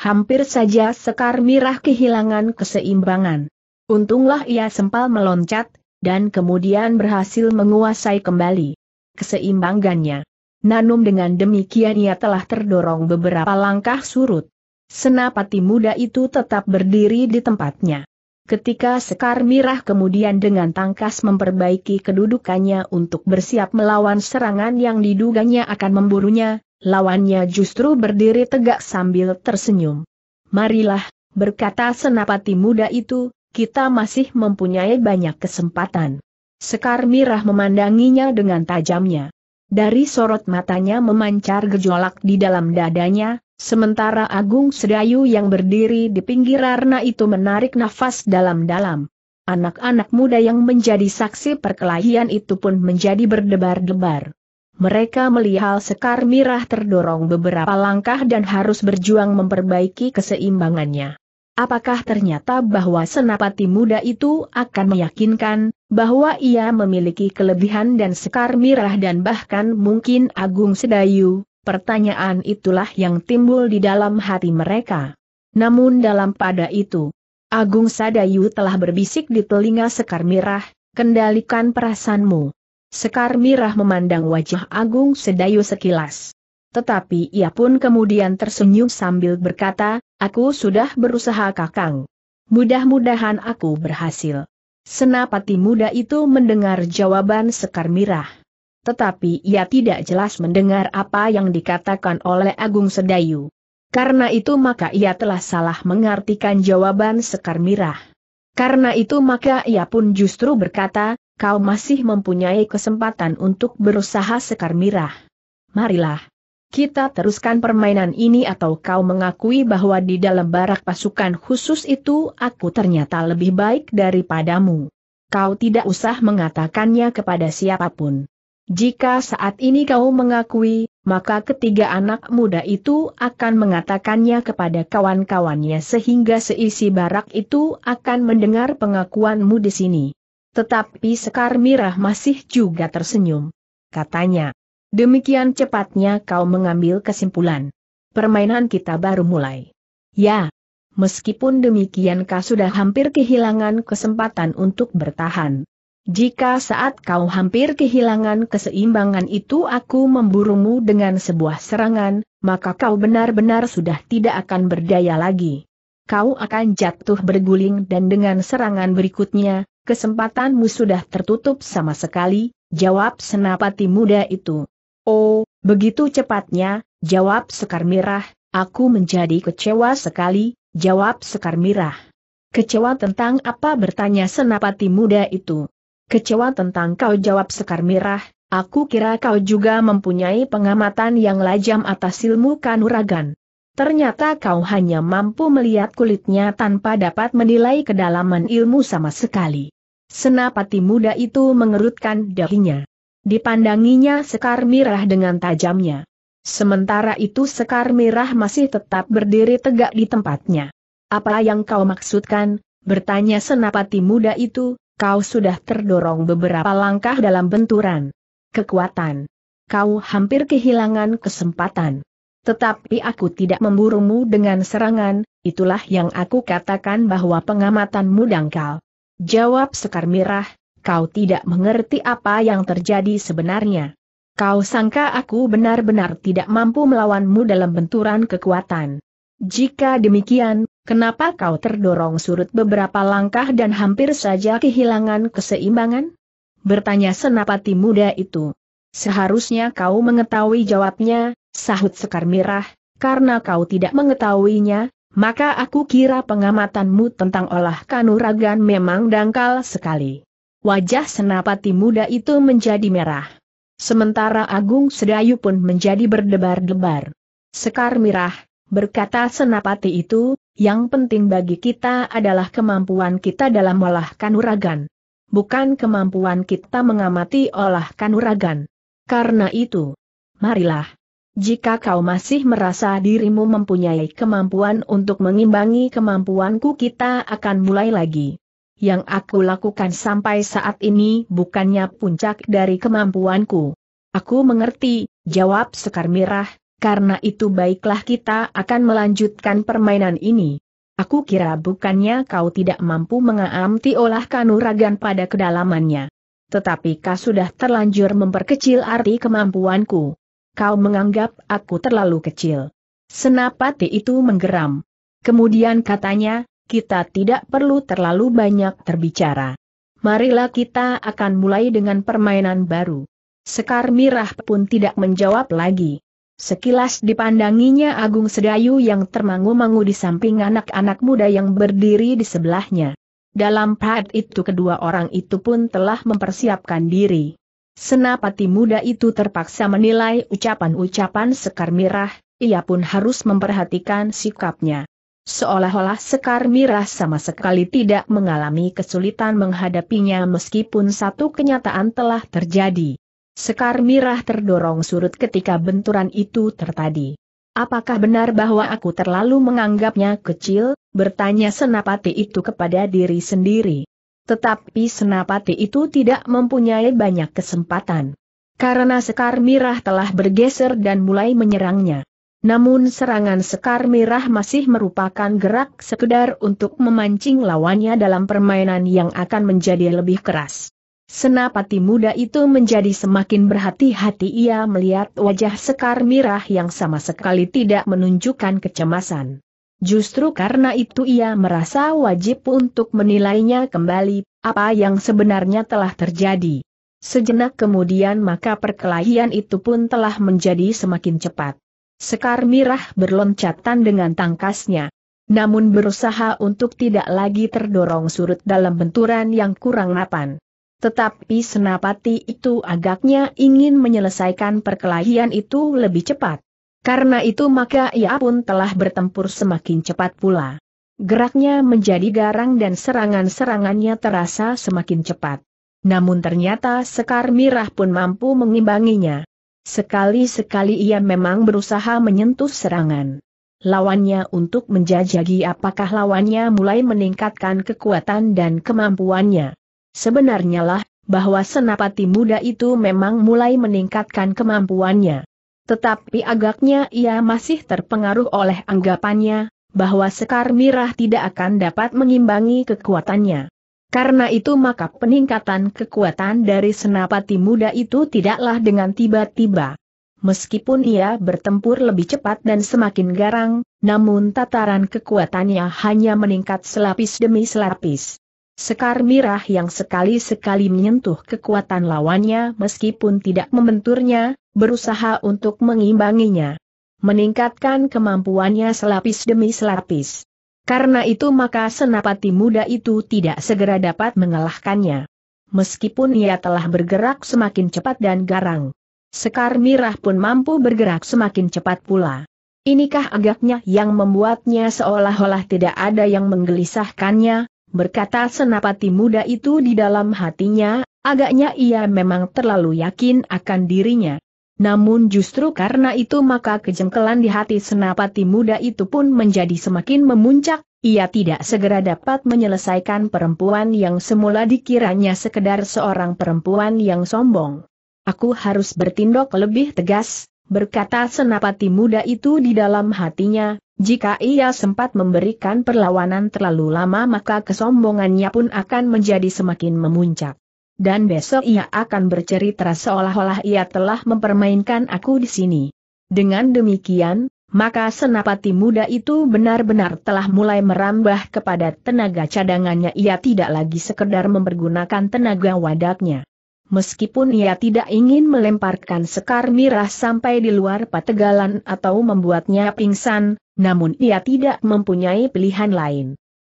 Hampir saja Sekar Mirah kehilangan keseimbangan. Untunglah ia sempal meloncat, dan kemudian berhasil menguasai kembali keseimbangannya. Nanum dengan demikian ia telah terdorong beberapa langkah surut. Senapati muda itu tetap berdiri di tempatnya. Ketika Sekar Mirah kemudian dengan tangkas memperbaiki kedudukannya untuk bersiap melawan serangan yang diduganya akan memburunya, lawannya justru berdiri tegak sambil tersenyum. Marilah, berkata senapati muda itu, kita masih mempunyai banyak kesempatan. Sekar Mirah memandanginya dengan tajamnya. Dari sorot matanya memancar gejolak di dalam dadanya, sementara Agung Sedayu yang berdiri di pinggir arna itu menarik nafas dalam-dalam. Anak-anak muda yang menjadi saksi perkelahian itu pun menjadi berdebar-debar. Mereka melihat Sekar Mirah terdorong beberapa langkah dan harus berjuang memperbaiki keseimbangannya. Apakah ternyata bahwa senapati muda itu akan meyakinkan bahwa ia memiliki kelebihan dan sekar mirah dan bahkan mungkin Agung Sedayu? Pertanyaan itulah yang timbul di dalam hati mereka. Namun dalam pada itu, Agung Sadayu telah berbisik di telinga Sekar Mirah, kendalikan perasaanmu. Sekar Mirah memandang wajah Agung Sedayu sekilas. Tetapi ia pun kemudian tersenyum sambil berkata, aku sudah berusaha kakang. Mudah-mudahan aku berhasil. Senapati muda itu mendengar jawaban Sekar Mirah. Tetapi ia tidak jelas mendengar apa yang dikatakan oleh Agung Sedayu. Karena itu maka ia telah salah mengartikan jawaban Sekar Mirah. Karena itu maka ia pun justru berkata, kau masih mempunyai kesempatan untuk berusaha Sekar Mirah. Marilah, kita teruskan permainan ini atau kau mengakui bahwa di dalam barak pasukan khusus itu aku ternyata lebih baik daripadamu. Kau tidak usah mengatakannya kepada siapapun. Jika saat ini kau mengakui, maka ketiga anak muda itu akan mengatakannya kepada kawan-kawannya sehingga seisi barak itu akan mendengar pengakuanmu di sini. Tetapi Sekar Mirah masih juga tersenyum. Katanya, Demikian cepatnya kau mengambil kesimpulan. Permainan kita baru mulai. Ya, meskipun demikian kau sudah hampir kehilangan kesempatan untuk bertahan. Jika saat kau hampir kehilangan keseimbangan itu aku memburumu dengan sebuah serangan, maka kau benar-benar sudah tidak akan berdaya lagi. Kau akan jatuh berguling dan dengan serangan berikutnya, kesempatanmu sudah tertutup sama sekali, jawab senapati muda itu. Oh, begitu cepatnya, jawab Sekar Mirah, aku menjadi kecewa sekali, jawab Sekar Mirah. Kecewa tentang apa bertanya senapati muda itu. Kecewa tentang kau jawab Sekar Mirah, aku kira kau juga mempunyai pengamatan yang lajam atas ilmu kanuragan. Ternyata kau hanya mampu melihat kulitnya tanpa dapat menilai kedalaman ilmu sama sekali. Senapati muda itu mengerutkan dahinya. Dipandanginya sekar mirah dengan tajamnya. Sementara itu sekar mirah masih tetap berdiri tegak di tempatnya. Apa yang kau maksudkan? Bertanya senapati muda itu, kau sudah terdorong beberapa langkah dalam benturan. Kekuatan. Kau hampir kehilangan kesempatan. Tetapi aku tidak memburumu dengan serangan, itulah yang aku katakan bahwa pengamatanmu dangkal. Jawab Sekar Mirah, kau tidak mengerti apa yang terjadi sebenarnya. Kau sangka aku benar-benar tidak mampu melawanmu dalam benturan kekuatan. Jika demikian, kenapa kau terdorong surut beberapa langkah dan hampir saja kehilangan keseimbangan? Bertanya senapati muda itu. Seharusnya kau mengetahui jawabnya, sahut Sekar Mirah, karena kau tidak mengetahuinya, maka aku kira pengamatanmu tentang olah kanuragan memang dangkal sekali wajah senapati muda itu menjadi merah. Sementara Agung Sedayu pun menjadi berdebar-debar. Sekar mirah, berkata senapati itu, yang penting bagi kita adalah kemampuan kita dalam olah kanuragan. Bukan kemampuan kita mengamati olah kanuragan. Karena itu, marilah. Jika kau masih merasa dirimu mempunyai kemampuan untuk mengimbangi kemampuanku kita akan mulai lagi yang aku lakukan sampai saat ini bukannya puncak dari kemampuanku. Aku mengerti, jawab Sekar Mirah, karena itu baiklah kita akan melanjutkan permainan ini. Aku kira bukannya kau tidak mampu mengamati olah kanuragan pada kedalamannya. Tetapi kau sudah terlanjur memperkecil arti kemampuanku. Kau menganggap aku terlalu kecil. Senapati itu menggeram. Kemudian katanya, kita tidak perlu terlalu banyak terbicara. Marilah kita akan mulai dengan permainan baru. Sekar Mirah pun tidak menjawab lagi. Sekilas dipandanginya Agung Sedayu yang termangu-mangu di samping anak-anak muda yang berdiri di sebelahnya. Dalam pad itu kedua orang itu pun telah mempersiapkan diri. Senapati muda itu terpaksa menilai ucapan-ucapan Sekar Mirah, ia pun harus memperhatikan sikapnya. Seolah-olah Sekar Mirah sama sekali tidak mengalami kesulitan menghadapinya meskipun satu kenyataan telah terjadi. Sekar Mirah terdorong surut ketika benturan itu tertadi. Apakah benar bahwa aku terlalu menganggapnya kecil? Bertanya Senapati itu kepada diri sendiri. Tetapi Senapati itu tidak mempunyai banyak kesempatan. Karena Sekar Mirah telah bergeser dan mulai menyerangnya. Namun serangan Sekar Mirah masih merupakan gerak sekedar untuk memancing lawannya dalam permainan yang akan menjadi lebih keras. Senapati muda itu menjadi semakin berhati-hati ia melihat wajah Sekar Mirah yang sama sekali tidak menunjukkan kecemasan. Justru karena itu ia merasa wajib untuk menilainya kembali, apa yang sebenarnya telah terjadi. Sejenak kemudian maka perkelahian itu pun telah menjadi semakin cepat. Sekar Mirah berloncatan dengan tangkasnya. Namun berusaha untuk tidak lagi terdorong surut dalam benturan yang kurang mapan. Tetapi senapati itu agaknya ingin menyelesaikan perkelahian itu lebih cepat. Karena itu maka ia pun telah bertempur semakin cepat pula. Geraknya menjadi garang dan serangan-serangannya terasa semakin cepat. Namun ternyata Sekar Mirah pun mampu mengimbanginya. Sekali-sekali ia memang berusaha menyentuh serangan lawannya untuk menjajagi apakah lawannya mulai meningkatkan kekuatan dan kemampuannya. Sebenarnya lah, bahwa senapati muda itu memang mulai meningkatkan kemampuannya. Tetapi agaknya ia masih terpengaruh oleh anggapannya, bahwa Sekar Mirah tidak akan dapat mengimbangi kekuatannya. Karena itu maka peningkatan kekuatan dari senapati muda itu tidaklah dengan tiba-tiba. Meskipun ia bertempur lebih cepat dan semakin garang, namun tataran kekuatannya hanya meningkat selapis demi selapis. Sekar mirah yang sekali-sekali menyentuh kekuatan lawannya meskipun tidak membenturnya, berusaha untuk mengimbanginya. Meningkatkan kemampuannya selapis demi selapis. Karena itu maka senapati muda itu tidak segera dapat mengalahkannya. Meskipun ia telah bergerak semakin cepat dan garang. Sekar Mirah pun mampu bergerak semakin cepat pula. Inikah agaknya yang membuatnya seolah-olah tidak ada yang menggelisahkannya, berkata senapati muda itu di dalam hatinya, agaknya ia memang terlalu yakin akan dirinya. Namun justru karena itu maka kejengkelan di hati senapati muda itu pun menjadi semakin memuncak, ia tidak segera dapat menyelesaikan perempuan yang semula dikiranya sekedar seorang perempuan yang sombong. Aku harus bertindak lebih tegas, berkata senapati muda itu di dalam hatinya, jika ia sempat memberikan perlawanan terlalu lama maka kesombongannya pun akan menjadi semakin memuncak dan besok ia akan bercerita seolah-olah ia telah mempermainkan aku di sini. Dengan demikian, maka senapati muda itu benar-benar telah mulai merambah kepada tenaga cadangannya ia tidak lagi sekedar mempergunakan tenaga wadaknya. Meskipun ia tidak ingin melemparkan sekar mirah sampai di luar pategalan atau membuatnya pingsan, namun ia tidak mempunyai pilihan lain.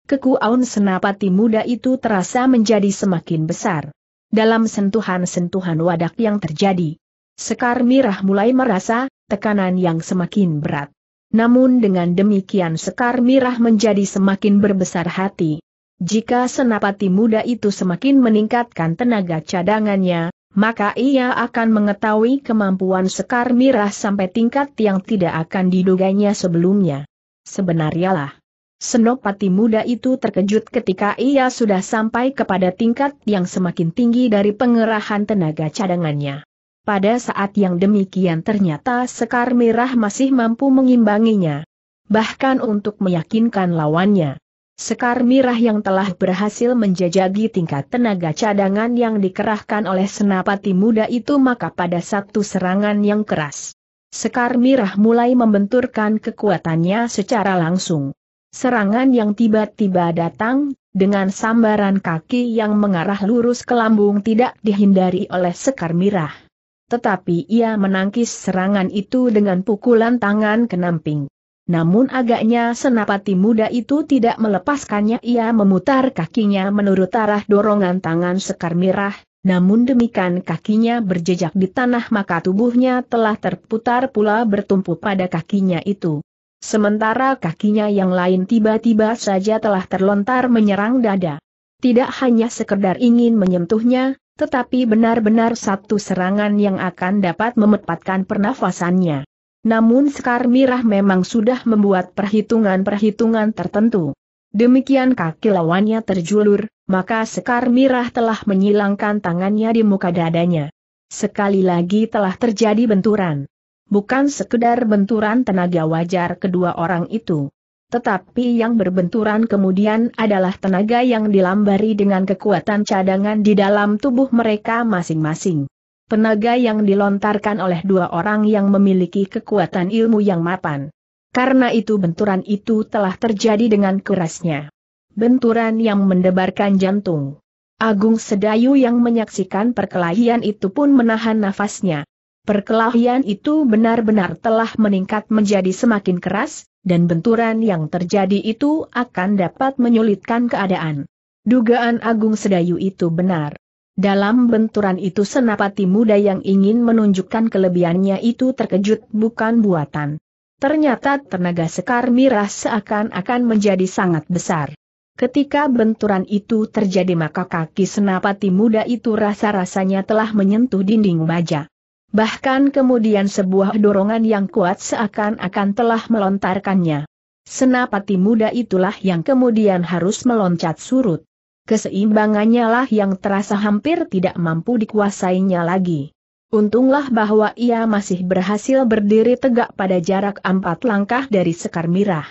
Kekuaun senapati muda itu terasa menjadi semakin besar dalam sentuhan-sentuhan wadak yang terjadi. Sekar Mirah mulai merasa tekanan yang semakin berat. Namun dengan demikian Sekar Mirah menjadi semakin berbesar hati. Jika senapati muda itu semakin meningkatkan tenaga cadangannya, maka ia akan mengetahui kemampuan Sekar Mirah sampai tingkat yang tidak akan diduganya sebelumnya. Sebenarnya lah, Senopati muda itu terkejut ketika ia sudah sampai kepada tingkat yang semakin tinggi dari pengerahan tenaga cadangannya. Pada saat yang demikian ternyata Sekar Mirah masih mampu mengimbanginya. Bahkan untuk meyakinkan lawannya. Sekar Mirah yang telah berhasil menjajagi tingkat tenaga cadangan yang dikerahkan oleh senapati muda itu maka pada satu serangan yang keras. Sekar Mirah mulai membenturkan kekuatannya secara langsung. Serangan yang tiba-tiba datang, dengan sambaran kaki yang mengarah lurus ke lambung tidak dihindari oleh Sekar Mirah. Tetapi ia menangkis serangan itu dengan pukulan tangan ke namping. Namun agaknya senapati muda itu tidak melepaskannya ia memutar kakinya menurut arah dorongan tangan sekar mirah, namun demikian kakinya berjejak di tanah maka tubuhnya telah terputar pula bertumpu pada kakinya itu sementara kakinya yang lain tiba-tiba saja telah terlontar menyerang dada. Tidak hanya sekedar ingin menyentuhnya, tetapi benar-benar satu serangan yang akan dapat memetpatkan pernafasannya. Namun Sekar Mirah memang sudah membuat perhitungan-perhitungan tertentu. Demikian kaki lawannya terjulur, maka Sekar Mirah telah menyilangkan tangannya di muka dadanya. Sekali lagi telah terjadi benturan bukan sekedar benturan tenaga wajar kedua orang itu. Tetapi yang berbenturan kemudian adalah tenaga yang dilambari dengan kekuatan cadangan di dalam tubuh mereka masing-masing. Tenaga yang dilontarkan oleh dua orang yang memiliki kekuatan ilmu yang mapan. Karena itu benturan itu telah terjadi dengan kerasnya. Benturan yang mendebarkan jantung. Agung Sedayu yang menyaksikan perkelahian itu pun menahan nafasnya. Perkelahian itu benar-benar telah meningkat menjadi semakin keras, dan benturan yang terjadi itu akan dapat menyulitkan keadaan. Dugaan Agung Sedayu itu benar. Dalam benturan itu senapati muda yang ingin menunjukkan kelebihannya itu terkejut bukan buatan. Ternyata tenaga Sekar Miras seakan-akan menjadi sangat besar. Ketika benturan itu terjadi maka kaki senapati muda itu rasa-rasanya telah menyentuh dinding baja. Bahkan kemudian sebuah dorongan yang kuat seakan-akan telah melontarkannya. Senapati muda itulah yang kemudian harus meloncat surut. Keseimbangannya lah yang terasa hampir tidak mampu dikuasainya lagi. Untunglah bahwa ia masih berhasil berdiri tegak pada jarak empat langkah dari Sekar Mirah.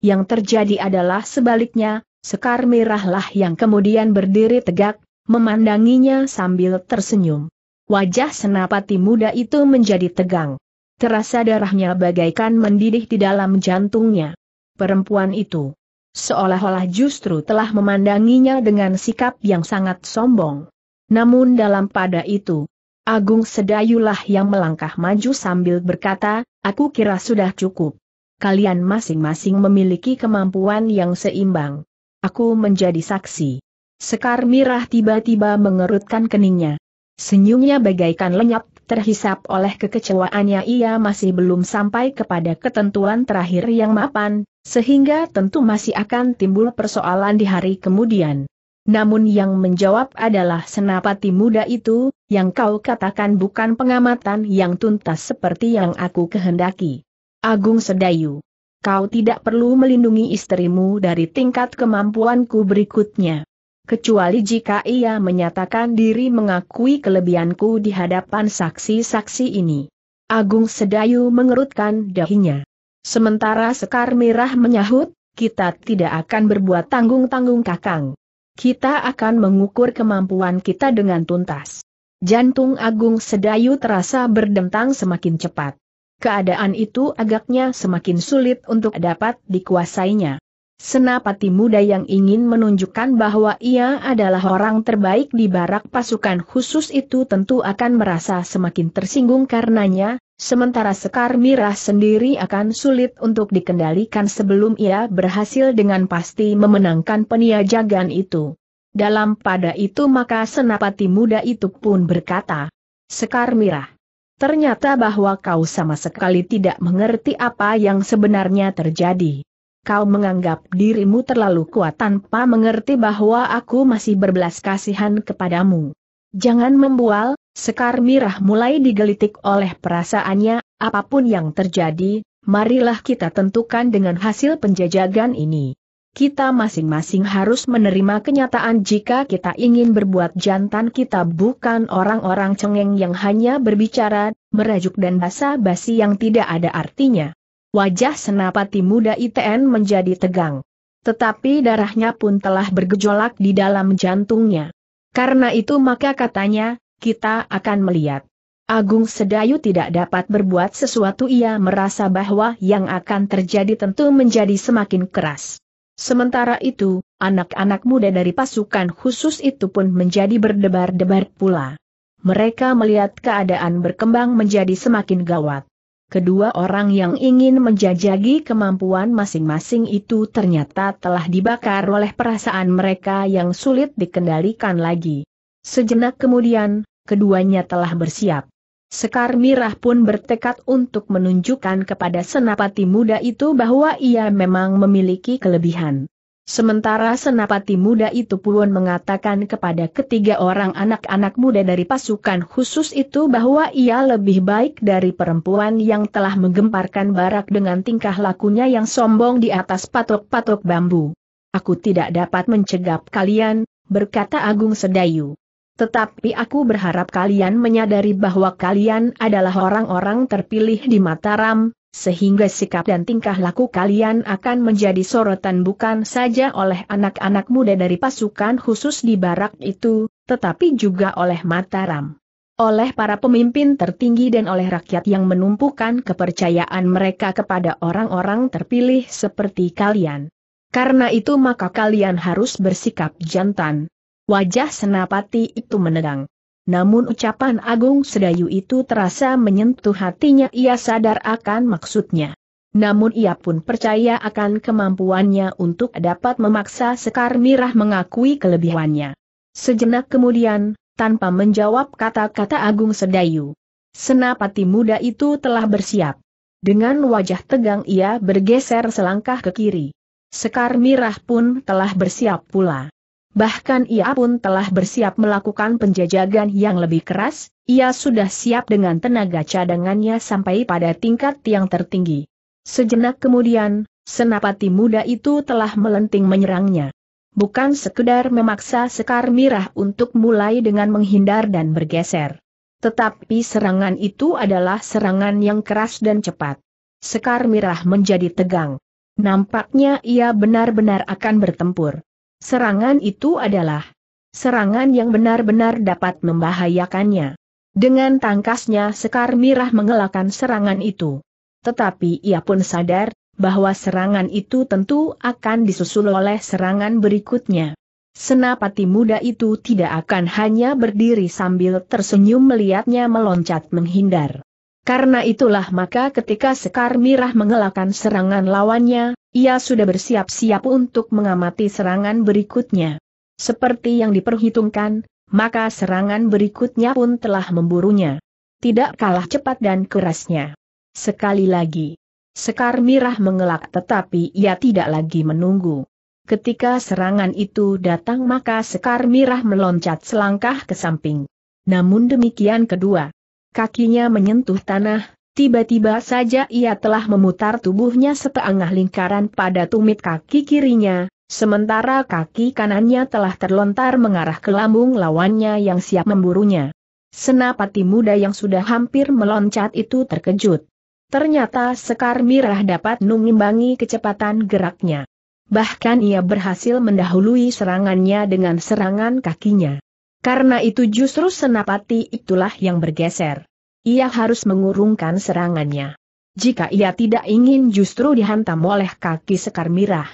Yang terjadi adalah sebaliknya, Sekar Mirahlah yang kemudian berdiri tegak, memandanginya sambil tersenyum. Wajah senapati muda itu menjadi tegang. Terasa darahnya bagaikan mendidih di dalam jantungnya. Perempuan itu seolah-olah justru telah memandanginya dengan sikap yang sangat sombong. Namun dalam pada itu, Agung Sedayulah yang melangkah maju sambil berkata, aku kira sudah cukup. Kalian masing-masing memiliki kemampuan yang seimbang. Aku menjadi saksi. Sekar Mirah tiba-tiba mengerutkan keningnya. Senyumnya bagaikan lenyap, terhisap oleh kekecewaannya ia masih belum sampai kepada ketentuan terakhir yang mapan, sehingga tentu masih akan timbul persoalan di hari kemudian. Namun yang menjawab adalah senapati muda itu, yang kau katakan bukan pengamatan yang tuntas seperti yang aku kehendaki. Agung Sedayu. Kau tidak perlu melindungi istrimu dari tingkat kemampuanku berikutnya kecuali jika ia menyatakan diri mengakui kelebihanku di hadapan saksi-saksi ini. Agung Sedayu mengerutkan dahinya. Sementara Sekar Merah menyahut, kita tidak akan berbuat tanggung-tanggung kakang. Kita akan mengukur kemampuan kita dengan tuntas. Jantung Agung Sedayu terasa berdentang semakin cepat. Keadaan itu agaknya semakin sulit untuk dapat dikuasainya. Senapati muda yang ingin menunjukkan bahwa ia adalah orang terbaik di barak pasukan khusus itu tentu akan merasa semakin tersinggung karenanya, sementara Sekar Mirah sendiri akan sulit untuk dikendalikan sebelum ia berhasil dengan pasti memenangkan peniajagan itu. Dalam pada itu maka senapati muda itu pun berkata, Sekar Mirah, ternyata bahwa kau sama sekali tidak mengerti apa yang sebenarnya terjadi kau menganggap dirimu terlalu kuat tanpa mengerti bahwa aku masih berbelas kasihan kepadamu. Jangan membual, Sekar Mirah mulai digelitik oleh perasaannya, apapun yang terjadi, marilah kita tentukan dengan hasil penjajagan ini. Kita masing-masing harus menerima kenyataan jika kita ingin berbuat jantan kita bukan orang-orang cengeng yang hanya berbicara, merajuk dan basa-basi yang tidak ada artinya. Wajah senapati muda ITN menjadi tegang. Tetapi darahnya pun telah bergejolak di dalam jantungnya. Karena itu maka katanya, kita akan melihat. Agung Sedayu tidak dapat berbuat sesuatu ia merasa bahwa yang akan terjadi tentu menjadi semakin keras. Sementara itu, anak-anak muda dari pasukan khusus itu pun menjadi berdebar-debar pula. Mereka melihat keadaan berkembang menjadi semakin gawat kedua orang yang ingin menjajagi kemampuan masing-masing itu ternyata telah dibakar oleh perasaan mereka yang sulit dikendalikan lagi. Sejenak kemudian, keduanya telah bersiap. Sekar Mirah pun bertekad untuk menunjukkan kepada senapati muda itu bahwa ia memang memiliki kelebihan. Sementara senapati muda itu pun mengatakan kepada ketiga orang anak-anak muda dari pasukan khusus itu bahwa ia lebih baik dari perempuan yang telah menggemparkan barak dengan tingkah lakunya yang sombong di atas patok-patok bambu. Aku tidak dapat mencegah kalian, berkata Agung Sedayu. Tetapi aku berharap kalian menyadari bahwa kalian adalah orang-orang terpilih di Mataram, sehingga sikap dan tingkah laku kalian akan menjadi sorotan bukan saja oleh anak-anak muda dari pasukan khusus di barak itu, tetapi juga oleh Mataram. Oleh para pemimpin tertinggi dan oleh rakyat yang menumpukan kepercayaan mereka kepada orang-orang terpilih seperti kalian. Karena itu maka kalian harus bersikap jantan. Wajah senapati itu menegang. Namun ucapan Agung Sedayu itu terasa menyentuh hatinya ia sadar akan maksudnya. Namun ia pun percaya akan kemampuannya untuk dapat memaksa Sekar Mirah mengakui kelebihannya. Sejenak kemudian, tanpa menjawab kata-kata Agung Sedayu, senapati muda itu telah bersiap. Dengan wajah tegang ia bergeser selangkah ke kiri. Sekar Mirah pun telah bersiap pula. Bahkan ia pun telah bersiap melakukan penjajagan yang lebih keras, ia sudah siap dengan tenaga cadangannya sampai pada tingkat yang tertinggi. Sejenak kemudian, senapati muda itu telah melenting menyerangnya. Bukan sekedar memaksa Sekar Mirah untuk mulai dengan menghindar dan bergeser. Tetapi serangan itu adalah serangan yang keras dan cepat. Sekar Mirah menjadi tegang. Nampaknya ia benar-benar akan bertempur. Serangan itu adalah serangan yang benar-benar dapat membahayakannya. Dengan tangkasnya Sekar Mirah mengelakkan serangan itu. Tetapi ia pun sadar, bahwa serangan itu tentu akan disusul oleh serangan berikutnya. Senapati muda itu tidak akan hanya berdiri sambil tersenyum melihatnya meloncat menghindar. Karena itulah maka ketika Sekar Mirah mengelakkan serangan lawannya, ia sudah bersiap-siap untuk mengamati serangan berikutnya. Seperti yang diperhitungkan, maka serangan berikutnya pun telah memburunya. Tidak kalah cepat dan kerasnya. Sekali lagi. Sekar Mirah mengelak tetapi ia tidak lagi menunggu. Ketika serangan itu datang maka Sekar Mirah meloncat selangkah ke samping. Namun demikian kedua. Kakinya menyentuh tanah, Tiba-tiba saja ia telah memutar tubuhnya setengah lingkaran pada tumit kaki kirinya, sementara kaki kanannya telah terlontar mengarah ke lambung lawannya yang siap memburunya. Senapati muda yang sudah hampir meloncat itu terkejut. Ternyata Sekar Mirah dapat mengimbangi kecepatan geraknya. Bahkan ia berhasil mendahului serangannya dengan serangan kakinya. Karena itu justru senapati itulah yang bergeser ia harus mengurungkan serangannya. Jika ia tidak ingin justru dihantam oleh kaki Sekar Mirah.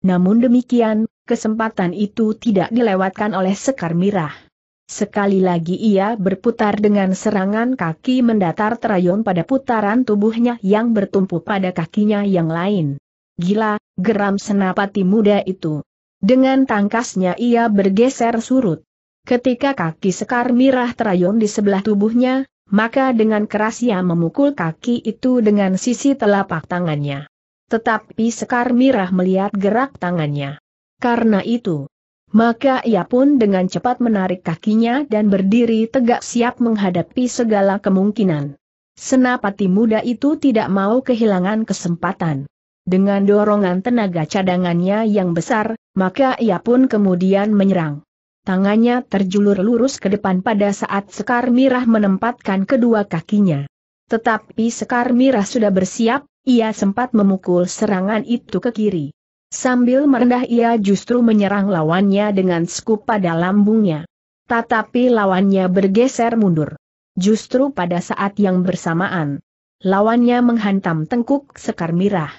Namun demikian, kesempatan itu tidak dilewatkan oleh Sekar Mirah. Sekali lagi ia berputar dengan serangan kaki mendatar terayun pada putaran tubuhnya yang bertumpu pada kakinya yang lain. Gila, geram senapati muda itu. Dengan tangkasnya ia bergeser surut. Ketika kaki Sekar Mirah terayun di sebelah tubuhnya, maka dengan keras ia memukul kaki itu dengan sisi telapak tangannya. Tetapi Sekar Mirah melihat gerak tangannya. Karena itu, maka ia pun dengan cepat menarik kakinya dan berdiri tegak siap menghadapi segala kemungkinan. Senapati muda itu tidak mau kehilangan kesempatan. Dengan dorongan tenaga cadangannya yang besar, maka ia pun kemudian menyerang tangannya terjulur lurus ke depan pada saat Sekar Mirah menempatkan kedua kakinya. Tetapi Sekar Mirah sudah bersiap, ia sempat memukul serangan itu ke kiri. Sambil merendah ia justru menyerang lawannya dengan skup pada lambungnya. Tetapi lawannya bergeser mundur. Justru pada saat yang bersamaan, lawannya menghantam tengkuk Sekar Mirah.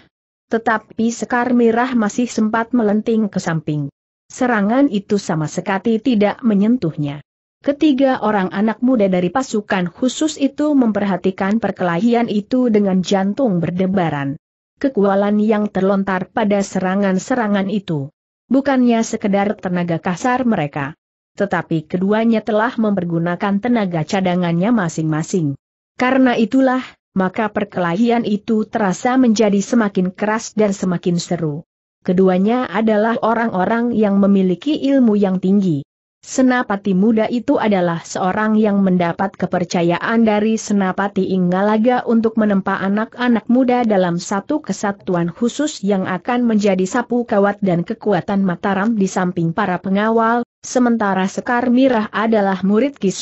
Tetapi Sekar Mirah masih sempat melenting ke samping. Serangan itu sama sekali tidak menyentuhnya. Ketiga orang anak muda dari pasukan khusus itu memperhatikan perkelahian itu dengan jantung berdebaran. Kekualan yang terlontar pada serangan-serangan itu. Bukannya sekedar tenaga kasar mereka. Tetapi keduanya telah mempergunakan tenaga cadangannya masing-masing. Karena itulah, maka perkelahian itu terasa menjadi semakin keras dan semakin seru. Keduanya adalah orang-orang yang memiliki ilmu yang tinggi. Senapati muda itu adalah seorang yang mendapat kepercayaan dari Senapati Inggalaga untuk menempa anak-anak muda dalam satu kesatuan khusus yang akan menjadi sapu kawat dan kekuatan Mataram di samping para pengawal, Sementara Sekar Mirah adalah murid Ki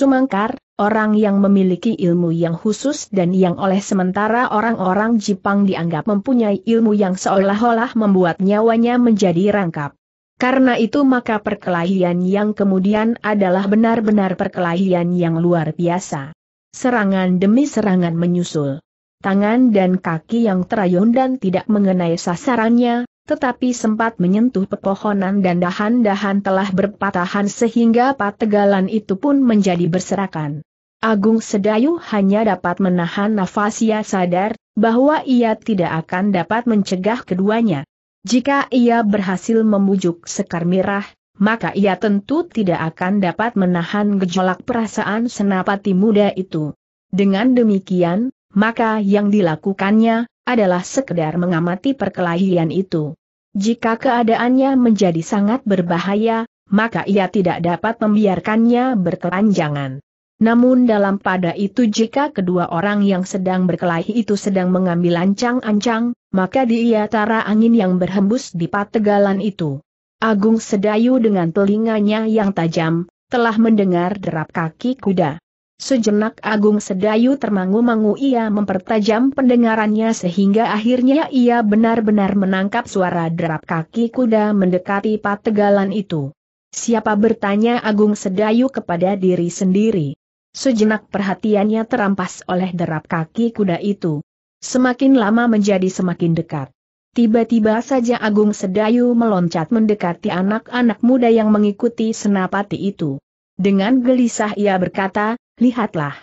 orang yang memiliki ilmu yang khusus dan yang oleh sementara orang-orang Jepang dianggap mempunyai ilmu yang seolah-olah membuat nyawanya menjadi rangkap. Karena itu maka perkelahian yang kemudian adalah benar-benar perkelahian yang luar biasa. Serangan demi serangan menyusul. Tangan dan kaki yang terayun dan tidak mengenai sasarannya, tetapi sempat menyentuh pepohonan dan dahan-dahan telah berpatahan sehingga pategalan itu pun menjadi berserakan. Agung Sedayu hanya dapat menahan nafas ia sadar, bahwa ia tidak akan dapat mencegah keduanya. Jika ia berhasil membujuk Sekar Mirah, maka ia tentu tidak akan dapat menahan gejolak perasaan senapati muda itu. Dengan demikian, maka yang dilakukannya, adalah sekedar mengamati perkelahian itu. Jika keadaannya menjadi sangat berbahaya, maka ia tidak dapat membiarkannya berkelanjangan. Namun dalam pada itu jika kedua orang yang sedang berkelahi itu sedang mengambil ancang-ancang, maka dia tara angin yang berhembus di pategalan itu. Agung Sedayu dengan telinganya yang tajam, telah mendengar derap kaki kuda. Sejenak Agung Sedayu termangu-mangu ia mempertajam pendengarannya sehingga akhirnya ia benar-benar menangkap suara derap kaki kuda mendekati pategalan itu. Siapa bertanya Agung Sedayu kepada diri sendiri. Sejenak perhatiannya terampas oleh derap kaki kuda itu. Semakin lama menjadi semakin dekat. Tiba-tiba saja Agung Sedayu meloncat mendekati anak-anak muda yang mengikuti senapati itu. Dengan gelisah ia berkata, lihatlah.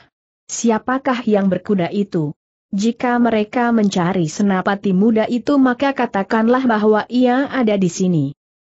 Siapakah yang berkuda itu? Jika mereka mencari senapati muda itu maka katakanlah bahwa ia ada di sini.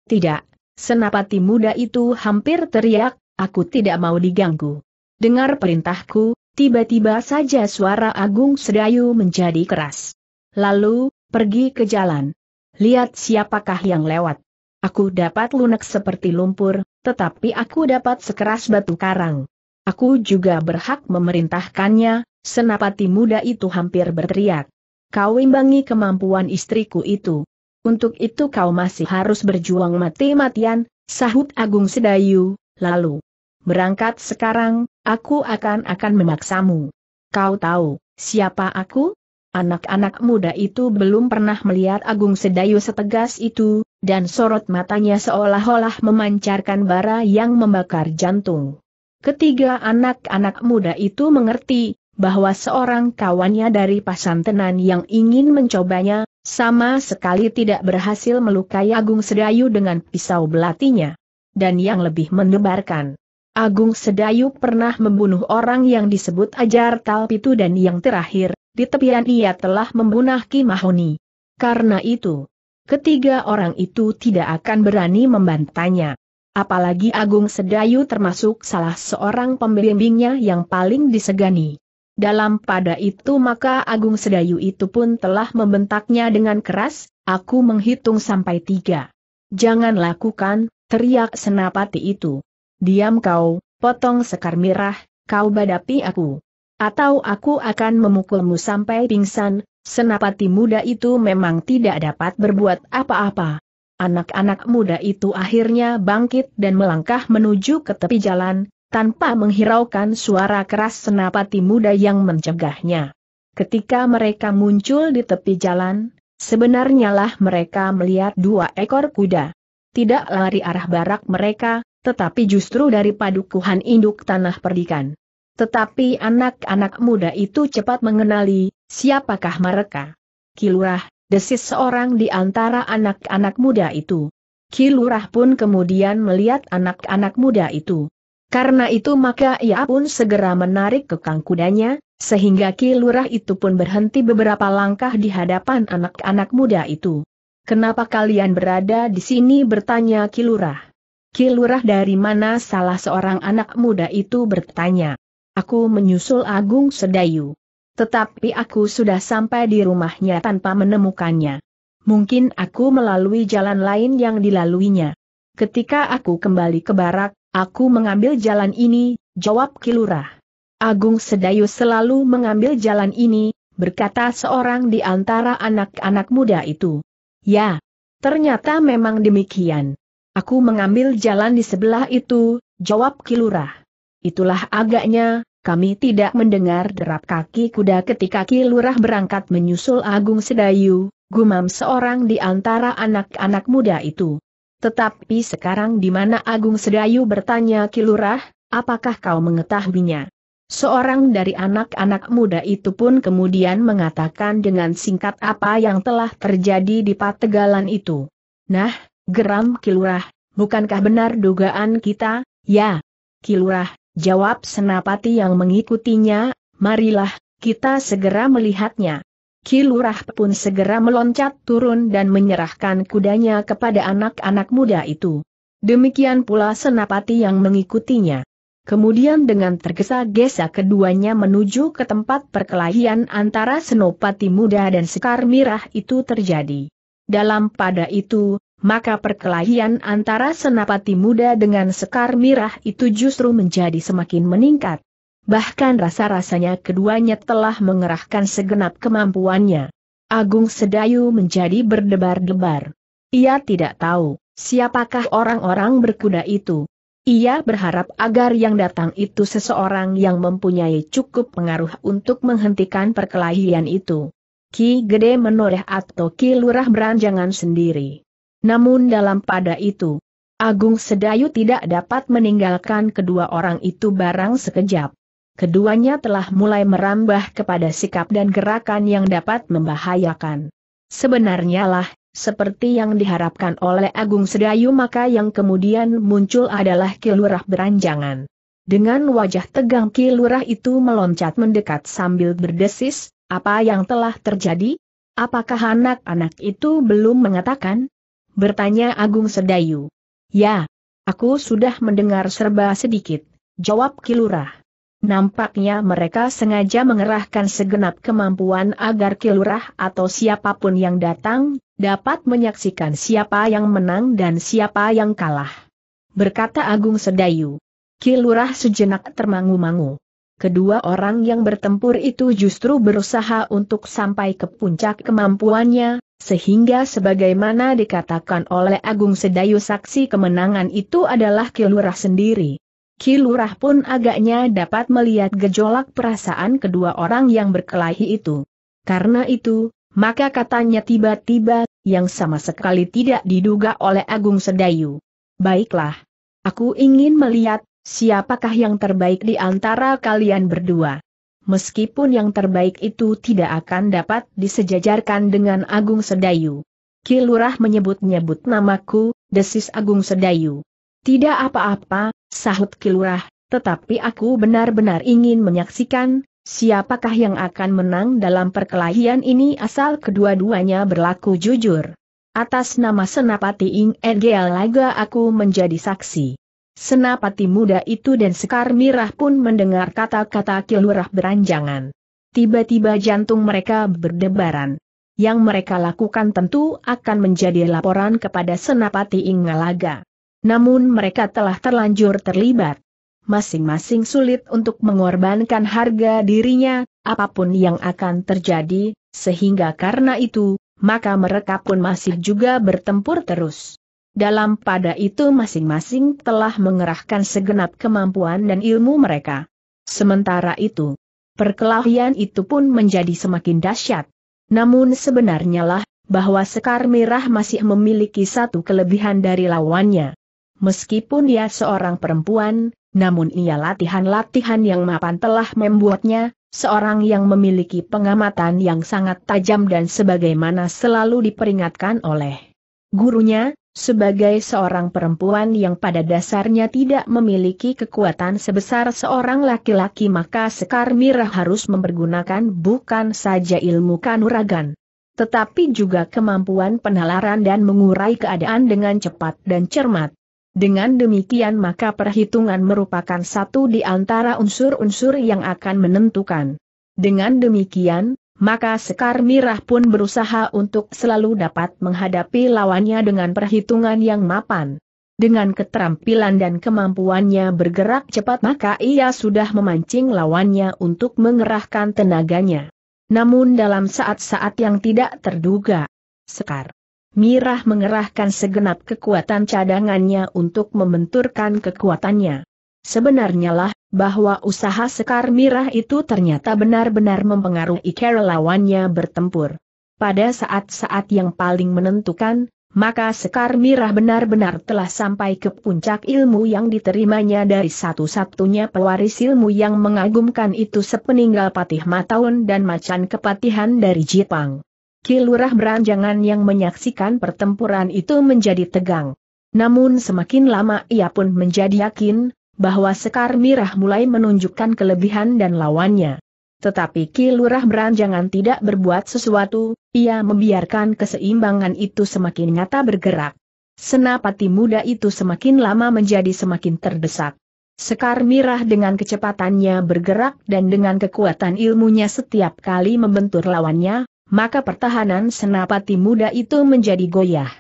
Tidak, senapati muda itu hampir teriak, aku tidak mau diganggu. Dengar perintahku, tiba-tiba saja suara Agung Sedayu menjadi keras. Lalu, pergi ke jalan. Lihat siapakah yang lewat. Aku dapat lunak seperti lumpur, tetapi aku dapat sekeras batu karang. Aku juga berhak memerintahkannya, senapati muda itu hampir berteriak. Kau imbangi kemampuan istriku itu. Untuk itu kau masih harus berjuang mati-matian, sahut Agung Sedayu, lalu. Berangkat sekarang, aku akan akan memaksamu. Kau tahu, siapa aku? Anak-anak muda itu belum pernah melihat Agung Sedayu setegas itu, dan sorot matanya seolah-olah memancarkan bara yang membakar jantung. Ketiga anak-anak muda itu mengerti, bahwa seorang kawannya dari Pasantenan yang ingin mencobanya, sama sekali tidak berhasil melukai Agung Sedayu dengan pisau belatinya. Dan yang lebih mendebarkan, Agung Sedayu pernah membunuh orang yang disebut Ajar Talpitu dan yang terakhir, di tepian ia telah membunuh Kimahoni. Karena itu, ketiga orang itu tidak akan berani membantanya apalagi Agung Sedayu termasuk salah seorang pembimbingnya yang paling disegani. Dalam pada itu maka Agung Sedayu itu pun telah membentaknya dengan keras, aku menghitung sampai tiga. Jangan lakukan, teriak senapati itu. Diam kau, potong sekar mirah, kau badapi aku. Atau aku akan memukulmu sampai pingsan, senapati muda itu memang tidak dapat berbuat apa-apa. Anak-anak muda itu akhirnya bangkit dan melangkah menuju ke tepi jalan, tanpa menghiraukan suara keras senapati muda yang mencegahnya. Ketika mereka muncul di tepi jalan, sebenarnya lah mereka melihat dua ekor kuda. Tidak lari arah barak mereka, tetapi justru dari padukuhan induk tanah perdikan. Tetapi anak-anak muda itu cepat mengenali, siapakah mereka. Kilurah, desis seorang di antara anak-anak muda itu. Kilurah pun kemudian melihat anak-anak muda itu. Karena itu maka ia pun segera menarik kekang kudanya, sehingga Kilurah itu pun berhenti beberapa langkah di hadapan anak-anak muda itu. Kenapa kalian berada di sini bertanya Kilurah. Kilurah dari mana salah seorang anak muda itu bertanya. Aku menyusul Agung Sedayu. Tetapi aku sudah sampai di rumahnya tanpa menemukannya. Mungkin aku melalui jalan lain yang dilaluinya. Ketika aku kembali ke barak, aku mengambil jalan ini, jawab Kilurah. Agung Sedayu selalu mengambil jalan ini, berkata seorang di antara anak-anak muda itu. Ya, ternyata memang demikian. Aku mengambil jalan di sebelah itu, jawab Kilurah. Itulah agaknya, kami tidak mendengar derap kaki kuda ketika Ki Lurah berangkat menyusul Agung Sedayu, gumam seorang di antara anak-anak muda itu. Tetapi sekarang di mana Agung Sedayu bertanya Ki Lurah, apakah kau mengetahuinya? Seorang dari anak-anak muda itu pun kemudian mengatakan dengan singkat apa yang telah terjadi di Pategalan itu. Nah, geram kilurah, bukankah benar dugaan kita? Ya, kilurah. Jawab senapati yang mengikutinya, marilah, kita segera melihatnya. Kilurah pun segera meloncat turun dan menyerahkan kudanya kepada anak-anak muda itu. Demikian pula senapati yang mengikutinya. Kemudian dengan tergesa-gesa keduanya menuju ke tempat perkelahian antara Senopati Muda dan Sekar Mirah itu terjadi. Dalam pada itu, maka perkelahian antara senapati muda dengan Sekar Mirah itu justru menjadi semakin meningkat. Bahkan rasa-rasanya keduanya telah mengerahkan segenap kemampuannya. Agung Sedayu menjadi berdebar-debar. Ia tidak tahu, siapakah orang-orang berkuda itu. Ia berharap agar yang datang itu seseorang yang mempunyai cukup pengaruh untuk menghentikan perkelahian itu. Ki Gede menoreh atau Ki Lurah beranjangan sendiri. Namun dalam pada itu, Agung Sedayu tidak dapat meninggalkan kedua orang itu barang sekejap. Keduanya telah mulai merambah kepada sikap dan gerakan yang dapat membahayakan. Sebenarnya lah, seperti yang diharapkan oleh Agung Sedayu maka yang kemudian muncul adalah kilurah beranjangan. Dengan wajah tegang kilurah itu meloncat mendekat sambil berdesis, apa yang telah terjadi? Apakah anak-anak itu belum mengatakan? Bertanya Agung Sedayu. Ya, aku sudah mendengar serba sedikit, jawab Kilurah. Nampaknya mereka sengaja mengerahkan segenap kemampuan agar Kilurah atau siapapun yang datang, dapat menyaksikan siapa yang menang dan siapa yang kalah. Berkata Agung Sedayu. Kilurah sejenak termangu-mangu kedua orang yang bertempur itu justru berusaha untuk sampai ke puncak kemampuannya, sehingga sebagaimana dikatakan oleh Agung Sedayu saksi kemenangan itu adalah Kilurah sendiri. Kilurah pun agaknya dapat melihat gejolak perasaan kedua orang yang berkelahi itu. Karena itu, maka katanya tiba-tiba, yang sama sekali tidak diduga oleh Agung Sedayu. Baiklah. Aku ingin melihat siapakah yang terbaik di antara kalian berdua. Meskipun yang terbaik itu tidak akan dapat disejajarkan dengan Agung Sedayu. Kilurah menyebut-nyebut namaku, desis Agung Sedayu. Tidak apa-apa, sahut Kilurah, tetapi aku benar-benar ingin menyaksikan, siapakah yang akan menang dalam perkelahian ini asal kedua-duanya berlaku jujur. Atas nama Senapati Ing Engel Laga aku menjadi saksi. Senapati muda itu dan Sekar Mirah pun mendengar kata-kata kilurah beranjangan. Tiba-tiba jantung mereka berdebaran. Yang mereka lakukan tentu akan menjadi laporan kepada Senapati Ingalaga. Namun mereka telah terlanjur terlibat. Masing-masing sulit untuk mengorbankan harga dirinya, apapun yang akan terjadi, sehingga karena itu, maka mereka pun masih juga bertempur terus. Dalam pada itu masing-masing telah mengerahkan segenap kemampuan dan ilmu mereka. Sementara itu, perkelahian itu pun menjadi semakin dahsyat. Namun sebenarnya lah, bahwa Sekar Merah masih memiliki satu kelebihan dari lawannya. Meskipun dia seorang perempuan, namun ia latihan-latihan yang mapan telah membuatnya, seorang yang memiliki pengamatan yang sangat tajam dan sebagaimana selalu diperingatkan oleh gurunya, sebagai seorang perempuan yang pada dasarnya tidak memiliki kekuatan sebesar seorang laki-laki maka Sekar Mirah harus mempergunakan bukan saja ilmu kanuragan. Tetapi juga kemampuan penalaran dan mengurai keadaan dengan cepat dan cermat. Dengan demikian maka perhitungan merupakan satu di antara unsur-unsur yang akan menentukan. Dengan demikian, maka Sekar Mirah pun berusaha untuk selalu dapat menghadapi lawannya dengan perhitungan yang mapan. Dengan keterampilan dan kemampuannya bergerak cepat maka ia sudah memancing lawannya untuk mengerahkan tenaganya. Namun dalam saat-saat yang tidak terduga, Sekar Mirah mengerahkan segenap kekuatan cadangannya untuk membenturkan kekuatannya. Sebenarnya lah, bahwa usaha Sekar Mirah itu ternyata benar-benar mempengaruhi cara lawannya bertempur. Pada saat-saat yang paling menentukan, maka Sekar Mirah benar-benar telah sampai ke puncak ilmu yang diterimanya dari satu-satunya pewaris ilmu yang mengagumkan itu sepeninggal Patih Mataun dan Macan Kepatihan dari Jepang. Kilurah beranjangan yang menyaksikan pertempuran itu menjadi tegang. Namun semakin lama ia pun menjadi yakin, bahwa Sekar Mirah mulai menunjukkan kelebihan dan lawannya. Tetapi Ki Lurah beranjangan tidak berbuat sesuatu, ia membiarkan keseimbangan itu semakin nyata bergerak. Senapati muda itu semakin lama menjadi semakin terdesak. Sekar Mirah dengan kecepatannya bergerak dan dengan kekuatan ilmunya setiap kali membentur lawannya, maka pertahanan senapati muda itu menjadi goyah.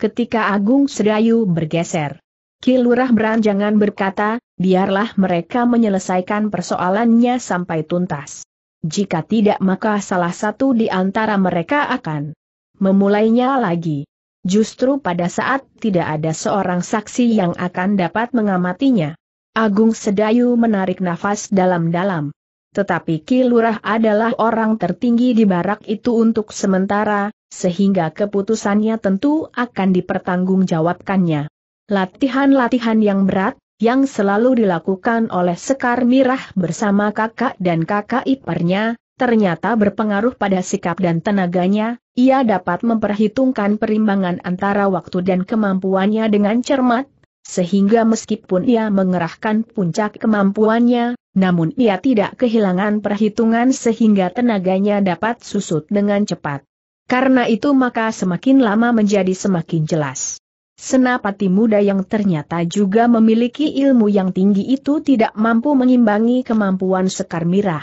Ketika Agung Sedayu bergeser, Kilurah beranjangan berkata, biarlah mereka menyelesaikan persoalannya sampai tuntas. Jika tidak maka salah satu di antara mereka akan memulainya lagi. Justru pada saat tidak ada seorang saksi yang akan dapat mengamatinya. Agung Sedayu menarik nafas dalam-dalam. Tetapi Kilurah adalah orang tertinggi di barak itu untuk sementara, sehingga keputusannya tentu akan dipertanggungjawabkannya. Latihan-latihan yang berat, yang selalu dilakukan oleh Sekar Mirah bersama kakak dan kakak iparnya, ternyata berpengaruh pada sikap dan tenaganya, ia dapat memperhitungkan perimbangan antara waktu dan kemampuannya dengan cermat, sehingga meskipun ia mengerahkan puncak kemampuannya, namun ia tidak kehilangan perhitungan sehingga tenaganya dapat susut dengan cepat. Karena itu maka semakin lama menjadi semakin jelas. Senapati muda yang ternyata juga memiliki ilmu yang tinggi itu tidak mampu mengimbangi kemampuan Sekar Mirah.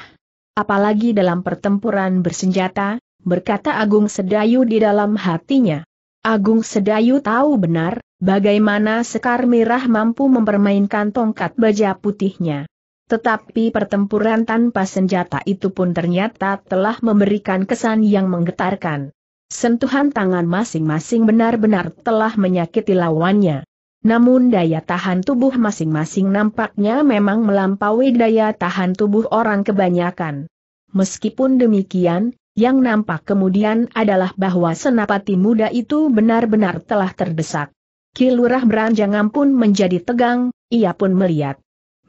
Apalagi dalam pertempuran bersenjata, berkata Agung Sedayu di dalam hatinya. Agung Sedayu tahu benar, bagaimana Sekar Mirah mampu mempermainkan tongkat baja putihnya. Tetapi pertempuran tanpa senjata itu pun ternyata telah memberikan kesan yang menggetarkan. Sentuhan tangan masing-masing benar-benar telah menyakiti lawannya. Namun daya tahan tubuh masing-masing nampaknya memang melampaui daya tahan tubuh orang kebanyakan. Meskipun demikian, yang nampak kemudian adalah bahwa senapati muda itu benar-benar telah terdesak. Kilurah beranjangan pun menjadi tegang, ia pun melihat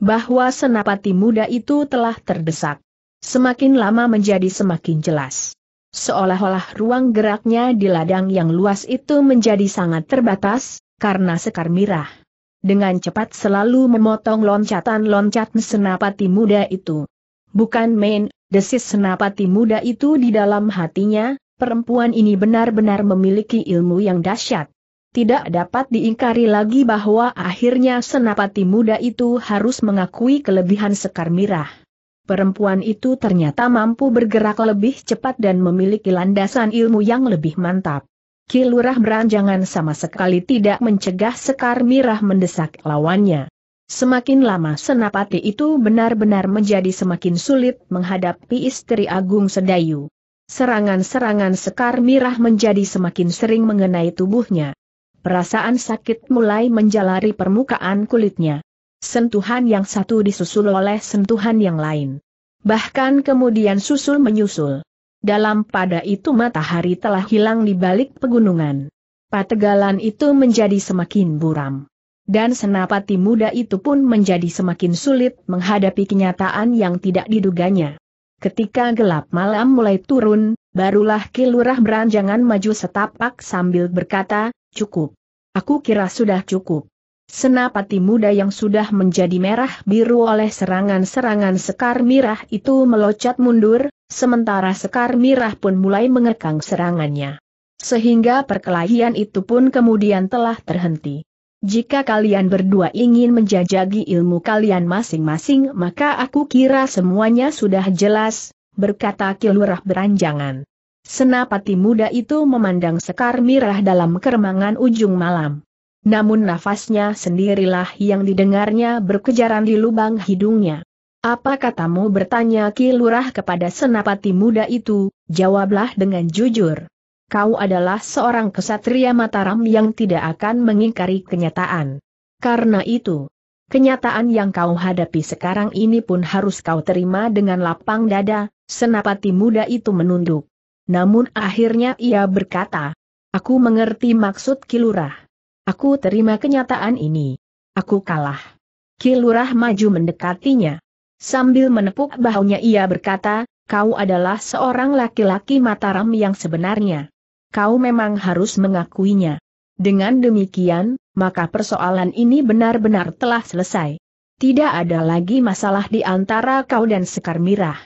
bahwa senapati muda itu telah terdesak. Semakin lama menjadi semakin jelas. Seolah-olah ruang geraknya di ladang yang luas itu menjadi sangat terbatas, karena sekar mirah. Dengan cepat selalu memotong loncatan-loncat senapati muda itu. Bukan main, desis senapati muda itu di dalam hatinya, perempuan ini benar-benar memiliki ilmu yang dahsyat. Tidak dapat diingkari lagi bahwa akhirnya senapati muda itu harus mengakui kelebihan Sekar Mirah. Perempuan itu ternyata mampu bergerak lebih cepat dan memiliki landasan ilmu yang lebih mantap. Kilurah beranjangan sama sekali tidak mencegah Sekar Mirah mendesak lawannya. Semakin lama Senapati itu benar-benar menjadi semakin sulit menghadapi istri Agung Sedayu. Serangan-serangan Sekar Mirah menjadi semakin sering mengenai tubuhnya. Perasaan sakit mulai menjalari permukaan kulitnya. Sentuhan yang satu disusul oleh sentuhan yang lain. Bahkan kemudian susul menyusul. Dalam pada itu matahari telah hilang di balik pegunungan. Pategalan itu menjadi semakin buram. Dan senapati muda itu pun menjadi semakin sulit menghadapi kenyataan yang tidak diduganya. Ketika gelap malam mulai turun, barulah kilurah beranjangan maju setapak sambil berkata, cukup. Aku kira sudah cukup. Senapati muda yang sudah menjadi merah-biru oleh serangan-serangan Sekar Mirah itu melocat mundur, sementara Sekar Mirah pun mulai mengekang serangannya. Sehingga perkelahian itu pun kemudian telah terhenti. Jika kalian berdua ingin menjajagi ilmu kalian masing-masing maka aku kira semuanya sudah jelas, berkata Kilurah beranjangan. Senapati muda itu memandang Sekar Mirah dalam keremangan ujung malam. Namun nafasnya sendirilah yang didengarnya berkejaran di lubang hidungnya. Apa katamu bertanya Ki Lurah kepada senapati muda itu, jawablah dengan jujur. Kau adalah seorang kesatria Mataram yang tidak akan mengingkari kenyataan. Karena itu, kenyataan yang kau hadapi sekarang ini pun harus kau terima dengan lapang dada, senapati muda itu menunduk. Namun akhirnya ia berkata, aku mengerti maksud Kilurah. Aku terima kenyataan ini. Aku kalah. Kilurah maju mendekatinya. Sambil menepuk bahunya ia berkata, kau adalah seorang laki-laki Mataram yang sebenarnya. Kau memang harus mengakuinya. Dengan demikian, maka persoalan ini benar-benar telah selesai. Tidak ada lagi masalah di antara kau dan Sekar Mirah.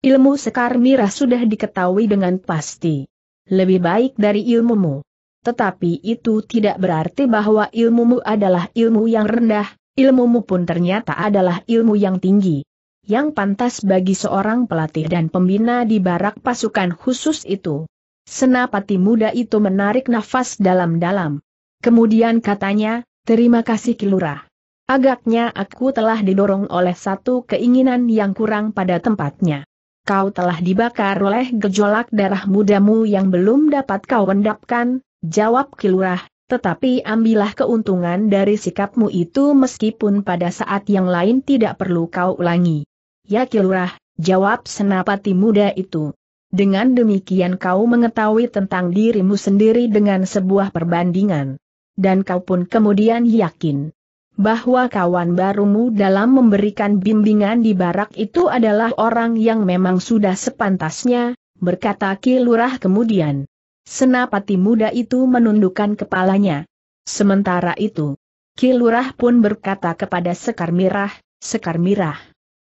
Ilmu Sekar Mirah sudah diketahui dengan pasti. Lebih baik dari ilmumu. Tetapi itu tidak berarti bahwa ilmumu adalah ilmu yang rendah, ilmumu pun ternyata adalah ilmu yang tinggi. Yang pantas bagi seorang pelatih dan pembina di barak pasukan khusus itu. Senapati muda itu menarik nafas dalam-dalam. Kemudian katanya, terima kasih Kilurah. Agaknya aku telah didorong oleh satu keinginan yang kurang pada tempatnya kau telah dibakar oleh gejolak darah mudamu yang belum dapat kau endapkan, jawab Kilurah, tetapi ambillah keuntungan dari sikapmu itu meskipun pada saat yang lain tidak perlu kau ulangi. Ya Kilurah, jawab senapati muda itu. Dengan demikian kau mengetahui tentang dirimu sendiri dengan sebuah perbandingan. Dan kau pun kemudian yakin bahwa kawan barumu dalam memberikan bimbingan di barak itu adalah orang yang memang sudah sepantasnya, berkata Kilurah kemudian. Senapati muda itu menundukkan kepalanya. Sementara itu, Kilurah pun berkata kepada Sekar Mirah, Sekar Mirah.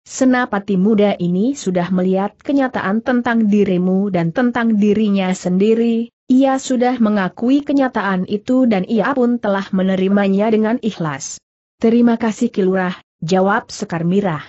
Senapati muda ini sudah melihat kenyataan tentang dirimu dan tentang dirinya sendiri, ia sudah mengakui kenyataan itu dan ia pun telah menerimanya dengan ikhlas. Terima kasih Kilurah, jawab Sekar Mirah.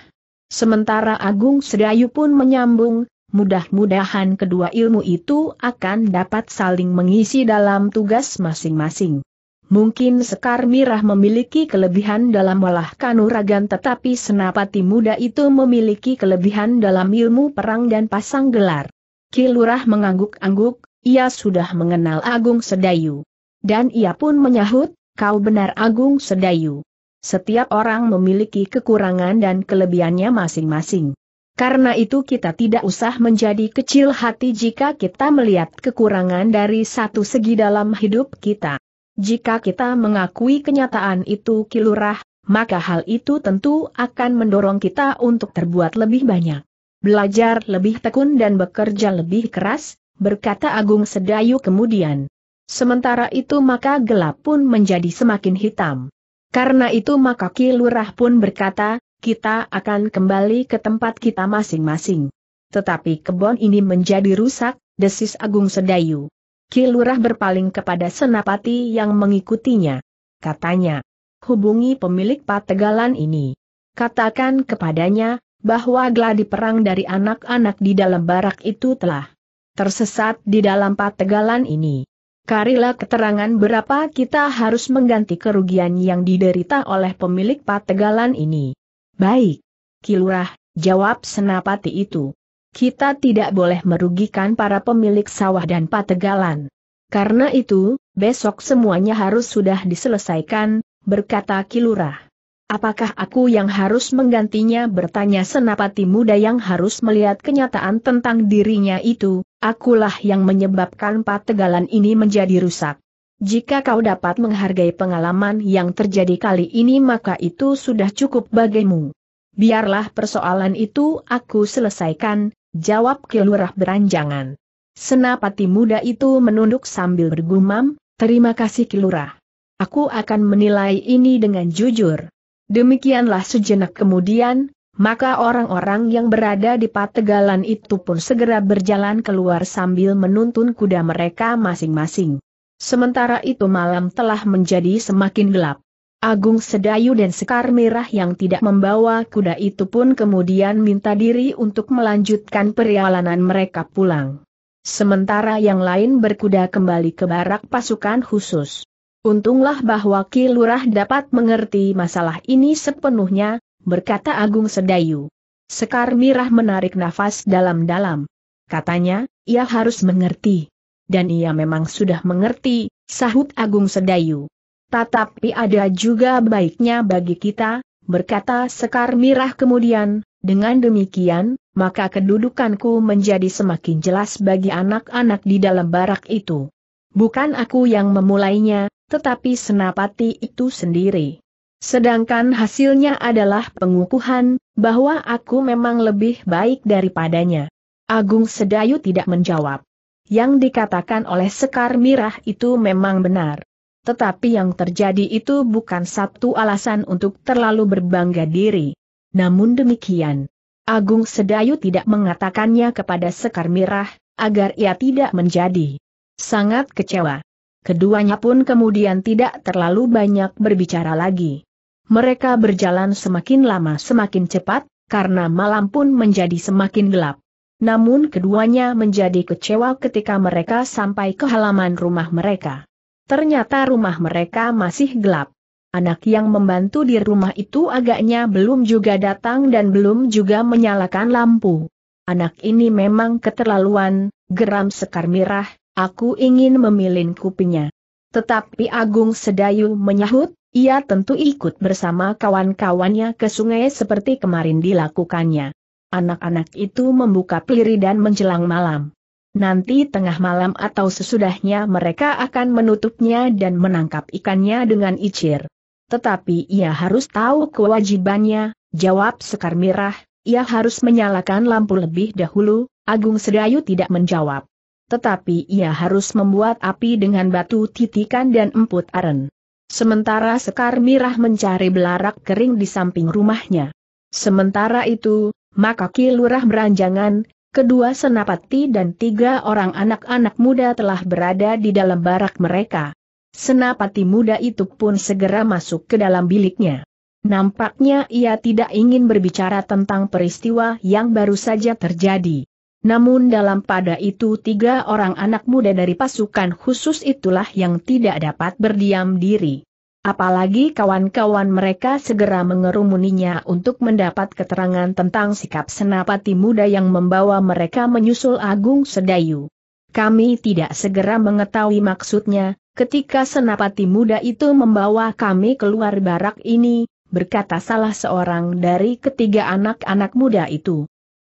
Sementara Agung Sedayu pun menyambung, Mudah-mudahan kedua ilmu itu akan dapat saling mengisi dalam tugas masing-masing. Mungkin Sekar Mirah memiliki kelebihan dalam olah kanuragan tetapi senapati muda itu memiliki kelebihan dalam ilmu perang dan pasang gelar. Kilurah mengangguk-angguk, ia sudah mengenal Agung Sedayu. Dan ia pun menyahut, kau benar Agung Sedayu. Setiap orang memiliki kekurangan dan kelebihannya masing-masing. Karena itu kita tidak usah menjadi kecil hati jika kita melihat kekurangan dari satu segi dalam hidup kita. Jika kita mengakui kenyataan itu kilurah, maka hal itu tentu akan mendorong kita untuk terbuat lebih banyak. Belajar lebih tekun dan bekerja lebih keras, berkata Agung Sedayu kemudian. Sementara itu maka gelap pun menjadi semakin hitam. Karena itu maka kilurah pun berkata, kita akan kembali ke tempat kita masing-masing. Tetapi kebon ini menjadi rusak, desis Agung Sedayu. Kilurah berpaling kepada Senapati yang mengikutinya. Katanya, hubungi pemilik pategalan ini. Katakan kepadanya, bahwa gladi perang dari anak-anak di dalam barak itu telah tersesat di dalam pategalan ini. Karilah keterangan berapa kita harus mengganti kerugian yang diderita oleh pemilik pategalan ini. Baik. Kilurah, jawab senapati itu. Kita tidak boleh merugikan para pemilik sawah dan pategalan. Karena itu, besok semuanya harus sudah diselesaikan, berkata Kilurah. Apakah aku yang harus menggantinya bertanya senapati muda yang harus melihat kenyataan tentang dirinya itu, akulah yang menyebabkan pategalan ini menjadi rusak. Jika kau dapat menghargai pengalaman yang terjadi kali ini maka itu sudah cukup bagimu. Biarlah persoalan itu aku selesaikan, jawab Kilurah beranjangan. Senapati muda itu menunduk sambil bergumam, terima kasih Kilurah. Aku akan menilai ini dengan jujur. Demikianlah sejenak kemudian, maka orang-orang yang berada di pategalan itu pun segera berjalan keluar sambil menuntun kuda mereka masing-masing. Sementara itu malam telah menjadi semakin gelap. Agung Sedayu dan Sekar Merah yang tidak membawa kuda itu pun kemudian minta diri untuk melanjutkan perjalanan mereka pulang. Sementara yang lain berkuda kembali ke barak pasukan khusus. Untunglah bahwa Ki dapat mengerti masalah ini sepenuhnya, berkata Agung Sedayu. Sekar Mirah menarik nafas dalam-dalam. Katanya, ia harus mengerti dan ia memang sudah mengerti, sahut Agung Sedayu. Tetapi ada juga baiknya bagi kita, berkata Sekar Mirah kemudian, dengan demikian, maka kedudukanku menjadi semakin jelas bagi anak-anak di dalam barak itu. Bukan aku yang memulainya, tetapi senapati itu sendiri. Sedangkan hasilnya adalah pengukuhan, bahwa aku memang lebih baik daripadanya. Agung Sedayu tidak menjawab. Yang dikatakan oleh Sekar Mirah itu memang benar. Tetapi yang terjadi itu bukan satu alasan untuk terlalu berbangga diri. Namun demikian, Agung Sedayu tidak mengatakannya kepada Sekar Mirah, agar ia tidak menjadi sangat kecewa. Keduanya pun kemudian tidak terlalu banyak berbicara lagi. Mereka berjalan semakin lama semakin cepat, karena malam pun menjadi semakin gelap namun keduanya menjadi kecewa ketika mereka sampai ke halaman rumah mereka. Ternyata rumah mereka masih gelap. Anak yang membantu di rumah itu agaknya belum juga datang dan belum juga menyalakan lampu. Anak ini memang keterlaluan, geram Sekar Mirah, aku ingin memilin kupinya. Tetapi Agung Sedayu menyahut, ia tentu ikut bersama kawan-kawannya ke sungai seperti kemarin dilakukannya. Anak-anak itu membuka peliri dan menjelang malam. Nanti tengah malam atau sesudahnya mereka akan menutupnya dan menangkap ikannya dengan icir. Tetapi ia harus tahu kewajibannya, jawab Sekar Mirah, ia harus menyalakan lampu lebih dahulu, Agung Sedayu tidak menjawab. Tetapi ia harus membuat api dengan batu titikan dan emput aren. Sementara Sekar Mirah mencari belarak kering di samping rumahnya. Sementara itu, maka Ki Lurah Beranjangan, kedua senapati dan tiga orang anak-anak muda telah berada di dalam barak mereka. Senapati muda itu pun segera masuk ke dalam biliknya. Nampaknya ia tidak ingin berbicara tentang peristiwa yang baru saja terjadi. Namun dalam pada itu tiga orang anak muda dari pasukan khusus itulah yang tidak dapat berdiam diri. Apalagi kawan-kawan mereka segera mengerumuninya untuk mendapat keterangan tentang sikap senapati muda yang membawa mereka menyusul Agung Sedayu. Kami tidak segera mengetahui maksudnya, ketika senapati muda itu membawa kami keluar barak ini, berkata salah seorang dari ketiga anak-anak muda itu.